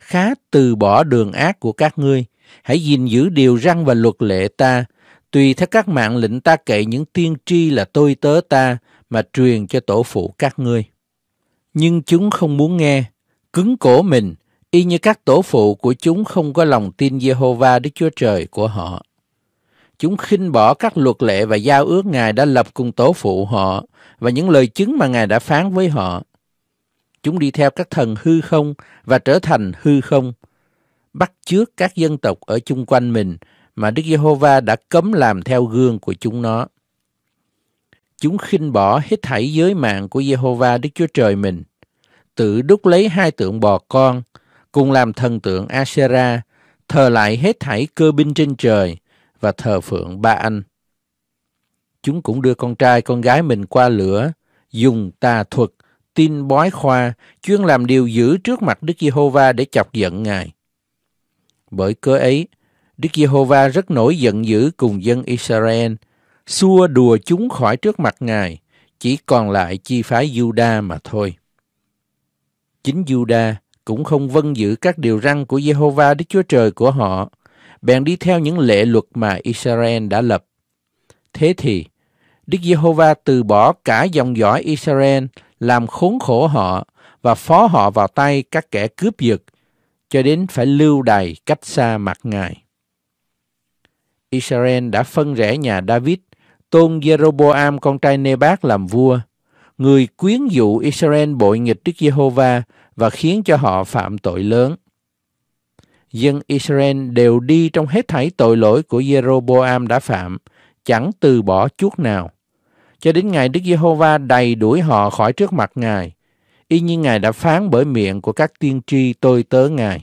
khá từ bỏ đường ác của các ngươi Hãy gìn giữ điều răn và luật lệ ta, tùy theo các mạng lệnh ta kệ những tiên tri là tôi tớ ta mà truyền cho tổ phụ các ngươi. Nhưng chúng không muốn nghe, cứng cổ mình, y như các tổ phụ của chúng không có lòng tin Jehovah Đức Chúa Trời của họ. Chúng khinh bỏ các luật lệ và giao ước Ngài đã lập cùng tổ phụ họ và những lời chứng mà Ngài đã phán với họ. Chúng đi theo các thần hư không và trở thành hư không, bắt chước các dân tộc ở chung quanh mình mà Đức Giê-hô-va đã cấm làm theo gương của chúng nó. Chúng khinh bỏ hết thảy giới mạng của Giê-hô-va Đức Chúa Trời mình, tự đúc lấy hai tượng bò con, cùng làm thần tượng Asera, thờ lại hết thảy cơ binh trên trời và thờ phượng ba anh. Chúng cũng đưa con trai con gái mình qua lửa, dùng tà thuật, tin bói khoa, chuyên làm điều dữ trước mặt Đức Giê-hô-va để chọc giận Ngài bởi cớ ấy, Đức Giê-hô-va rất nổi giận dữ cùng dân Israel, xua đùa chúng khỏi trước mặt Ngài, chỉ còn lại chi phái Juda mà thôi. Chính Juda cũng không vâng giữ các điều răn của Giê-hô-va Đức Chúa Trời của họ, bèn đi theo những lệ luật mà Israel đã lập. Thế thì, Đức Giê-hô-va từ bỏ cả dòng dõi Israel, làm khốn khổ họ và phó họ vào tay các kẻ cướp giật, cho đến phải lưu đày cách xa mặt ngài. Israel đã phân rẽ nhà David, tôn Jeroboam con trai Nebat làm vua, người quyến dụ Israel bội nghịch Đức Giê-hô-va và khiến cho họ phạm tội lớn. Dân Israel đều đi trong hết thảy tội lỗi của Jeroboam đã phạm, chẳng từ bỏ chút nào. Cho đến ngày Đức Giê-hô-va đầy đuổi họ khỏi trước mặt Ngài, y như Ngài đã phán bởi miệng của các tiên tri tôi tớ Ngài.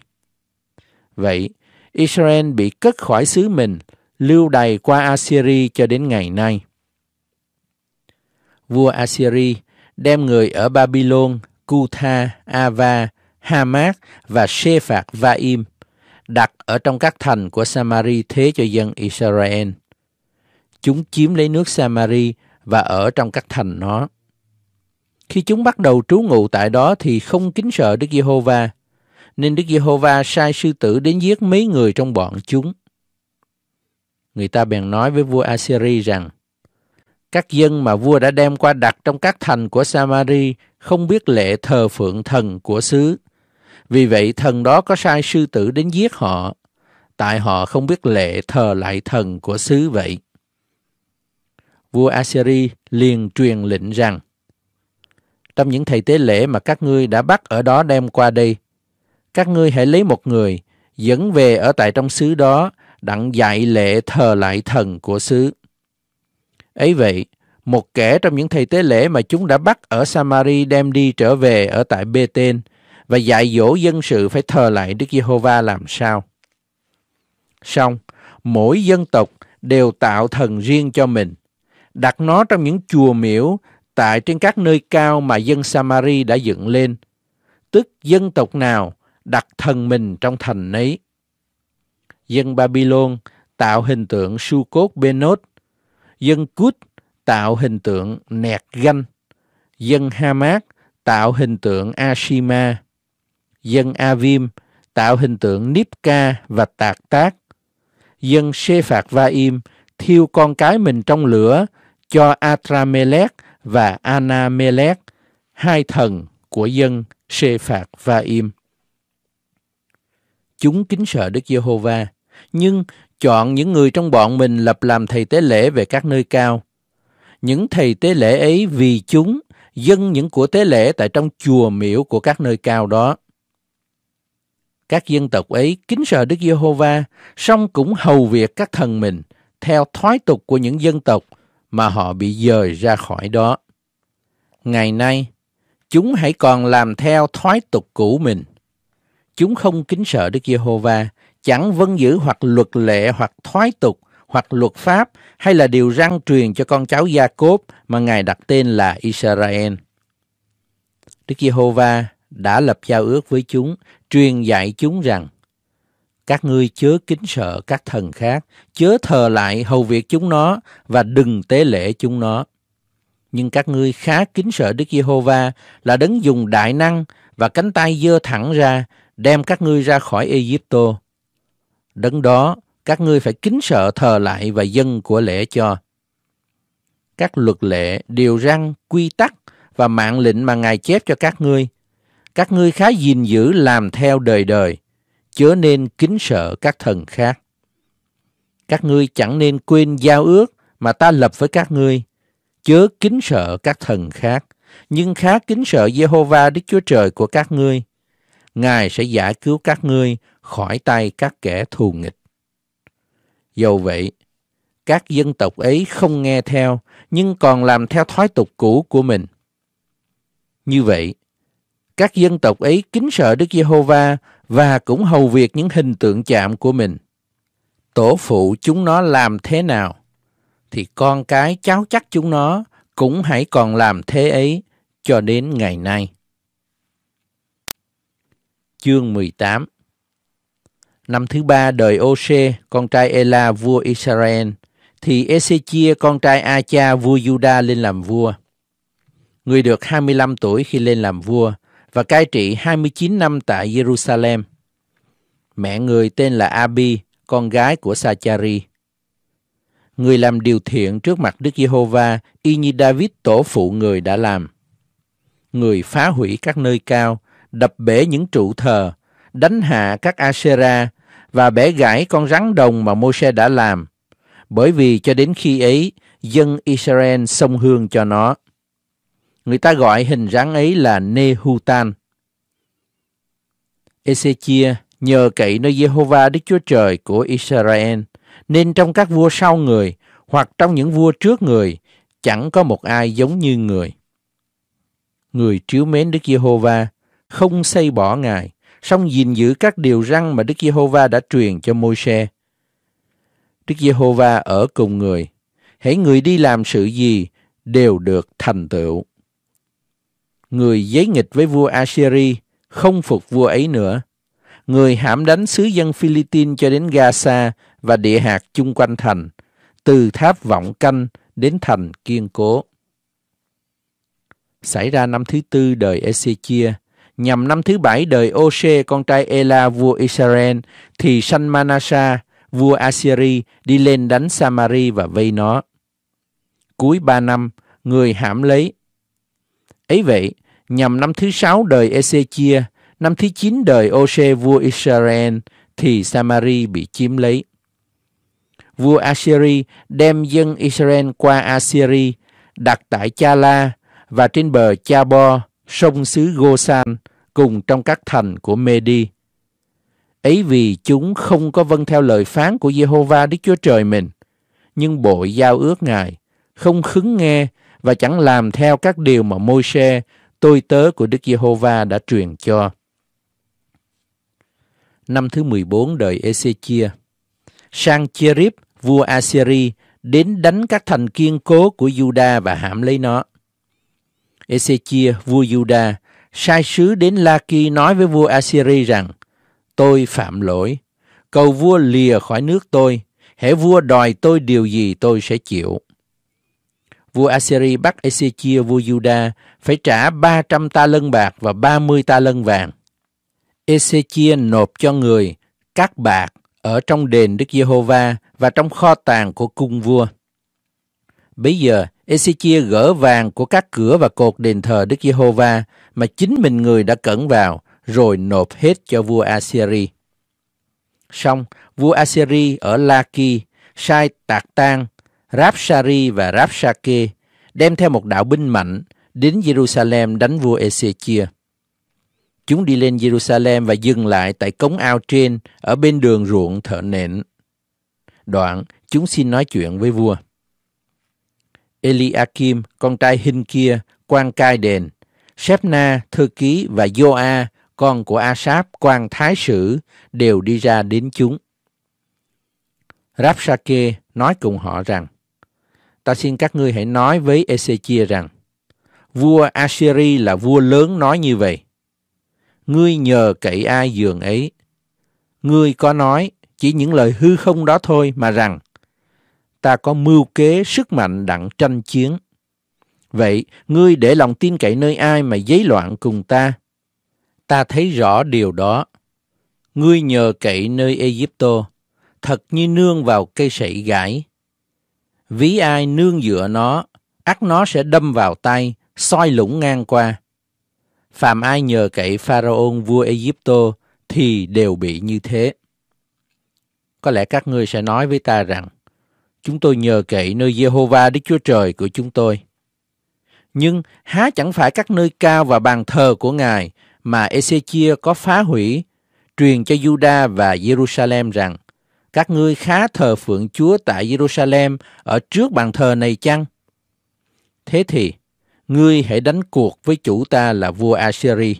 Vậy, Israel bị cất khỏi xứ mình, lưu đày qua Assyri cho đến ngày nay. Vua Assyri đem người ở Babylon, Kutha, Ava, Hamat và Shephạt Vaim đặt ở trong các thành của Samari thế cho dân Israel. Chúng chiếm lấy nước Samari và ở trong các thành nó. Khi chúng bắt đầu trú ngụ tại đó thì không kính sợ Đức Giê-hô-va, nên Đức Giê-hô-va sai sư tử đến giết mấy người trong bọn chúng. Người ta bèn nói với vua Assyri rằng, các dân mà vua đã đem qua đặt trong các thành của Samari không biết lễ thờ phượng thần của xứ. Vì vậy thần đó có sai sư tử đến giết họ, tại họ không biết lễ thờ lại thần của xứ vậy. Vua Assyri liền truyền lệnh rằng trong những thầy tế lễ mà các ngươi đã bắt ở đó đem qua đây. Các ngươi hãy lấy một người, dẫn về ở tại trong xứ đó, đặng dạy lễ thờ lại thần của xứ. Ấy vậy, một kẻ trong những thầy tế lễ mà chúng đã bắt ở Samari đem đi trở về ở tại Bê-tên và dạy dỗ dân sự phải thờ lại Đức Giê-hô-va làm sao. Xong, mỗi dân tộc đều tạo thần riêng cho mình, đặt nó trong những chùa miễu tại trên các nơi cao mà dân Samari đã dựng lên, tức dân tộc nào đặt thần mình trong thành ấy. Dân Babylon tạo hình tượng su cốt Benot, dân Cút tạo hình tượng Nẹt Ganh, dân Hamas tạo hình tượng Ashima, dân Avim tạo hình tượng Nipka và Tạc Tác, dân Sê Phạt Va Im thiêu con cái mình trong lửa cho Atramelech và Anamelech, hai thần của dân Sê Phạt và Im. Chúng kính sợ Đức Giê-hô-va, nhưng chọn những người trong bọn mình lập làm thầy tế lễ về các nơi cao. Những thầy tế lễ ấy vì chúng dâng những của tế lễ tại trong chùa miễu của các nơi cao đó. Các dân tộc ấy kính sợ Đức Giê-hô-va, song cũng hầu việc các thần mình theo thoái tục của những dân tộc mà họ bị dời ra khỏi đó. Ngày nay, chúng hãy còn làm theo thói tục cũ mình. Chúng không kính sợ Đức Giê-hô-va, chẳng vâng giữ hoặc luật lệ hoặc thói tục hoặc luật pháp hay là điều răng truyền cho con cháu Gia Cốp mà Ngài đặt tên là Israel. Đức Giê-hô-va đã lập giao ước với chúng, truyền dạy chúng rằng các ngươi chớ kính sợ các thần khác, chớ thờ lại hầu việc chúng nó và đừng tế lễ chúng nó. Nhưng các ngươi khá kính sợ Đức Giê-hô-va là đấng dùng đại năng và cánh tay dơ thẳng ra đem các ngươi ra khỏi Egypto. Đấng đó các ngươi phải kính sợ thờ lại và dân của lễ cho. Các luật lệ, điều răn, quy tắc và mạng lệnh mà Ngài chép cho các ngươi, các ngươi khá gìn giữ làm theo đời đời chớ nên kính sợ các thần khác. Các ngươi chẳng nên quên giao ước mà ta lập với các ngươi, chớ kính sợ các thần khác, nhưng khá kính sợ Jehovah Đức Chúa Trời của các ngươi. Ngài sẽ giải cứu các ngươi khỏi tay các kẻ thù nghịch. Dầu vậy, các dân tộc ấy không nghe theo, nhưng còn làm theo thói tục cũ của mình. Như vậy, các dân tộc ấy kính sợ Đức Giê-hô-va và cũng hầu việc những hình tượng chạm của mình. Tổ phụ chúng nó làm thế nào, thì con cái cháu chắc chúng nó cũng hãy còn làm thế ấy cho đến ngày nay. Chương 18 Năm thứ ba đời Ose, con trai Ela vua Israel, thì Ezechia con trai Acha vua Juda lên làm vua. Người được 25 tuổi khi lên làm vua, và cai trị 29 năm tại Jerusalem. Mẹ người tên là Abi, con gái của Sachari. Người làm điều thiện trước mặt Đức Giê-hô-va, y như David tổ phụ người đã làm. Người phá hủy các nơi cao, đập bể những trụ thờ, đánh hạ các Asera và bẻ gãy con rắn đồng mà Môi-se đã làm, bởi vì cho đến khi ấy, dân Israel sông hương cho nó. Người ta gọi hình rắn ấy là Nehutan. Ezechia nhờ cậy nơi Jehovah Đức Chúa Trời của Israel, nên trong các vua sau người hoặc trong những vua trước người chẳng có một ai giống như người. Người chiếu mến Đức Giê-hô-va, không xây bỏ Ngài, song gìn giữ các điều răn mà Đức Giê-hô-va đã truyền cho Môi-se. Đức Giê-hô-va ở cùng người, hãy người đi làm sự gì đều được thành tựu người giấy nghịch với vua Assyri, không phục vua ấy nữa. Người hãm đánh sứ dân Philippines cho đến Gaza và địa hạt chung quanh thành, từ tháp vọng canh đến thành kiên cố. Xảy ra năm thứ tư đời Ezechia, nhằm năm thứ bảy đời Ose con trai Ela vua Israel thì sanh Manasa vua Assyri đi lên đánh Samari và vây nó. Cuối ba năm, người hãm lấy Ấy vậy, nhằm năm thứ sáu đời Ezechia, năm thứ chín đời Ose vua Israel, thì Samari bị chiếm lấy. Vua Assyri đem dân Israel qua Assyri, đặt tại Chala và trên bờ Chabo, sông xứ Gosan, cùng trong các thành của Medi. Ấy vì chúng không có vâng theo lời phán của Jehovah Đức Chúa Trời mình, nhưng bội giao ước Ngài, không khứng nghe và chẳng làm theo các điều mà Môi-se, tôi tớ của Đức Giê-hô-va đã truyền cho. Năm thứ 14 đời sê Ezechia, sang Cherib, vua Assyri, đến đánh các thành kiên cố của Juda và hãm lấy nó. sê Ezechia, vua Juda, sai sứ đến La-ki nói với vua Assyri rằng, tôi phạm lỗi, cầu vua lìa khỏi nước tôi, hễ vua đòi tôi điều gì tôi sẽ chịu vua Assyri bắt Ezechia vua Juda phải trả 300 ta lân bạc và 30 ta lân vàng. Ezechia nộp cho người các bạc ở trong đền Đức Giê-hô-va và trong kho tàng của cung vua. Bây giờ, Ezechia gỡ vàng của các cửa và cột đền thờ Đức Giê-hô-va mà chính mình người đã cẩn vào rồi nộp hết cho vua Assyri. Xong, vua Assyri ở Laki sai tạc tang Rapsari và Rapsake đem theo một đạo binh mạnh đến Jerusalem đánh vua Ezechia. Chúng đi lên Jerusalem và dừng lại tại cống ao trên ở bên đường ruộng thợ nện. Đoạn, chúng xin nói chuyện với vua. Eliakim, con trai Hinh kia, quan cai đền, Shepna, thư ký và Joa, con của Asap, quan thái sử, đều đi ra đến chúng. Rapsake nói cùng họ rằng, ta xin các ngươi hãy nói với Ezechia rằng, vua Assyri là vua lớn nói như vậy. Ngươi nhờ cậy ai giường ấy? Ngươi có nói chỉ những lời hư không đó thôi mà rằng, ta có mưu kế sức mạnh đặng tranh chiến. Vậy, ngươi để lòng tin cậy nơi ai mà giấy loạn cùng ta? Ta thấy rõ điều đó. Ngươi nhờ cậy nơi Egypto, thật như nương vào cây sậy gãi ví ai nương dựa nó, ắt nó sẽ đâm vào tay, soi lũng ngang qua. Phạm ai nhờ cậy Pharaon vua Egypto thì đều bị như thế. Có lẽ các ngươi sẽ nói với ta rằng, chúng tôi nhờ cậy nơi Jehovah Đức Chúa Trời của chúng tôi. Nhưng há chẳng phải các nơi cao và bàn thờ của Ngài mà Ezechia có phá hủy, truyền cho Juda và Jerusalem rằng các ngươi khá thờ phượng Chúa tại Jerusalem ở trước bàn thờ này chăng? Thế thì, ngươi hãy đánh cuộc với chủ ta là vua Assyri.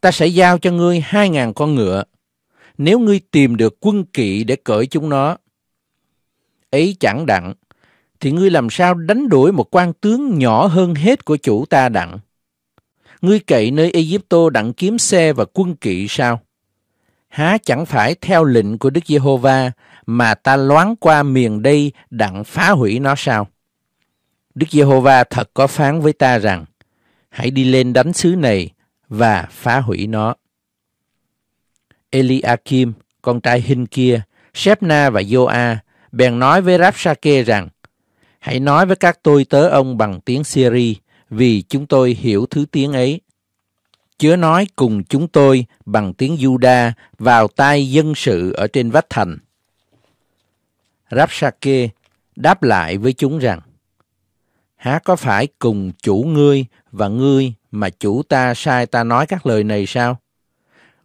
Ta sẽ giao cho ngươi hai ngàn con ngựa, nếu ngươi tìm được quân kỵ để cởi chúng nó. Ấy chẳng đặng, thì ngươi làm sao đánh đuổi một quan tướng nhỏ hơn hết của chủ ta đặng? Ngươi cậy nơi Egypto đặng kiếm xe và quân kỵ sao? há chẳng phải theo lệnh của Đức Giê-hô-va mà ta loáng qua miền đây đặng phá hủy nó sao? Đức Giê-hô-va thật có phán với ta rằng, hãy đi lên đánh xứ này và phá hủy nó. Eliakim, con trai Hinh kia, Shepna và Joa bèn nói với Rapsake rằng, hãy nói với các tôi tớ ông bằng tiếng Syri vì chúng tôi hiểu thứ tiếng ấy. Chúa nói cùng chúng tôi bằng tiếng Juda vào tay dân sự ở trên vách thành. Rapsake đáp lại với chúng rằng, Há có phải cùng chủ ngươi và ngươi mà chủ ta sai ta nói các lời này sao?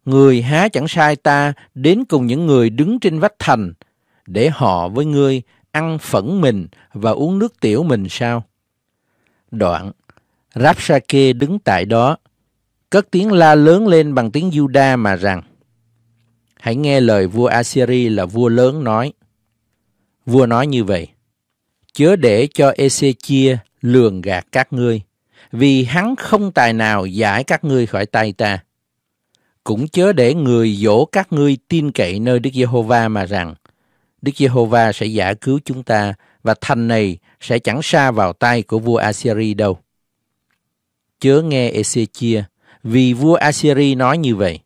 Người há chẳng sai ta đến cùng những người đứng trên vách thành để họ với ngươi ăn phẫn mình và uống nước tiểu mình sao? Đoạn, Rapsake đứng tại đó cất tiếng la lớn lên bằng tiếng Juda mà rằng, Hãy nghe lời vua Assyri là vua lớn nói. Vua nói như vậy, Chớ để cho Ezechia lường gạt các ngươi, vì hắn không tài nào giải các ngươi khỏi tay ta. Cũng chớ để người dỗ các ngươi tin cậy nơi Đức Giê-hô-va mà rằng, Đức Giê-hô-va sẽ giải cứu chúng ta và thành này sẽ chẳng xa vào tay của vua Assyri đâu. Chớ nghe Ezechia vì vua Assyri nói như vậy.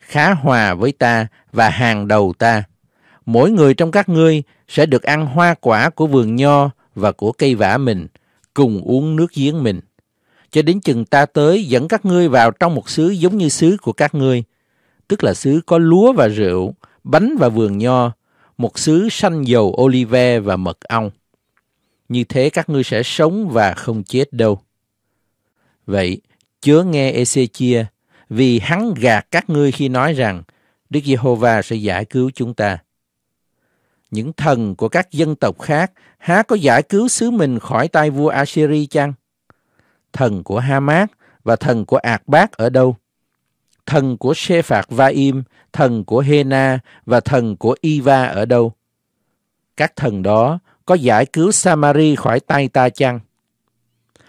Khá hòa với ta và hàng đầu ta. Mỗi người trong các ngươi sẽ được ăn hoa quả của vườn nho và của cây vả mình, cùng uống nước giếng mình. Cho đến chừng ta tới dẫn các ngươi vào trong một xứ giống như xứ của các ngươi, tức là xứ có lúa và rượu, bánh và vườn nho, một xứ xanh dầu olive và mật ong. Như thế các ngươi sẽ sống và không chết đâu. Vậy, chớ nghe Ezechia, vì hắn gạt các ngươi khi nói rằng Đức Giê-hô-va sẽ giải cứu chúng ta. Những thần của các dân tộc khác há có giải cứu xứ mình khỏi tay vua Assyri chăng? Thần của Hamas và thần của Ạc Bác ở đâu? Thần của Sê Phạt Im thần của Hena và thần của Iva ở đâu? Các thần đó có giải cứu Samari khỏi tay ta chăng?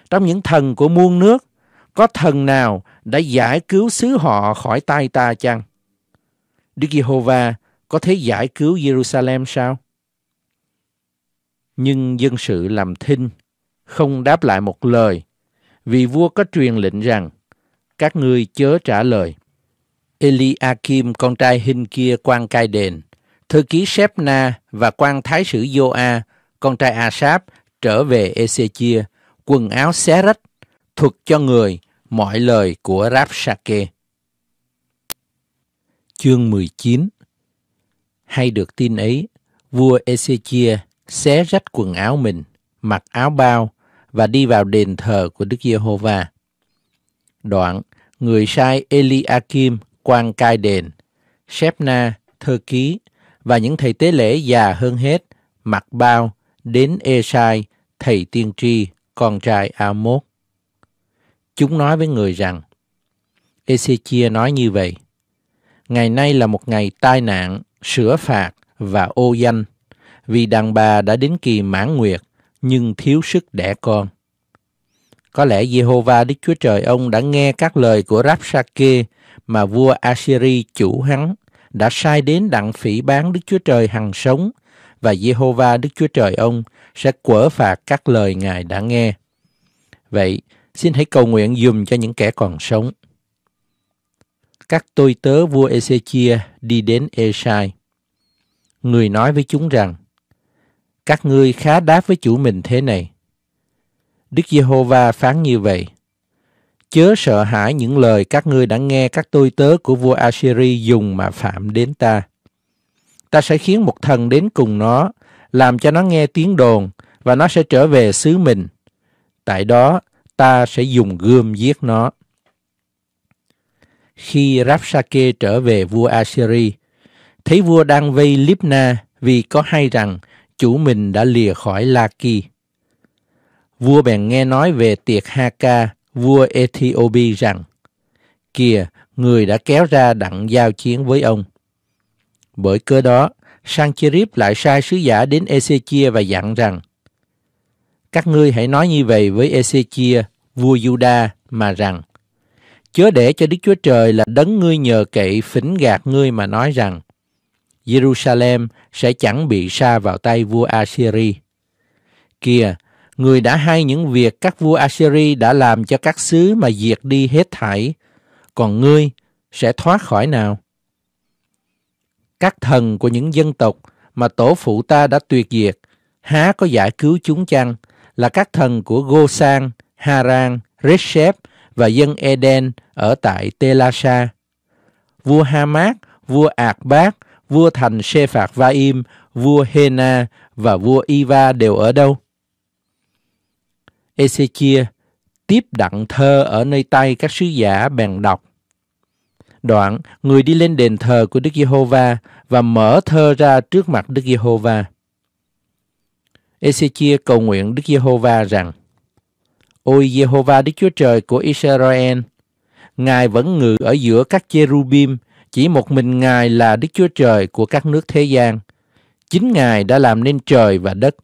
Trong những thần của muôn nước, có thần nào đã giải cứu xứ họ khỏi tay ta chăng? Đức Giê-hô-va có thể giải cứu Jerusalem sao? Nhưng dân sự làm thinh, không đáp lại một lời, vì vua có truyền lệnh rằng các ngươi chớ trả lời. Eliakim con trai Hinh kia quan cai đền, thư ký Sepna và quan thái sử Joa, con trai Asap trở về Ezechia, quần áo xé rách, thuật cho người mọi lời của Rapsake. Chương 19 Hay được tin ấy, vua Ezechia xé rách quần áo mình, mặc áo bao và đi vào đền thờ của Đức Giê-hô-va. Đoạn, người sai Eliakim quan cai đền, Shepna, thơ ký và những thầy tế lễ già hơn hết mặc bao đến Esai, thầy tiên tri, con trai Amos. Chúng nói với người rằng, Ezechia nói như vậy, Ngày nay là một ngày tai nạn, sửa phạt và ô danh, vì đàn bà đã đến kỳ mãn nguyệt, nhưng thiếu sức đẻ con. Có lẽ Jehovah Đức Chúa Trời ông đã nghe các lời của Rapsake mà vua Assyri chủ hắn đã sai đến đặng phỉ bán Đức Chúa Trời hằng sống và Jehovah Đức Chúa Trời ông sẽ quở phạt các lời Ngài đã nghe. Vậy, Xin hãy cầu nguyện dùm cho những kẻ còn sống. Các tôi tớ vua Ezechia đi đến Esai. Người nói với chúng rằng, các ngươi khá đáp với chủ mình thế này. Đức Giê-hô-va phán như vậy, chớ sợ hãi những lời các ngươi đã nghe các tôi tớ của vua Assyri dùng mà phạm đến ta. Ta sẽ khiến một thần đến cùng nó, làm cho nó nghe tiếng đồn, và nó sẽ trở về xứ mình. Tại đó, ta sẽ dùng gươm giết nó. Khi Rapsake trở về vua Assyri, thấy vua đang vây Libna vì có hay rằng chủ mình đã lìa khỏi Laki. Vua bèn nghe nói về tiệc Haka, vua Ethiopia rằng, kìa, người đã kéo ra đặng giao chiến với ông. Bởi cớ đó, Sancherib lại sai sứ giả đến Ezechia và dặn rằng, các ngươi hãy nói như vậy với Ezechia, vua Juda mà rằng, chớ để cho Đức Chúa Trời là đấng ngươi nhờ cậy phỉnh gạt ngươi mà nói rằng, Jerusalem sẽ chẳng bị sa vào tay vua Assyri. Kìa, người đã hay những việc các vua Assyri đã làm cho các xứ mà diệt đi hết thảy, còn ngươi sẽ thoát khỏi nào? Các thần của những dân tộc mà tổ phụ ta đã tuyệt diệt, há có giải cứu chúng chăng là các thần của Gosang, Haran, Reshep và dân Eden ở tại Telasa. Vua Hamat, vua Akbat, vua thành Sê Phạt Vaim, vua Hena và vua Iva đều ở đâu? Ezechia tiếp đặng thơ ở nơi tay các sứ giả bèn đọc. Đoạn, người đi lên đền thờ của Đức Giê-hô-va và mở thơ ra trước mặt Đức Giê-hô-va. Ezechia cầu nguyện Đức Giê-hô-va rằng Ôi Giê-hô-va Đức Chúa Trời của Israel, Ngài vẫn ngự ở giữa các cherubim, chỉ một mình Ngài là Đức Chúa Trời của các nước thế gian. Chính Ngài đã làm nên trời và đất.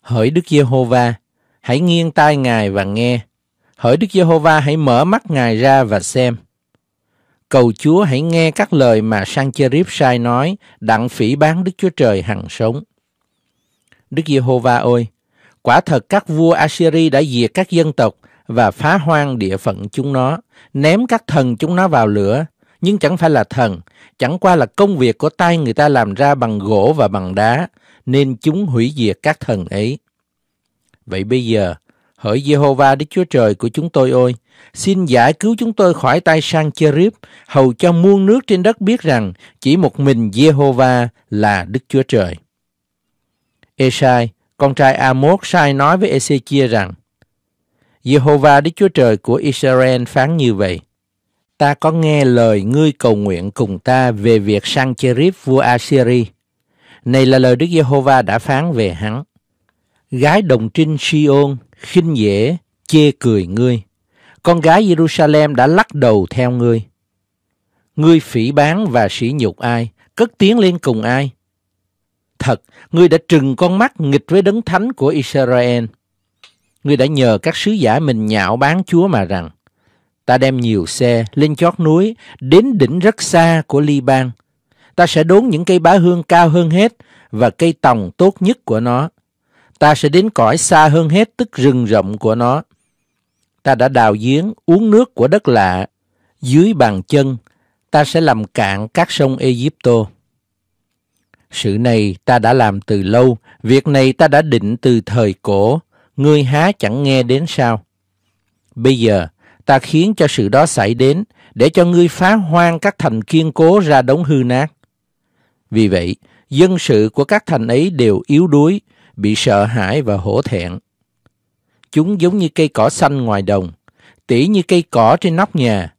Hỡi Đức Giê-hô-va, hãy nghiêng tai Ngài và nghe. Hỡi Đức Giê-hô-va hãy mở mắt Ngài ra và xem. Cầu Chúa hãy nghe các lời mà Sancherib sai nói, đặng phỉ bán Đức Chúa Trời hằng sống. Đức Giê-hô-va ơi, quả thật các vua Assyri đã diệt các dân tộc và phá hoang địa phận chúng nó, ném các thần chúng nó vào lửa, nhưng chẳng phải là thần, chẳng qua là công việc của tay người ta làm ra bằng gỗ và bằng đá, nên chúng hủy diệt các thần ấy. Vậy bây giờ, hỡi Giê-hô-va, Đức Chúa Trời của chúng tôi ơi, xin giải cứu chúng tôi khỏi tay sang Cherib, hầu cho muôn nước trên đất biết rằng chỉ một mình Giê-hô-va là Đức Chúa Trời. Esai, con trai Amos sai nói với Ezechia rằng, Jehovah Đức Chúa Trời của Israel phán như vậy. Ta có nghe lời ngươi cầu nguyện cùng ta về việc sang Sancherib vua Assyri. Này là lời Đức Giê-hô-va đã phán về hắn. Gái đồng trinh Sion khinh dễ chê cười ngươi. Con gái Jerusalem đã lắc đầu theo ngươi. Ngươi phỉ bán và sỉ nhục ai? Cất tiếng lên cùng ai? Thật, ngươi đã trừng con mắt nghịch với đấng thánh của Israel. Ngươi đã nhờ các sứ giả mình nhạo bán Chúa mà rằng, Ta đem nhiều xe lên chót núi, đến đỉnh rất xa của Liban. Ta sẽ đốn những cây bá hương cao hơn hết và cây tòng tốt nhất của nó. Ta sẽ đến cõi xa hơn hết tức rừng rộng của nó. Ta đã đào giếng, uống nước của đất lạ. Dưới bàn chân, ta sẽ làm cạn các sông Egypto. Sự này ta đã làm từ lâu, việc này ta đã định từ thời cổ, ngươi há chẳng nghe đến sao? Bây giờ, ta khiến cho sự đó xảy đến, để cho ngươi phá hoang các thành kiên cố ra đống hư nát. Vì vậy, dân sự của các thành ấy đều yếu đuối, bị sợ hãi và hổ thẹn. Chúng giống như cây cỏ xanh ngoài đồng, tỉ như cây cỏ trên nóc nhà,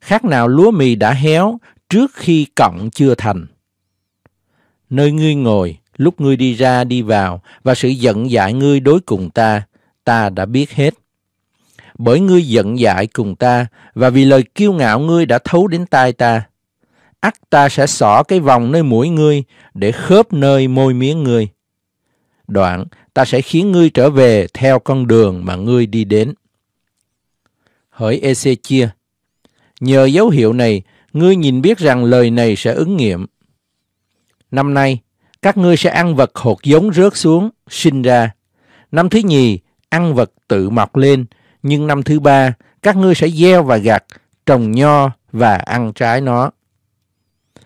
khác nào lúa mì đã héo trước khi cọng chưa thành nơi ngươi ngồi, lúc ngươi đi ra đi vào và sự giận dại ngươi đối cùng ta, ta đã biết hết. Bởi ngươi giận dại cùng ta và vì lời kiêu ngạo ngươi đã thấu đến tai ta, ắt ta sẽ xỏ cái vòng nơi mũi ngươi để khớp nơi môi miếng ngươi. Đoạn, ta sẽ khiến ngươi trở về theo con đường mà ngươi đi đến. Hỡi Ezechia, nhờ dấu hiệu này, ngươi nhìn biết rằng lời này sẽ ứng nghiệm Năm nay, các ngươi sẽ ăn vật hột giống rớt xuống, sinh ra. Năm thứ nhì, ăn vật tự mọc lên. Nhưng năm thứ ba, các ngươi sẽ gieo và gặt, trồng nho và ăn trái nó.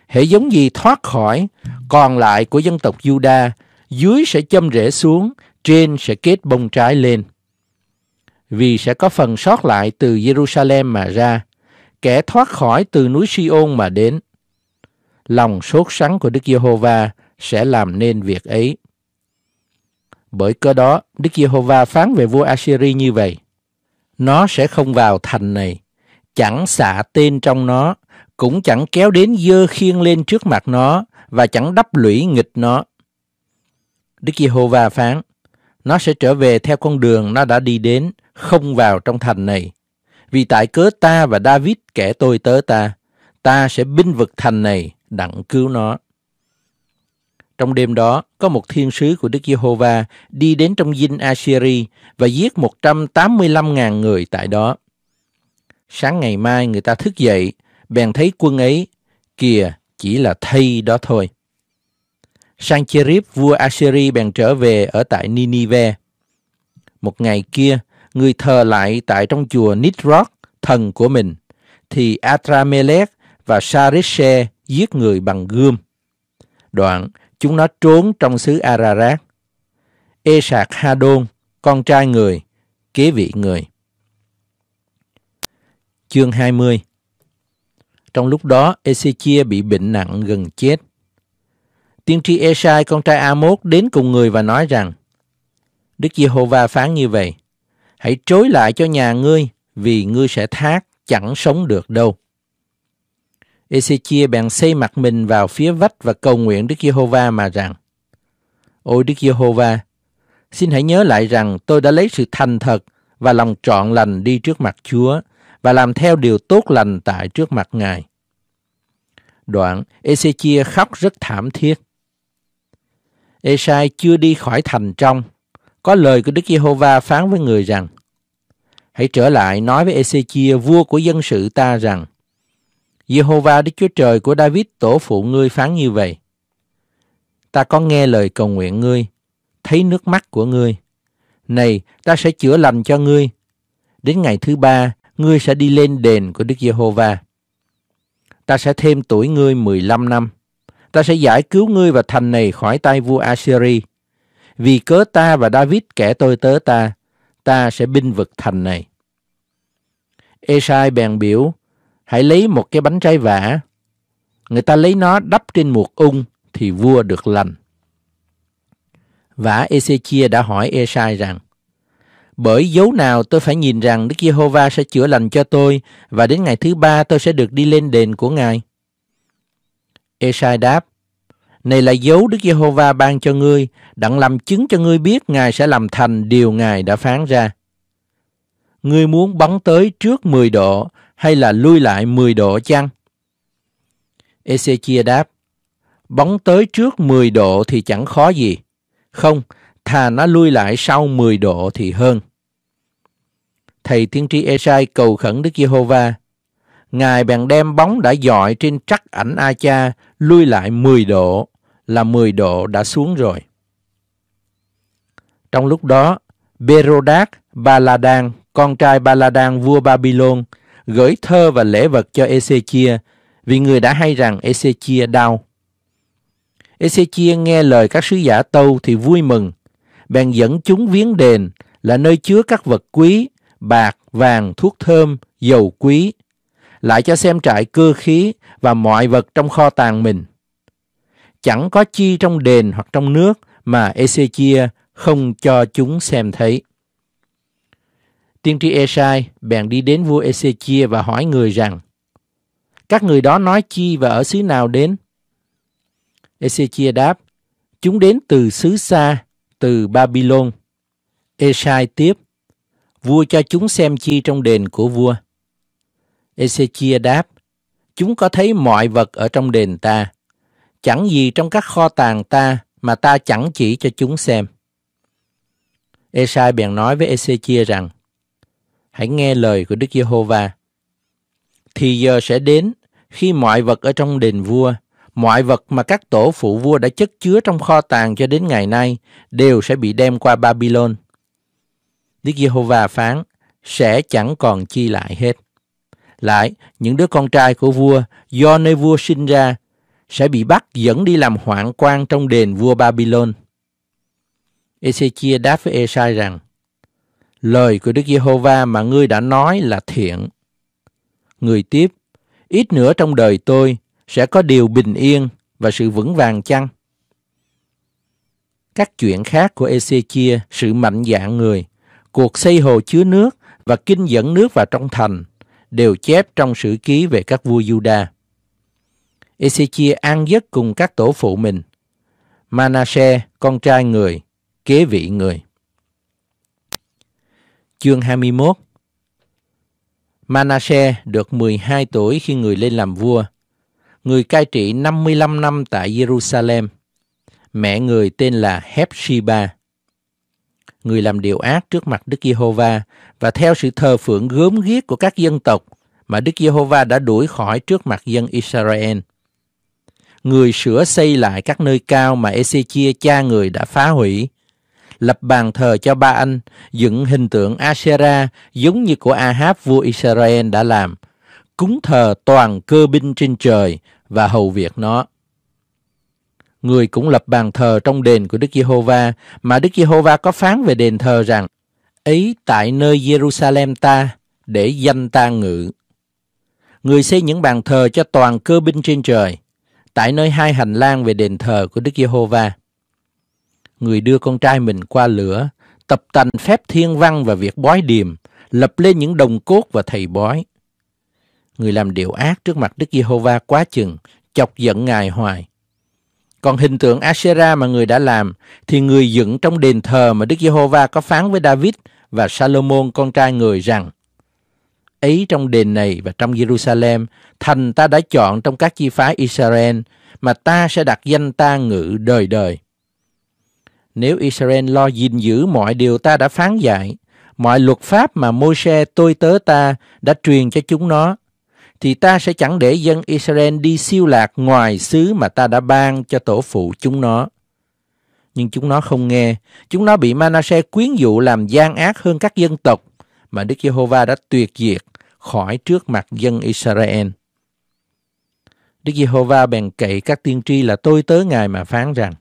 Hệ giống gì thoát khỏi, còn lại của dân tộc Juda, dưới sẽ châm rễ xuống, trên sẽ kết bông trái lên. Vì sẽ có phần sót lại từ Jerusalem mà ra, kẻ thoát khỏi từ núi Siôn mà đến lòng sốt sắng của Đức Giê-hô-va sẽ làm nên việc ấy. Bởi cơ đó, Đức Giê-hô-va phán về vua Assyri như vậy: Nó sẽ không vào thành này, chẳng xạ tên trong nó, cũng chẳng kéo đến dơ khiên lên trước mặt nó và chẳng đắp lũy nghịch nó. Đức Giê-hô-va phán: Nó sẽ trở về theo con đường nó đã đi đến, không vào trong thành này. Vì tại cớ ta và David kẻ tôi tớ ta, ta sẽ binh vực thành này đặng cứu nó. Trong đêm đó, có một thiên sứ của Đức Giê-hô-va đi đến trong dinh Assyri và giết 185.000 người tại đó. Sáng ngày mai người ta thức dậy, bèn thấy quân ấy, kìa, chỉ là thây đó thôi. Sancherib vua Assyri bèn trở về ở tại Ninive. Một ngày kia, người thờ lại tại trong chùa Nisroch, thần của mình, thì Atramelech và Sarishe, giết người bằng gươm. Đoạn, chúng nó trốn trong xứ Ararat. Ê Sạc Ha Đôn, con trai người, kế vị người. Chương 20 Trong lúc đó, Ezechia bị bệnh nặng gần chết. Tiên tri Esai, con trai Amos, đến cùng người và nói rằng, Đức Giê-hô-va phán như vậy, hãy trối lại cho nhà ngươi, vì ngươi sẽ thác chẳng sống được đâu. Ezechia bèn xây mặt mình vào phía vách và cầu nguyện Đức Giê-hô-va mà rằng, Ôi Đức Giê-hô-va, xin hãy nhớ lại rằng tôi đã lấy sự thành thật và lòng trọn lành đi trước mặt Chúa và làm theo điều tốt lành tại trước mặt Ngài. Đoạn, Ezechia khóc rất thảm thiết. Esai chưa đi khỏi thành trong, có lời của Đức Giê-hô-va phán với người rằng: Hãy trở lại nói với Ezechia vua của dân sự ta rằng: Jehovah Đức Chúa Trời của David tổ phụ ngươi phán như vậy. Ta có nghe lời cầu nguyện ngươi, thấy nước mắt của ngươi. Này, ta sẽ chữa lành cho ngươi. Đến ngày thứ ba, ngươi sẽ đi lên đền của Đức Giê-hô-va. Ta sẽ thêm tuổi ngươi 15 năm. Ta sẽ giải cứu ngươi và thành này khỏi tay vua Assyri. Vì cớ ta và David kẻ tôi tớ ta, ta sẽ binh vực thành này. Esai bèn biểu, hãy lấy một cái bánh trái vả. Người ta lấy nó đắp trên một ung thì vua được lành. Vả Ezechia đã hỏi Esai rằng, bởi dấu nào tôi phải nhìn rằng Đức Giê-hô-va sẽ chữa lành cho tôi và đến ngày thứ ba tôi sẽ được đi lên đền của Ngài. Esai đáp, này là dấu Đức Giê-hô-va ban cho ngươi, đặng làm chứng cho ngươi biết Ngài sẽ làm thành điều Ngài đã phán ra. Ngươi muốn bắn tới trước 10 độ hay là lui lại 10 độ chăng? Ezechia đáp, bóng tới trước 10 độ thì chẳng khó gì. Không, thà nó lui lại sau 10 độ thì hơn. Thầy tiên tri Esai cầu khẩn Đức Giê-hô-va. Ngài bèn đem bóng đã dọi trên trắc ảnh A-cha lui lại 10 độ, là 10 độ đã xuống rồi. Trong lúc đó, Berodak, Baladan, con trai Baladan vua Babylon, gửi thơ và lễ vật cho Ezechia, vì người đã hay rằng Ezechia đau. Ezechia nghe lời các sứ giả tâu thì vui mừng, bèn dẫn chúng viếng đền là nơi chứa các vật quý, bạc, vàng, thuốc thơm, dầu quý, lại cho xem trại cơ khí và mọi vật trong kho tàng mình. Chẳng có chi trong đền hoặc trong nước mà Ezechia không cho chúng xem thấy. Tiên tri Esai bèn đi đến vua Ezechia và hỏi người rằng Các người đó nói chi và ở xứ nào đến? Ezechia đáp Chúng đến từ xứ xa, từ Babylon. Esai tiếp Vua cho chúng xem chi trong đền của vua. Ezechia đáp Chúng có thấy mọi vật ở trong đền ta. Chẳng gì trong các kho tàng ta mà ta chẳng chỉ cho chúng xem. Esai bèn nói với Ezechia rằng hãy nghe lời của Đức Giê-hô-va. Thì giờ sẽ đến khi mọi vật ở trong đền vua, mọi vật mà các tổ phụ vua đã chất chứa trong kho tàng cho đến ngày nay đều sẽ bị đem qua Babylon. Đức Giê-hô-va phán, sẽ chẳng còn chi lại hết. Lại, những đứa con trai của vua do nơi vua sinh ra sẽ bị bắt dẫn đi làm hoạn quan trong đền vua Babylon. Ezechia đáp với Esai rằng, lời của Đức Giê-hô-va mà ngươi đã nói là thiện. Người tiếp, ít nữa trong đời tôi sẽ có điều bình yên và sự vững vàng chăng? Các chuyện khác của Ezechia, sự mạnh dạn người, cuộc xây hồ chứa nước và kinh dẫn nước vào trong thành đều chép trong sử ký về các vua Juda. Ezechia an giấc cùng các tổ phụ mình. Manasseh, con trai người, kế vị người chương 21 Manasseh được 12 tuổi khi người lên làm vua. Người cai trị 55 năm tại Jerusalem. Mẹ người tên là Hepsiba. Người làm điều ác trước mặt Đức Giê-hô-va và theo sự thờ phượng gớm ghiếc của các dân tộc mà Đức Giê-hô-va đã đuổi khỏi trước mặt dân Israel. Người sửa xây lại các nơi cao mà Ê-xê-chia cha người đã phá hủy lập bàn thờ cho ba anh, dựng hình tượng Asera giống như của Ahab vua Israel đã làm, cúng thờ toàn cơ binh trên trời và hầu việc nó. Người cũng lập bàn thờ trong đền của Đức Giê-hô-va, mà Đức Giê-hô-va có phán về đền thờ rằng, ấy tại nơi Jerusalem ta, để danh ta ngự. Người xây những bàn thờ cho toàn cơ binh trên trời, tại nơi hai hành lang về đền thờ của Đức Giê-hô-va người đưa con trai mình qua lửa, tập tành phép thiên văn và việc bói điềm, lập lên những đồng cốt và thầy bói. Người làm điều ác trước mặt Đức Giê-hô-va quá chừng, chọc giận Ngài hoài. Còn hình tượng Asherah mà người đã làm thì người dựng trong đền thờ mà Đức Giê-hô-va có phán với David và Salomon con trai người rằng ấy trong đền này và trong Jerusalem, thành ta đã chọn trong các chi phái Israel, mà ta sẽ đặt danh ta ngự đời đời. Nếu Israel lo gìn giữ mọi điều ta đã phán dạy, mọi luật pháp mà Môi-se tôi tớ ta đã truyền cho chúng nó, thì ta sẽ chẳng để dân Israel đi siêu lạc ngoài xứ mà ta đã ban cho tổ phụ chúng nó. Nhưng chúng nó không nghe, chúng nó bị Manasseh quyến dụ làm gian ác hơn các dân tộc mà Đức Giê-hô-va đã tuyệt diệt khỏi trước mặt dân Israel. Đức Giê-hô-va bèn cậy các tiên tri là tôi tớ Ngài mà phán rằng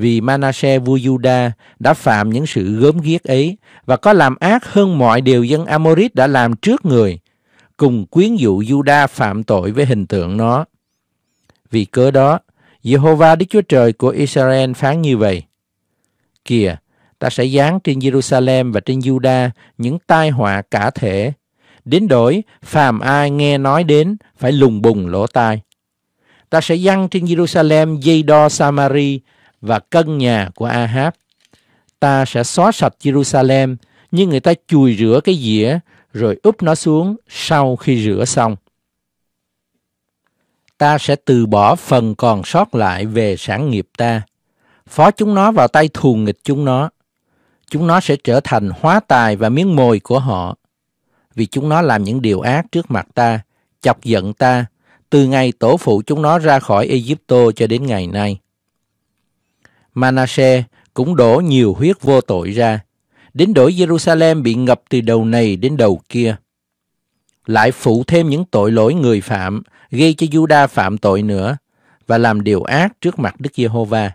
vì Manase vua Juda đã phạm những sự gớm ghiếc ấy và có làm ác hơn mọi điều dân Amorit đã làm trước người, cùng quyến dụ Juda phạm tội với hình tượng nó. Vì cớ đó, Jehovah Đức Chúa Trời của Israel phán như vậy. Kìa, ta sẽ giáng trên Jerusalem và trên Juda những tai họa cả thể, đến đổi phàm ai nghe nói đến phải lùng bùng lỗ tai. Ta sẽ giăng trên Jerusalem dây đo Samari và cân nhà của Ahab. Ta sẽ xóa sạch Jerusalem như người ta chùi rửa cái dĩa rồi úp nó xuống sau khi rửa xong. Ta sẽ từ bỏ phần còn sót lại về sản nghiệp ta, phó chúng nó vào tay thù nghịch chúng nó. Chúng nó sẽ trở thành hóa tài và miếng mồi của họ, vì chúng nó làm những điều ác trước mặt ta, chọc giận ta, từ ngày tổ phụ chúng nó ra khỏi Egypto cho đến ngày nay. Manasseh cũng đổ nhiều huyết vô tội ra, đến đổi Jerusalem bị ngập từ đầu này đến đầu kia. Lại phụ thêm những tội lỗi người phạm, gây cho Juda phạm tội nữa, và làm điều ác trước mặt Đức Giê-hô-va.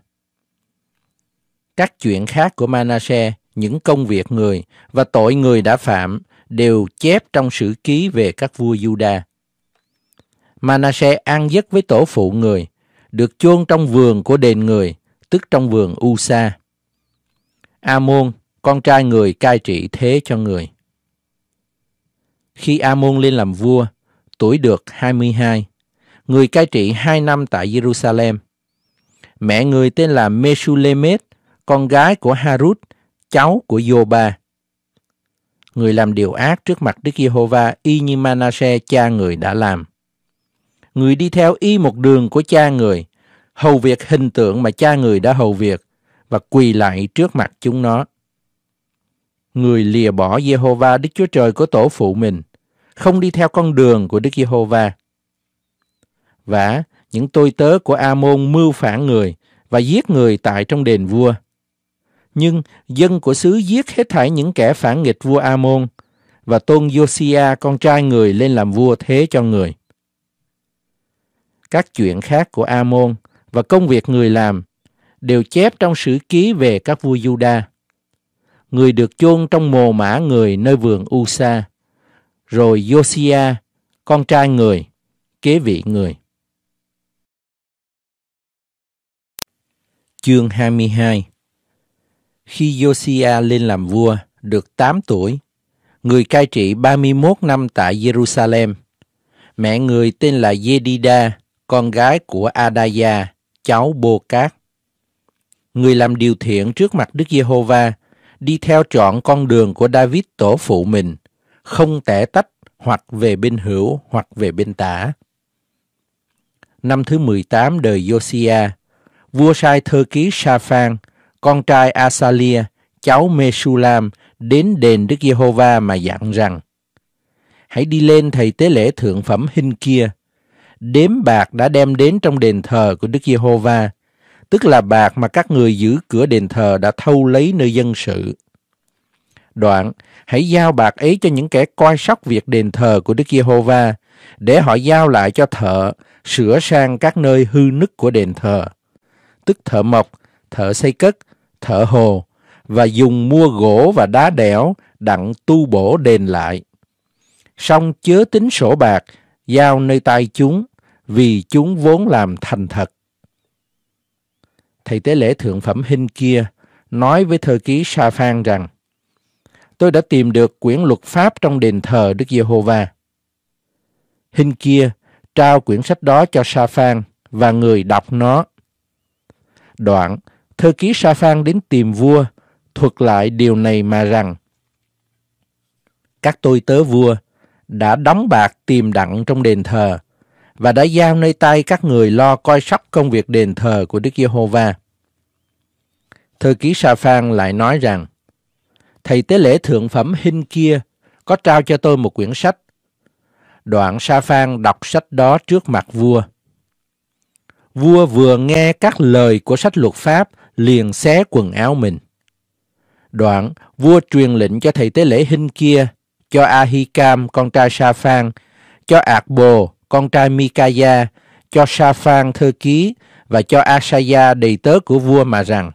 Các chuyện khác của Manasseh, những công việc người và tội người đã phạm đều chép trong sử ký về các vua Juda. Manasseh ăn giấc với tổ phụ người, được chôn trong vườn của đền người, tức trong vườn Usa. Amôn, con trai người cai trị thế cho người. Khi Amôn lên làm vua, tuổi được 22, người cai trị hai năm tại Jerusalem. Mẹ người tên là Meshulemet, con gái của Harut, cháu của Yoba. Người làm điều ác trước mặt Đức Giê-hô-va y như Manasseh cha người đã làm. Người đi theo y một đường của cha người, hầu việc hình tượng mà cha người đã hầu việc và quỳ lại trước mặt chúng nó. Người lìa bỏ Jehovah Đức Chúa Trời của tổ phụ mình, không đi theo con đường của Đức Giê-hô-va. Và những tôi tớ của A-môn mưu phản người và giết người tại trong đền vua. Nhưng dân của xứ giết hết thảy những kẻ phản nghịch vua A-môn và tôn Josia con trai người lên làm vua thế cho người. Các chuyện khác của A-môn và công việc người làm đều chép trong sử ký về các vua Juda. Người được chôn trong mồ mã người nơi vườn Usa, rồi Josiah, con trai người, kế vị người. Chương 22 Khi Josiah lên làm vua, được 8 tuổi, người cai trị 31 năm tại Jerusalem. Mẹ người tên là Yedida, con gái của Adaya cháu bô Cát. Người làm điều thiện trước mặt Đức Giê-hô-va, đi theo chọn con đường của David tổ phụ mình, không tẻ tách hoặc về bên hữu hoặc về bên tả. Năm thứ 18 đời Josiah, vua sai thơ ký Sa-phan, con trai Asalia, cháu Mesulam đến đền Đức Giê-hô-va mà dặn rằng: Hãy đi lên thầy tế lễ thượng phẩm hình kia, đếm bạc đã đem đến trong đền thờ của Đức Giê-hô-va, tức là bạc mà các người giữ cửa đền thờ đã thâu lấy nơi dân sự. Đoạn, hãy giao bạc ấy cho những kẻ coi sóc việc đền thờ của Đức Giê-hô-va, để họ giao lại cho thợ, sửa sang các nơi hư nứt của đền thờ, tức thợ mộc, thợ xây cất, thợ hồ, và dùng mua gỗ và đá đẽo đặng tu bổ đền lại. Song chớ tính sổ bạc giao nơi tay chúng, vì chúng vốn làm thành thật. Thầy tế lễ thượng phẩm hình kia nói với thư ký Sa Phan rằng, tôi đã tìm được quyển luật pháp trong đền thờ Đức Giê-hô-va. hình kia trao quyển sách đó cho Sa Phan và người đọc nó. Đoạn, thư ký Sa Phan đến tìm vua, thuật lại điều này mà rằng, các tôi tớ vua đã đóng bạc tìm đặng trong đền thờ và đã giao nơi tay các người lo coi sóc công việc đền thờ của Đức Giê-hô-va. Thư ký Sa Phan lại nói rằng, Thầy tế lễ thượng phẩm Hinh kia có trao cho tôi một quyển sách. Đoạn Sa Phan đọc sách đó trước mặt vua. Vua vừa nghe các lời của sách luật pháp liền xé quần áo mình. Đoạn, vua truyền lệnh cho thầy tế lễ Hinh kia cho Ahikam con trai Safan, cho Akbo con trai Mikaya, cho Safan thư ký và cho Asaya đầy tớ của vua mà rằng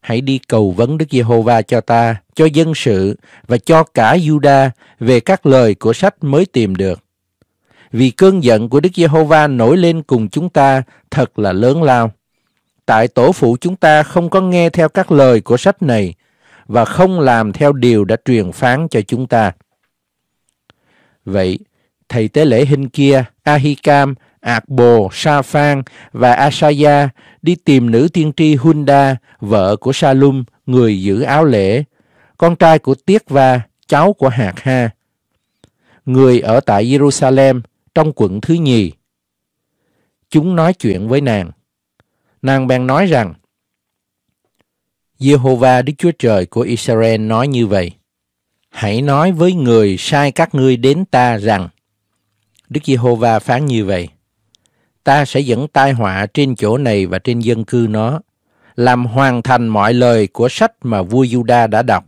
Hãy đi cầu vấn Đức Giê-hô-va cho ta, cho dân sự và cho cả Juda về các lời của sách mới tìm được. Vì cơn giận của Đức Giê-hô-va nổi lên cùng chúng ta thật là lớn lao. Tại tổ phụ chúng ta không có nghe theo các lời của sách này, và không làm theo điều đã truyền phán cho chúng ta. Vậy, thầy tế lễ hình kia, Ahikam, Akbo, Safan và Asaya đi tìm nữ tiên tri Hunda, vợ của Salum, người giữ áo lễ, con trai của Tiết Va, cháu của Hạt Ha. Người ở tại Jerusalem, trong quận thứ nhì. Chúng nói chuyện với nàng. Nàng bèn nói rằng, Jehovah Đức Chúa Trời của Israel nói như vậy. Hãy nói với người sai các ngươi đến ta rằng, Đức Giê-hô-va phán như vậy, ta sẽ dẫn tai họa trên chỗ này và trên dân cư nó, làm hoàn thành mọi lời của sách mà vua Giuđa đã đọc.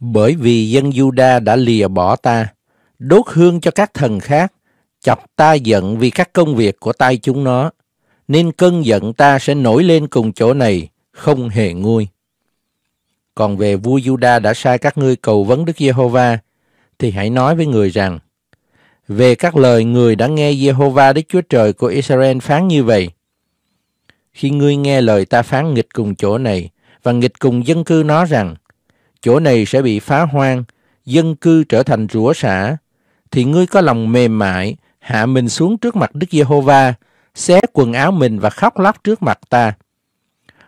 Bởi vì dân Giuđa đã lìa bỏ ta, đốt hương cho các thần khác, chọc ta giận vì các công việc của tay chúng nó, nên cơn giận ta sẽ nổi lên cùng chỗ này, không hề nguôi. Còn về vua Juda đã sai các ngươi cầu vấn Đức Giê-hô-va, thì hãy nói với người rằng, về các lời người đã nghe Giê-hô-va Đức Chúa Trời của Israel phán như vậy. Khi ngươi nghe lời ta phán nghịch cùng chỗ này và nghịch cùng dân cư nó rằng, chỗ này sẽ bị phá hoang, dân cư trở thành rủa xả, thì ngươi có lòng mềm mại, hạ mình xuống trước mặt Đức Giê-hô-va, xé quần áo mình và khóc lóc trước mặt ta.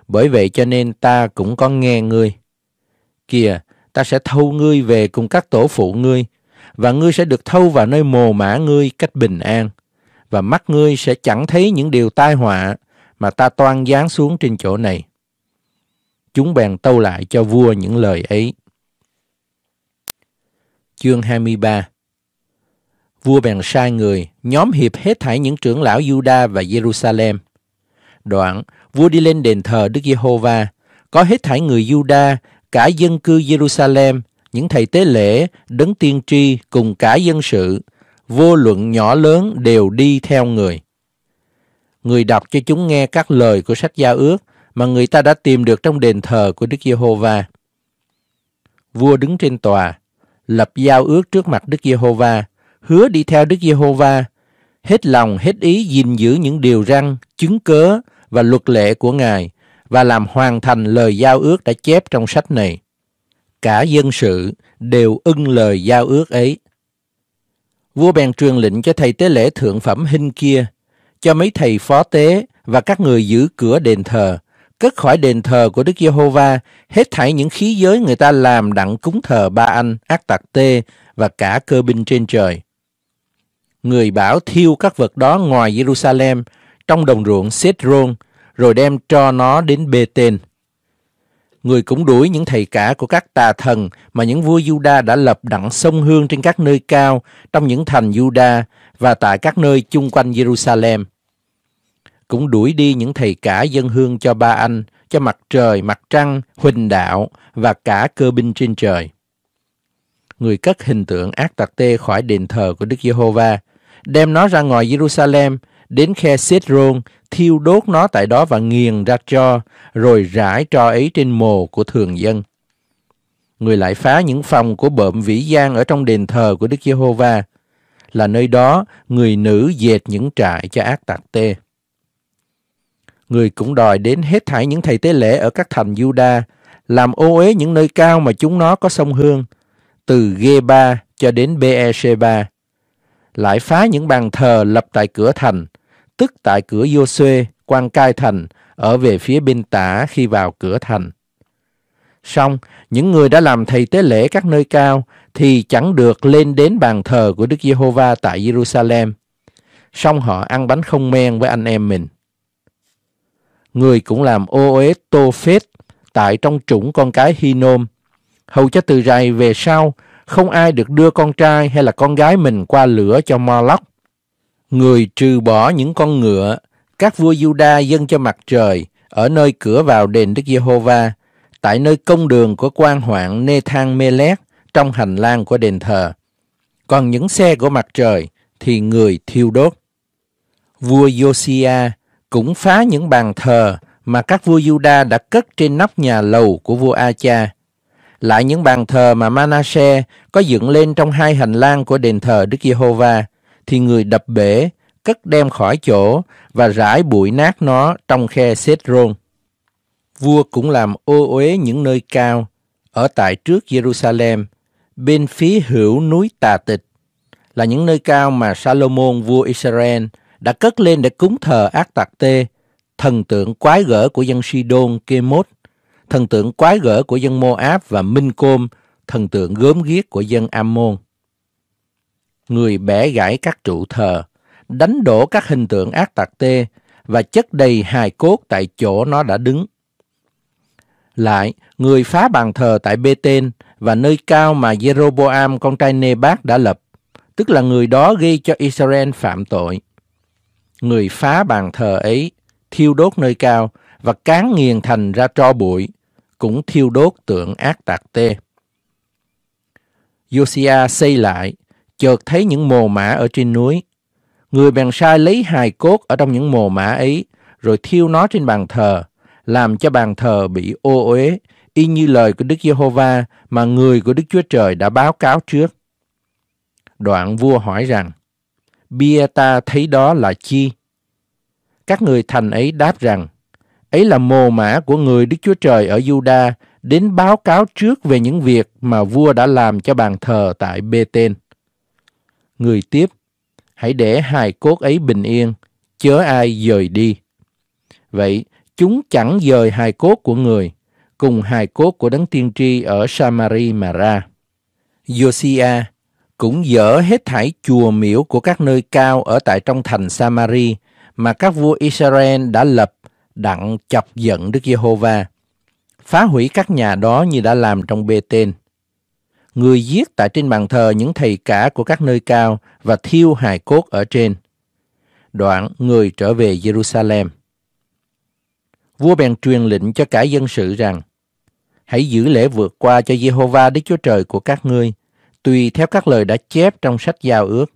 Bởi vậy cho nên ta cũng có nghe ngươi. Kìa, ta sẽ thâu ngươi về cùng các tổ phụ ngươi, và ngươi sẽ được thâu vào nơi mồ mã ngươi cách bình an, và mắt ngươi sẽ chẳng thấy những điều tai họa mà ta toan giáng xuống trên chỗ này. Chúng bèn tâu lại cho vua những lời ấy. Chương 23 Vua bèn sai người, nhóm hiệp hết thảy những trưởng lão Juda và Jerusalem. Đoạn, vua đi lên đền thờ Đức Giê-hô-va, có hết thảy người Juda cả dân cư Jerusalem, những thầy tế lễ, đấng tiên tri cùng cả dân sự, vô luận nhỏ lớn đều đi theo người. Người đọc cho chúng nghe các lời của sách gia ước mà người ta đã tìm được trong đền thờ của Đức Giê-hô-va. Vua đứng trên tòa, lập giao ước trước mặt Đức Giê-hô-va, hứa đi theo Đức Giê-hô-va, hết lòng hết ý gìn giữ những điều răn, chứng cớ và luật lệ của Ngài, và làm hoàn thành lời giao ước đã chép trong sách này. Cả dân sự đều ưng lời giao ước ấy. Vua bèn truyền lệnh cho thầy tế lễ thượng phẩm hình kia, cho mấy thầy phó tế và các người giữ cửa đền thờ, cất khỏi đền thờ của Đức Giê-hô-va hết thảy những khí giới người ta làm đặng cúng thờ ba anh, ác tạc tê và cả cơ binh trên trời. Người bảo thiêu các vật đó ngoài Jerusalem, trong đồng ruộng rôn rồi đem cho nó đến bê tên. Người cũng đuổi những thầy cả của các tà thần mà những vua Juda đã lập đặng sông hương trên các nơi cao trong những thành Juda và tại các nơi chung quanh Jerusalem. Cũng đuổi đi những thầy cả dân hương cho ba anh, cho mặt trời, mặt trăng, huỳnh đạo và cả cơ binh trên trời. Người cất hình tượng ác tặc tê khỏi đền thờ của Đức Giê-hô-va, đem nó ra ngoài Jerusalem đến khe rôn thiêu đốt nó tại đó và nghiền ra cho, rồi rải cho ấy trên mồ của thường dân. Người lại phá những phòng của bợm vĩ giang ở trong đền thờ của Đức Giê-hô-va, là nơi đó người nữ dệt những trại cho ác tạc tê. Người cũng đòi đến hết thảy những thầy tế lễ ở các thành Juda, làm ô uế những nơi cao mà chúng nó có sông Hương, từ Gê-ba cho đến bê e xê ba Lại phá những bàn thờ lập tại cửa thành, tức tại cửa Giô-xuê, quan cai thành, ở về phía bên tả khi vào cửa thành. Song, những người đã làm thầy tế lễ các nơi cao thì chẳng được lên đến bàn thờ của Đức Giê-hô-va tại Jerusalem. Song họ ăn bánh không men với anh em mình. Người cũng làm ô uế tô phết tại trong chủng con cái Hinom. Hầu cho từ rày về sau, không ai được đưa con trai hay là con gái mình qua lửa cho Moloch người trừ bỏ những con ngựa, các vua Juda dâng cho mặt trời ở nơi cửa vào đền Đức Giê-hô-va, tại nơi công đường của quan hoạn Nê-thang Mê-lét trong hành lang của đền thờ. Còn những xe của mặt trời thì người thiêu đốt. Vua Josia cũng phá những bàn thờ mà các vua Juda đã cất trên nóc nhà lầu của vua Acha. Lại những bàn thờ mà Manasseh có dựng lên trong hai hành lang của đền thờ Đức Giê-hô-va thì người đập bể, cất đem khỏi chỗ và rải bụi nát nó trong khe xết rôn. Vua cũng làm ô uế những nơi cao, ở tại trước Jerusalem, bên phía hữu núi Tà Tịch, là những nơi cao mà Salomon vua Israel đã cất lên để cúng thờ ác tạc tê, thần tượng quái gở của dân Sidon Kemot, thần tượng quái gở của dân Moab và Minh Côm, thần tượng gớm ghiếc của dân Ammon người bẻ gãy các trụ thờ, đánh đổ các hình tượng ác tạc tê và chất đầy hài cốt tại chỗ nó đã đứng. Lại, người phá bàn thờ tại Bê-tên và nơi cao mà Jeroboam con trai Nebat đã lập, tức là người đó gây cho Israel phạm tội. Người phá bàn thờ ấy, thiêu đốt nơi cao và cán nghiền thành ra tro bụi, cũng thiêu đốt tượng ác tạc tê. Josiah xây lại chợt thấy những mồ mã ở trên núi. Người bèn sai lấy hài cốt ở trong những mồ mã ấy, rồi thiêu nó trên bàn thờ, làm cho bàn thờ bị ô uế, y như lời của Đức Giê-hô-va mà người của Đức Chúa Trời đã báo cáo trước. Đoạn vua hỏi rằng, bia ta thấy đó là chi? Các người thành ấy đáp rằng, ấy là mồ mã của người Đức Chúa Trời ở Juda đến báo cáo trước về những việc mà vua đã làm cho bàn thờ tại Bê-tên. Người tiếp, hãy để hài cốt ấy bình yên, chớ ai dời đi. Vậy, chúng chẳng dời hài cốt của người, cùng hài cốt của đấng tiên tri ở Samari mà ra. Josia cũng dỡ hết thảy chùa miễu của các nơi cao ở tại trong thành Samari mà các vua Israel đã lập đặng chọc giận Đức Giê-hô-va, phá hủy các nhà đó như đã làm trong Bê-tên người giết tại trên bàn thờ những thầy cả của các nơi cao và thiêu hài cốt ở trên. Đoạn người trở về Jerusalem. Vua bèn truyền lệnh cho cả dân sự rằng, hãy giữ lễ vượt qua cho Jehovah Đức Chúa Trời của các ngươi, tùy theo các lời đã chép trong sách giao ước.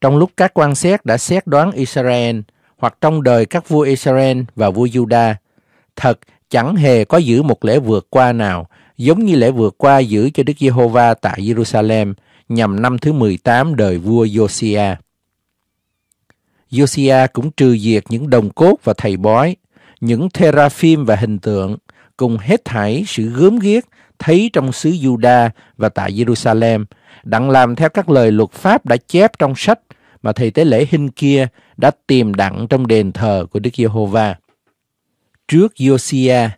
Trong lúc các quan xét đã xét đoán Israel, hoặc trong đời các vua Israel và vua Juda, thật chẳng hề có giữ một lễ vượt qua nào giống như lễ vừa qua giữ cho Đức Giê-hô-va tại Jerusalem nhằm năm thứ 18 đời vua Josia. Josia cũng trừ diệt những đồng cốt và thầy bói, những theraphim và hình tượng, cùng hết thảy sự gớm ghiếc thấy trong xứ Juda và tại Jerusalem, đặng làm theo các lời luật pháp đã chép trong sách mà thầy tế lễ hình kia đã tìm đặng trong đền thờ của Đức Giê-hô-va. Trước Josiah,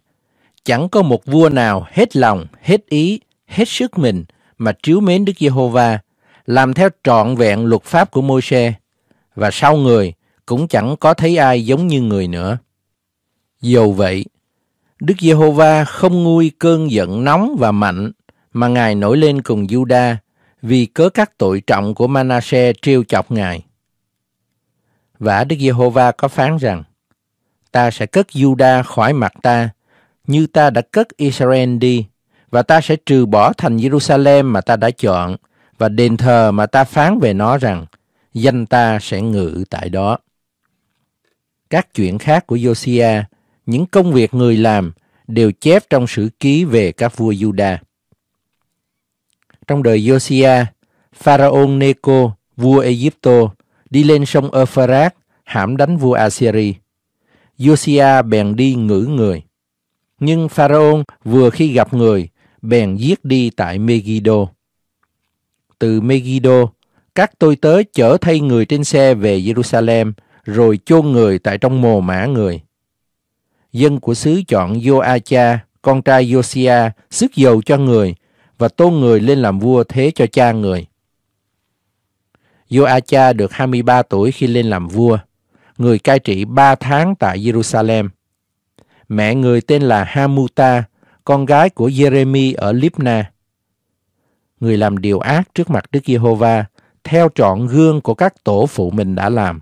Chẳng có một vua nào hết lòng, hết ý, hết sức mình mà chiếu mến Đức Giê-hô-va, làm theo trọn vẹn luật pháp của Môi-se, và sau người cũng chẳng có thấy ai giống như người nữa. Dầu vậy, Đức Giê-hô-va không nguôi cơn giận nóng và mạnh mà Ngài nổi lên cùng Juda vì cớ các tội trọng của Manasse trêu chọc Ngài. Và Đức Giê-hô-va có phán rằng: Ta sẽ cất Juda khỏi mặt ta như ta đã cất Israel đi, và ta sẽ trừ bỏ thành Jerusalem mà ta đã chọn, và đền thờ mà ta phán về nó rằng, danh ta sẽ ngự tại đó. Các chuyện khác của Josiah, những công việc người làm, đều chép trong sử ký về các vua Juda. Trong đời Josiah, Pharaoh Neco, vua Egypto, đi lên sông Euphrates hãm đánh vua Assyria Josiah bèn đi ngữ người nhưng Pharaon vừa khi gặp người, bèn giết đi tại Megiddo. Từ Megiddo, các tôi tớ chở thay người trên xe về Jerusalem, rồi chôn người tại trong mồ mã người. Dân của xứ chọn Joacha, con trai Josia, sức dầu cho người và tôn người lên làm vua thế cho cha người. Joacha được 23 tuổi khi lên làm vua. Người cai trị 3 tháng tại Jerusalem. Mẹ người tên là Hamuta, con gái của Jeremy ở Libna. Người làm điều ác trước mặt Đức Giê-hô-va, theo trọn gương của các tổ phụ mình đã làm.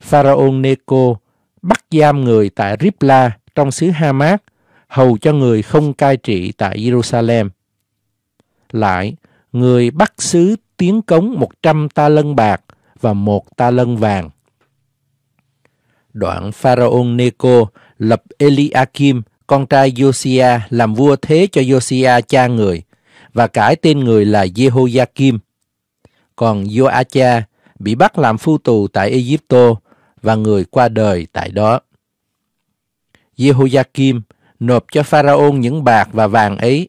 Pharaoh Neco bắt giam người tại Ripla trong xứ Hamat, hầu cho người không cai trị tại Jerusalem. Lại, người bắt xứ tiến cống 100 ta lân bạc và một ta lân vàng. Đoạn Pharaoh Neco lập Eliakim, con trai Josia, làm vua thế cho Josia cha người, và cải tên người là Jehoiakim. Còn Joacha bị bắt làm phu tù tại Egypto và người qua đời tại đó. Jehoiakim nộp cho Pharaon những bạc và vàng ấy.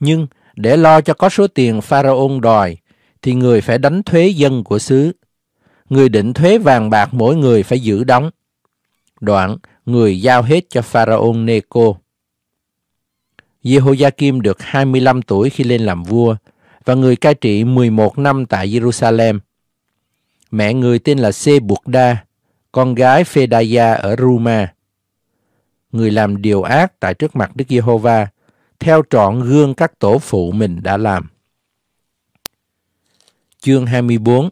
Nhưng để lo cho có số tiền Pharaon đòi, thì người phải đánh thuế dân của xứ. Người định thuế vàng bạc mỗi người phải giữ đóng. Đoạn, người giao hết cho pharaon Neco. Jehoiakim được 25 tuổi khi lên làm vua và người cai trị 11 năm tại Jerusalem. Mẹ người tên là Sebukda, con gái Fedaya ở Ruma. Người làm điều ác tại trước mặt Đức Giê-hô-va, theo trọn gương các tổ phụ mình đã làm. Chương 24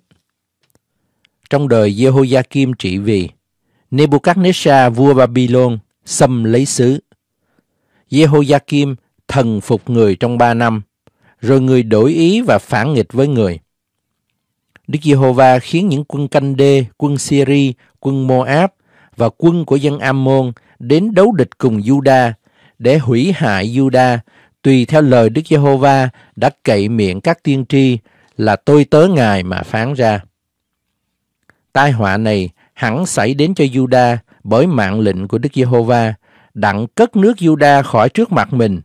Trong đời Jehoiakim trị vì Nebuchadnezzar vua Babylon xâm lấy xứ. Jehoiakim thần phục người trong ba năm, rồi người đổi ý và phản nghịch với người. Đức Giê-hô-va khiến những quân canh đê, quân Syri, quân Moab và quân của dân Ammon đến đấu địch cùng Juda để hủy hại Juda tùy theo lời Đức Giê-hô-va đã cậy miệng các tiên tri là tôi tớ ngài mà phán ra. Tai họa này hẳn xảy đến cho Juda bởi mạng lệnh của Đức Giê-hô-va, đặng cất nước Juda khỏi trước mặt mình,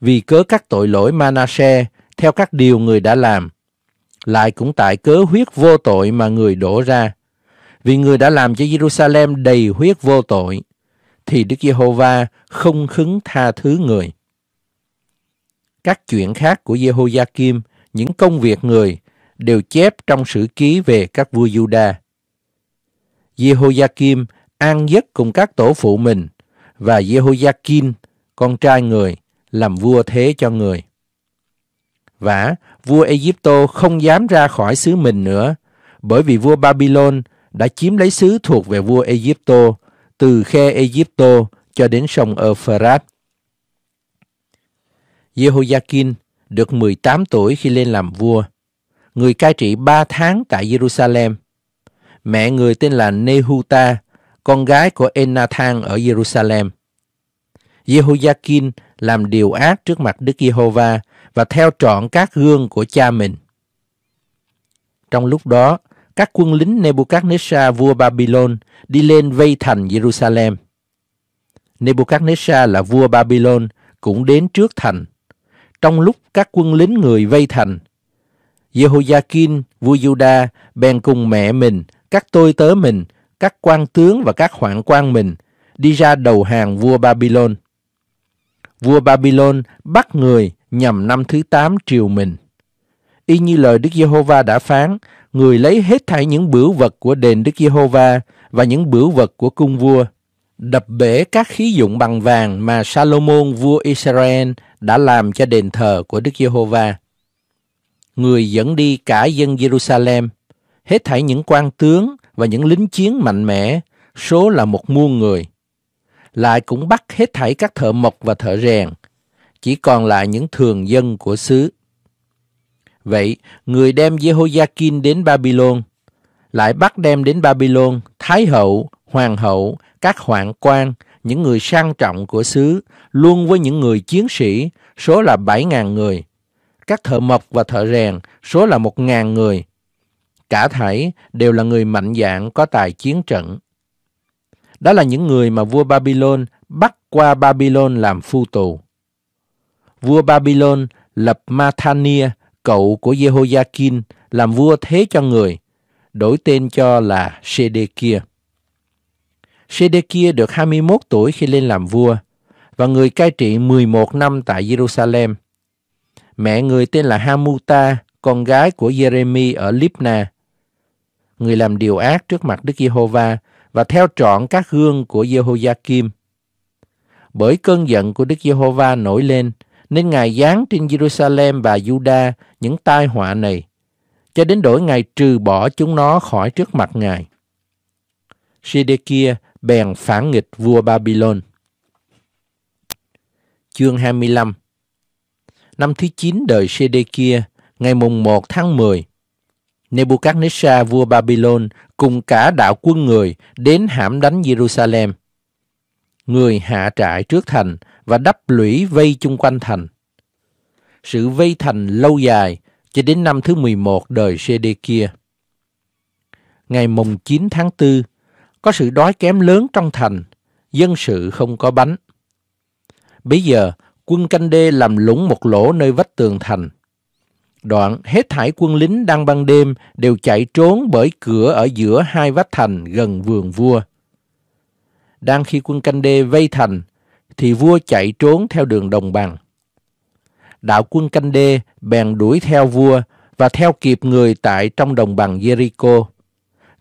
vì cớ các tội lỗi Manashe theo các điều người đã làm, lại cũng tại cớ huyết vô tội mà người đổ ra. Vì người đã làm cho Jerusalem đầy huyết vô tội, thì Đức Giê-hô-va không khứng tha thứ người. Các chuyện khác của Giê-hô-va Kim những công việc người, đều chép trong sử ký về các vua Judah. Jehoiakim an giấc cùng các tổ phụ mình và Jehoiakim, con trai người, làm vua thế cho người. Vả, vua Egypto không dám ra khỏi xứ mình nữa, bởi vì vua Babylon đã chiếm lấy xứ thuộc về vua Egypto, từ khe Egypto cho đến sông Euphrates. Jehoiakim được 18 tuổi khi lên làm vua. Người cai trị 3 tháng tại Jerusalem – Mẹ người tên là Nehuta, con gái của Enathan ở Jerusalem. Jehoiakim làm điều ác trước mặt Đức Giê-hô-va và theo trọn các gương của cha mình. Trong lúc đó, các quân lính Nebuchadnezzar vua Babylon đi lên vây thành Jerusalem. Nebuchadnezzar là vua Babylon cũng đến trước thành. Trong lúc các quân lính người vây thành, Jehoiakim, vua Juda, bèn cùng mẹ mình, các tôi tớ mình, các quan tướng và các hoạn quan mình, đi ra đầu hàng vua Babylon. Vua Babylon bắt người nhằm năm thứ tám triều mình. Y như lời Đức Giê-hô-va đã phán, người lấy hết thảy những bửu vật của đền Đức Giê-hô-va và những bửu vật của cung vua, đập bể các khí dụng bằng vàng mà Salomon vua Israel đã làm cho đền thờ của Đức Giê-hô-va người dẫn đi cả dân Jerusalem, hết thảy những quan tướng và những lính chiến mạnh mẽ, số là một muôn người. Lại cũng bắt hết thảy các thợ mộc và thợ rèn, chỉ còn lại những thường dân của xứ. Vậy, người đem Jehoiakim đến Babylon, lại bắt đem đến Babylon thái hậu, hoàng hậu, các hoàng quan, những người sang trọng của xứ, luôn với những người chiến sĩ, số là 7.000 người các thợ mộc và thợ rèn, số là một ngàn người. Cả thảy đều là người mạnh dạng có tài chiến trận. Đó là những người mà vua Babylon bắt qua Babylon làm phu tù. Vua Babylon lập Mathania, cậu của Jehoiakim, làm vua thế cho người, đổi tên cho là Sedekia. Sedekia được 21 tuổi khi lên làm vua và người cai trị 11 năm tại Jerusalem – Mẹ người tên là Hamuta, con gái của Jeremy ở Libna. Người làm điều ác trước mặt Đức Giê-hô-va và theo trọn các gương của Jehoiakim. Bởi cơn giận của Đức Giê-hô-va nổi lên, nên Ngài giáng trên Jerusalem và Juda những tai họa này, cho đến đổi Ngài trừ bỏ chúng nó khỏi trước mặt Ngài. Sê-de-kia bèn phản nghịch vua Babylon. Chương 25 năm thứ 9 đời Sê-đê-kia, ngày mùng 1 tháng 10, Nebuchadnezzar vua Babylon cùng cả đạo quân người đến hãm đánh Jerusalem. Người hạ trại trước thành và đắp lũy vây chung quanh thành. Sự vây thành lâu dài cho đến năm thứ 11 đời Sê-đê-kia. Ngày mùng 9 tháng 4, có sự đói kém lớn trong thành, dân sự không có bánh. Bây giờ, quân canh đê làm lũng một lỗ nơi vách tường thành. Đoạn, hết thải quân lính đang ban đêm đều chạy trốn bởi cửa ở giữa hai vách thành gần vườn vua. Đang khi quân canh đê vây thành, thì vua chạy trốn theo đường đồng bằng. Đạo quân canh đê bèn đuổi theo vua và theo kịp người tại trong đồng bằng Jericho.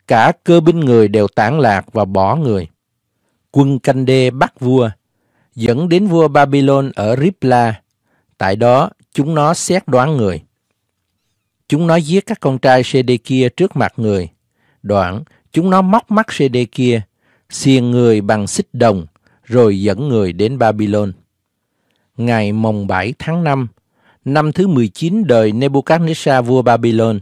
Cả cơ binh người đều tản lạc và bỏ người. Quân canh đê bắt vua dẫn đến vua Babylon ở Ripla. Tại đó, chúng nó xét đoán người. Chúng nó giết các con trai Sê-đê-kia trước mặt người. Đoạn, chúng nó móc mắt Sê-đê-kia, xiên người bằng xích đồng, rồi dẫn người đến Babylon. Ngày mồng 7 tháng 5, năm thứ 19 đời Nebuchadnezzar vua Babylon.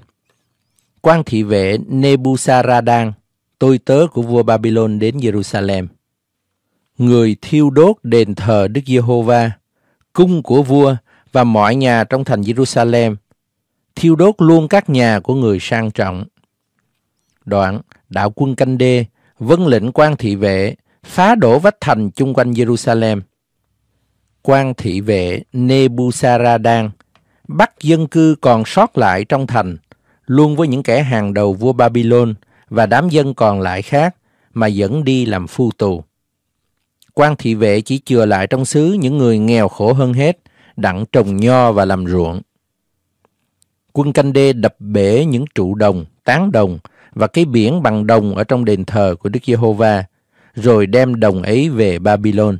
Quan thị vệ Nebuzaradan, tôi tớ của vua Babylon đến Jerusalem người thiêu đốt đền thờ Đức Giê-hô-va, cung của vua và mọi nhà trong thành Jerusalem, thiêu đốt luôn các nhà của người sang trọng. Đoạn, đạo quân canh đê, vân lệnh quan thị vệ, phá đổ vách thành chung quanh Jerusalem. Quan thị vệ Nebuzaradan bắt dân cư còn sót lại trong thành, luôn với những kẻ hàng đầu vua Babylon và đám dân còn lại khác mà dẫn đi làm phu tù quan thị vệ chỉ chừa lại trong xứ những người nghèo khổ hơn hết, đặng trồng nho và làm ruộng. Quân canh đê đập bể những trụ đồng, tán đồng và cái biển bằng đồng ở trong đền thờ của Đức Giê-hô-va, rồi đem đồng ấy về Babylon.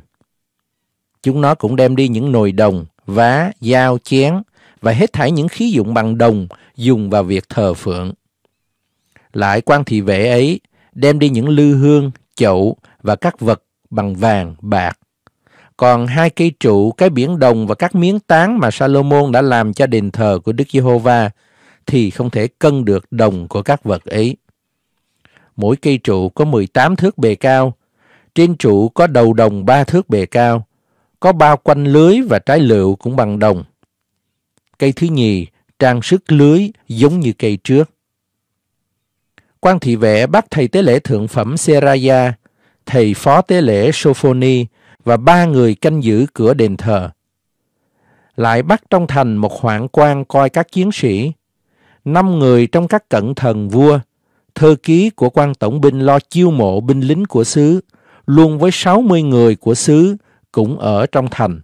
Chúng nó cũng đem đi những nồi đồng, vá, dao, chén và hết thảy những khí dụng bằng đồng dùng vào việc thờ phượng. Lại quan thị vệ ấy đem đi những lư hương, chậu và các vật bằng vàng, bạc. Còn hai cây trụ, cái biển đồng và các miếng tán mà Salomon đã làm cho đền thờ của Đức Giê-hô-va thì không thể cân được đồng của các vật ấy. Mỗi cây trụ có 18 thước bề cao, trên trụ có đầu đồng 3 thước bề cao, có bao quanh lưới và trái lựu cũng bằng đồng. Cây thứ nhì trang sức lưới giống như cây trước. Quan thị vệ bắt thầy tế lễ thượng phẩm Seraya thầy phó tế lễ Sophoni và ba người canh giữ cửa đền thờ. Lại bắt trong thành một hoạn quan coi các chiến sĩ, năm người trong các cận thần vua, thư ký của quan tổng binh lo chiêu mộ binh lính của xứ, luôn với 60 người của xứ cũng ở trong thành.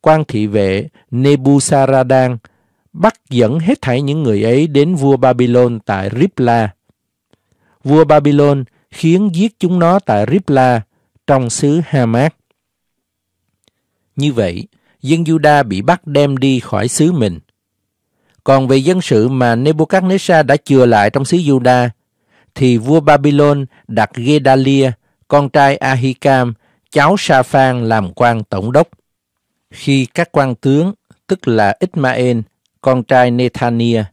Quan thị vệ Nebuzaradan bắt dẫn hết thảy những người ấy đến vua Babylon tại Ripla. Vua Babylon khiến giết chúng nó tại Ripla, trong xứ Hamat. Như vậy, dân Juda bị bắt đem đi khỏi xứ mình. Còn về dân sự mà Nebuchadnezzar đã chừa lại trong xứ Juda, thì vua Babylon đặt Gedalia, con trai Ahikam, cháu Sa-phan làm quan tổng đốc. Khi các quan tướng, tức là Ismael, con trai Nethania,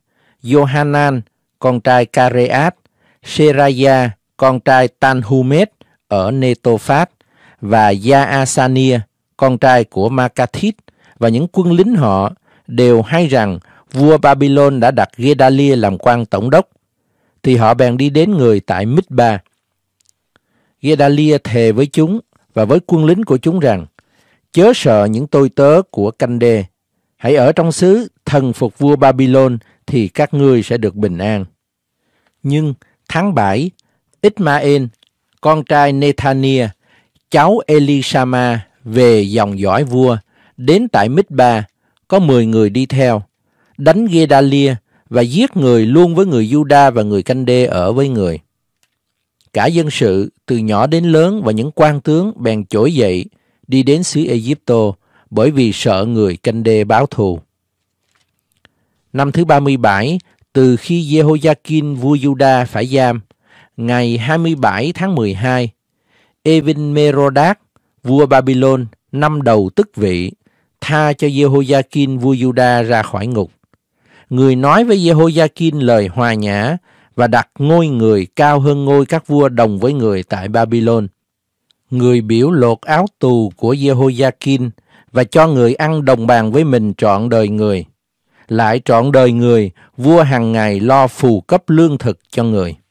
Johanan, con trai Kareat, Seraya, con trai Tanhumet ở Netophat và Yaasania, con trai của Makathit và những quân lính họ đều hay rằng vua Babylon đã đặt Gedalia làm quan tổng đốc, thì họ bèn đi đến người tại Mithba. Gedalia thề với chúng và với quân lính của chúng rằng, chớ sợ những tôi tớ của canh đê, hãy ở trong xứ thần phục vua Babylon thì các ngươi sẽ được bình an. Nhưng tháng 7 Ismael, con trai Nethania, cháu Elishama về dòng dõi vua, đến tại Mít-ba, có 10 người đi theo, đánh Gedalia và giết người luôn với người Juda và người Canh Đê ở với người. Cả dân sự, từ nhỏ đến lớn và những quan tướng bèn trỗi dậy, đi đến xứ Egypto bởi vì sợ người Canh Đê báo thù. Năm thứ 37, từ khi Jehoiakim vua Juda phải giam, ngày 27 tháng 12, Evin Merodach, vua Babylon, năm đầu tức vị, tha cho Jehoiakim vua Juda ra khỏi ngục. Người nói với Jehoiakim lời hòa nhã và đặt ngôi người cao hơn ngôi các vua đồng với người tại Babylon. Người biểu lột áo tù của Jehoiakim và cho người ăn đồng bàn với mình trọn đời người. Lại trọn đời người, vua hàng ngày lo phù cấp lương thực cho người.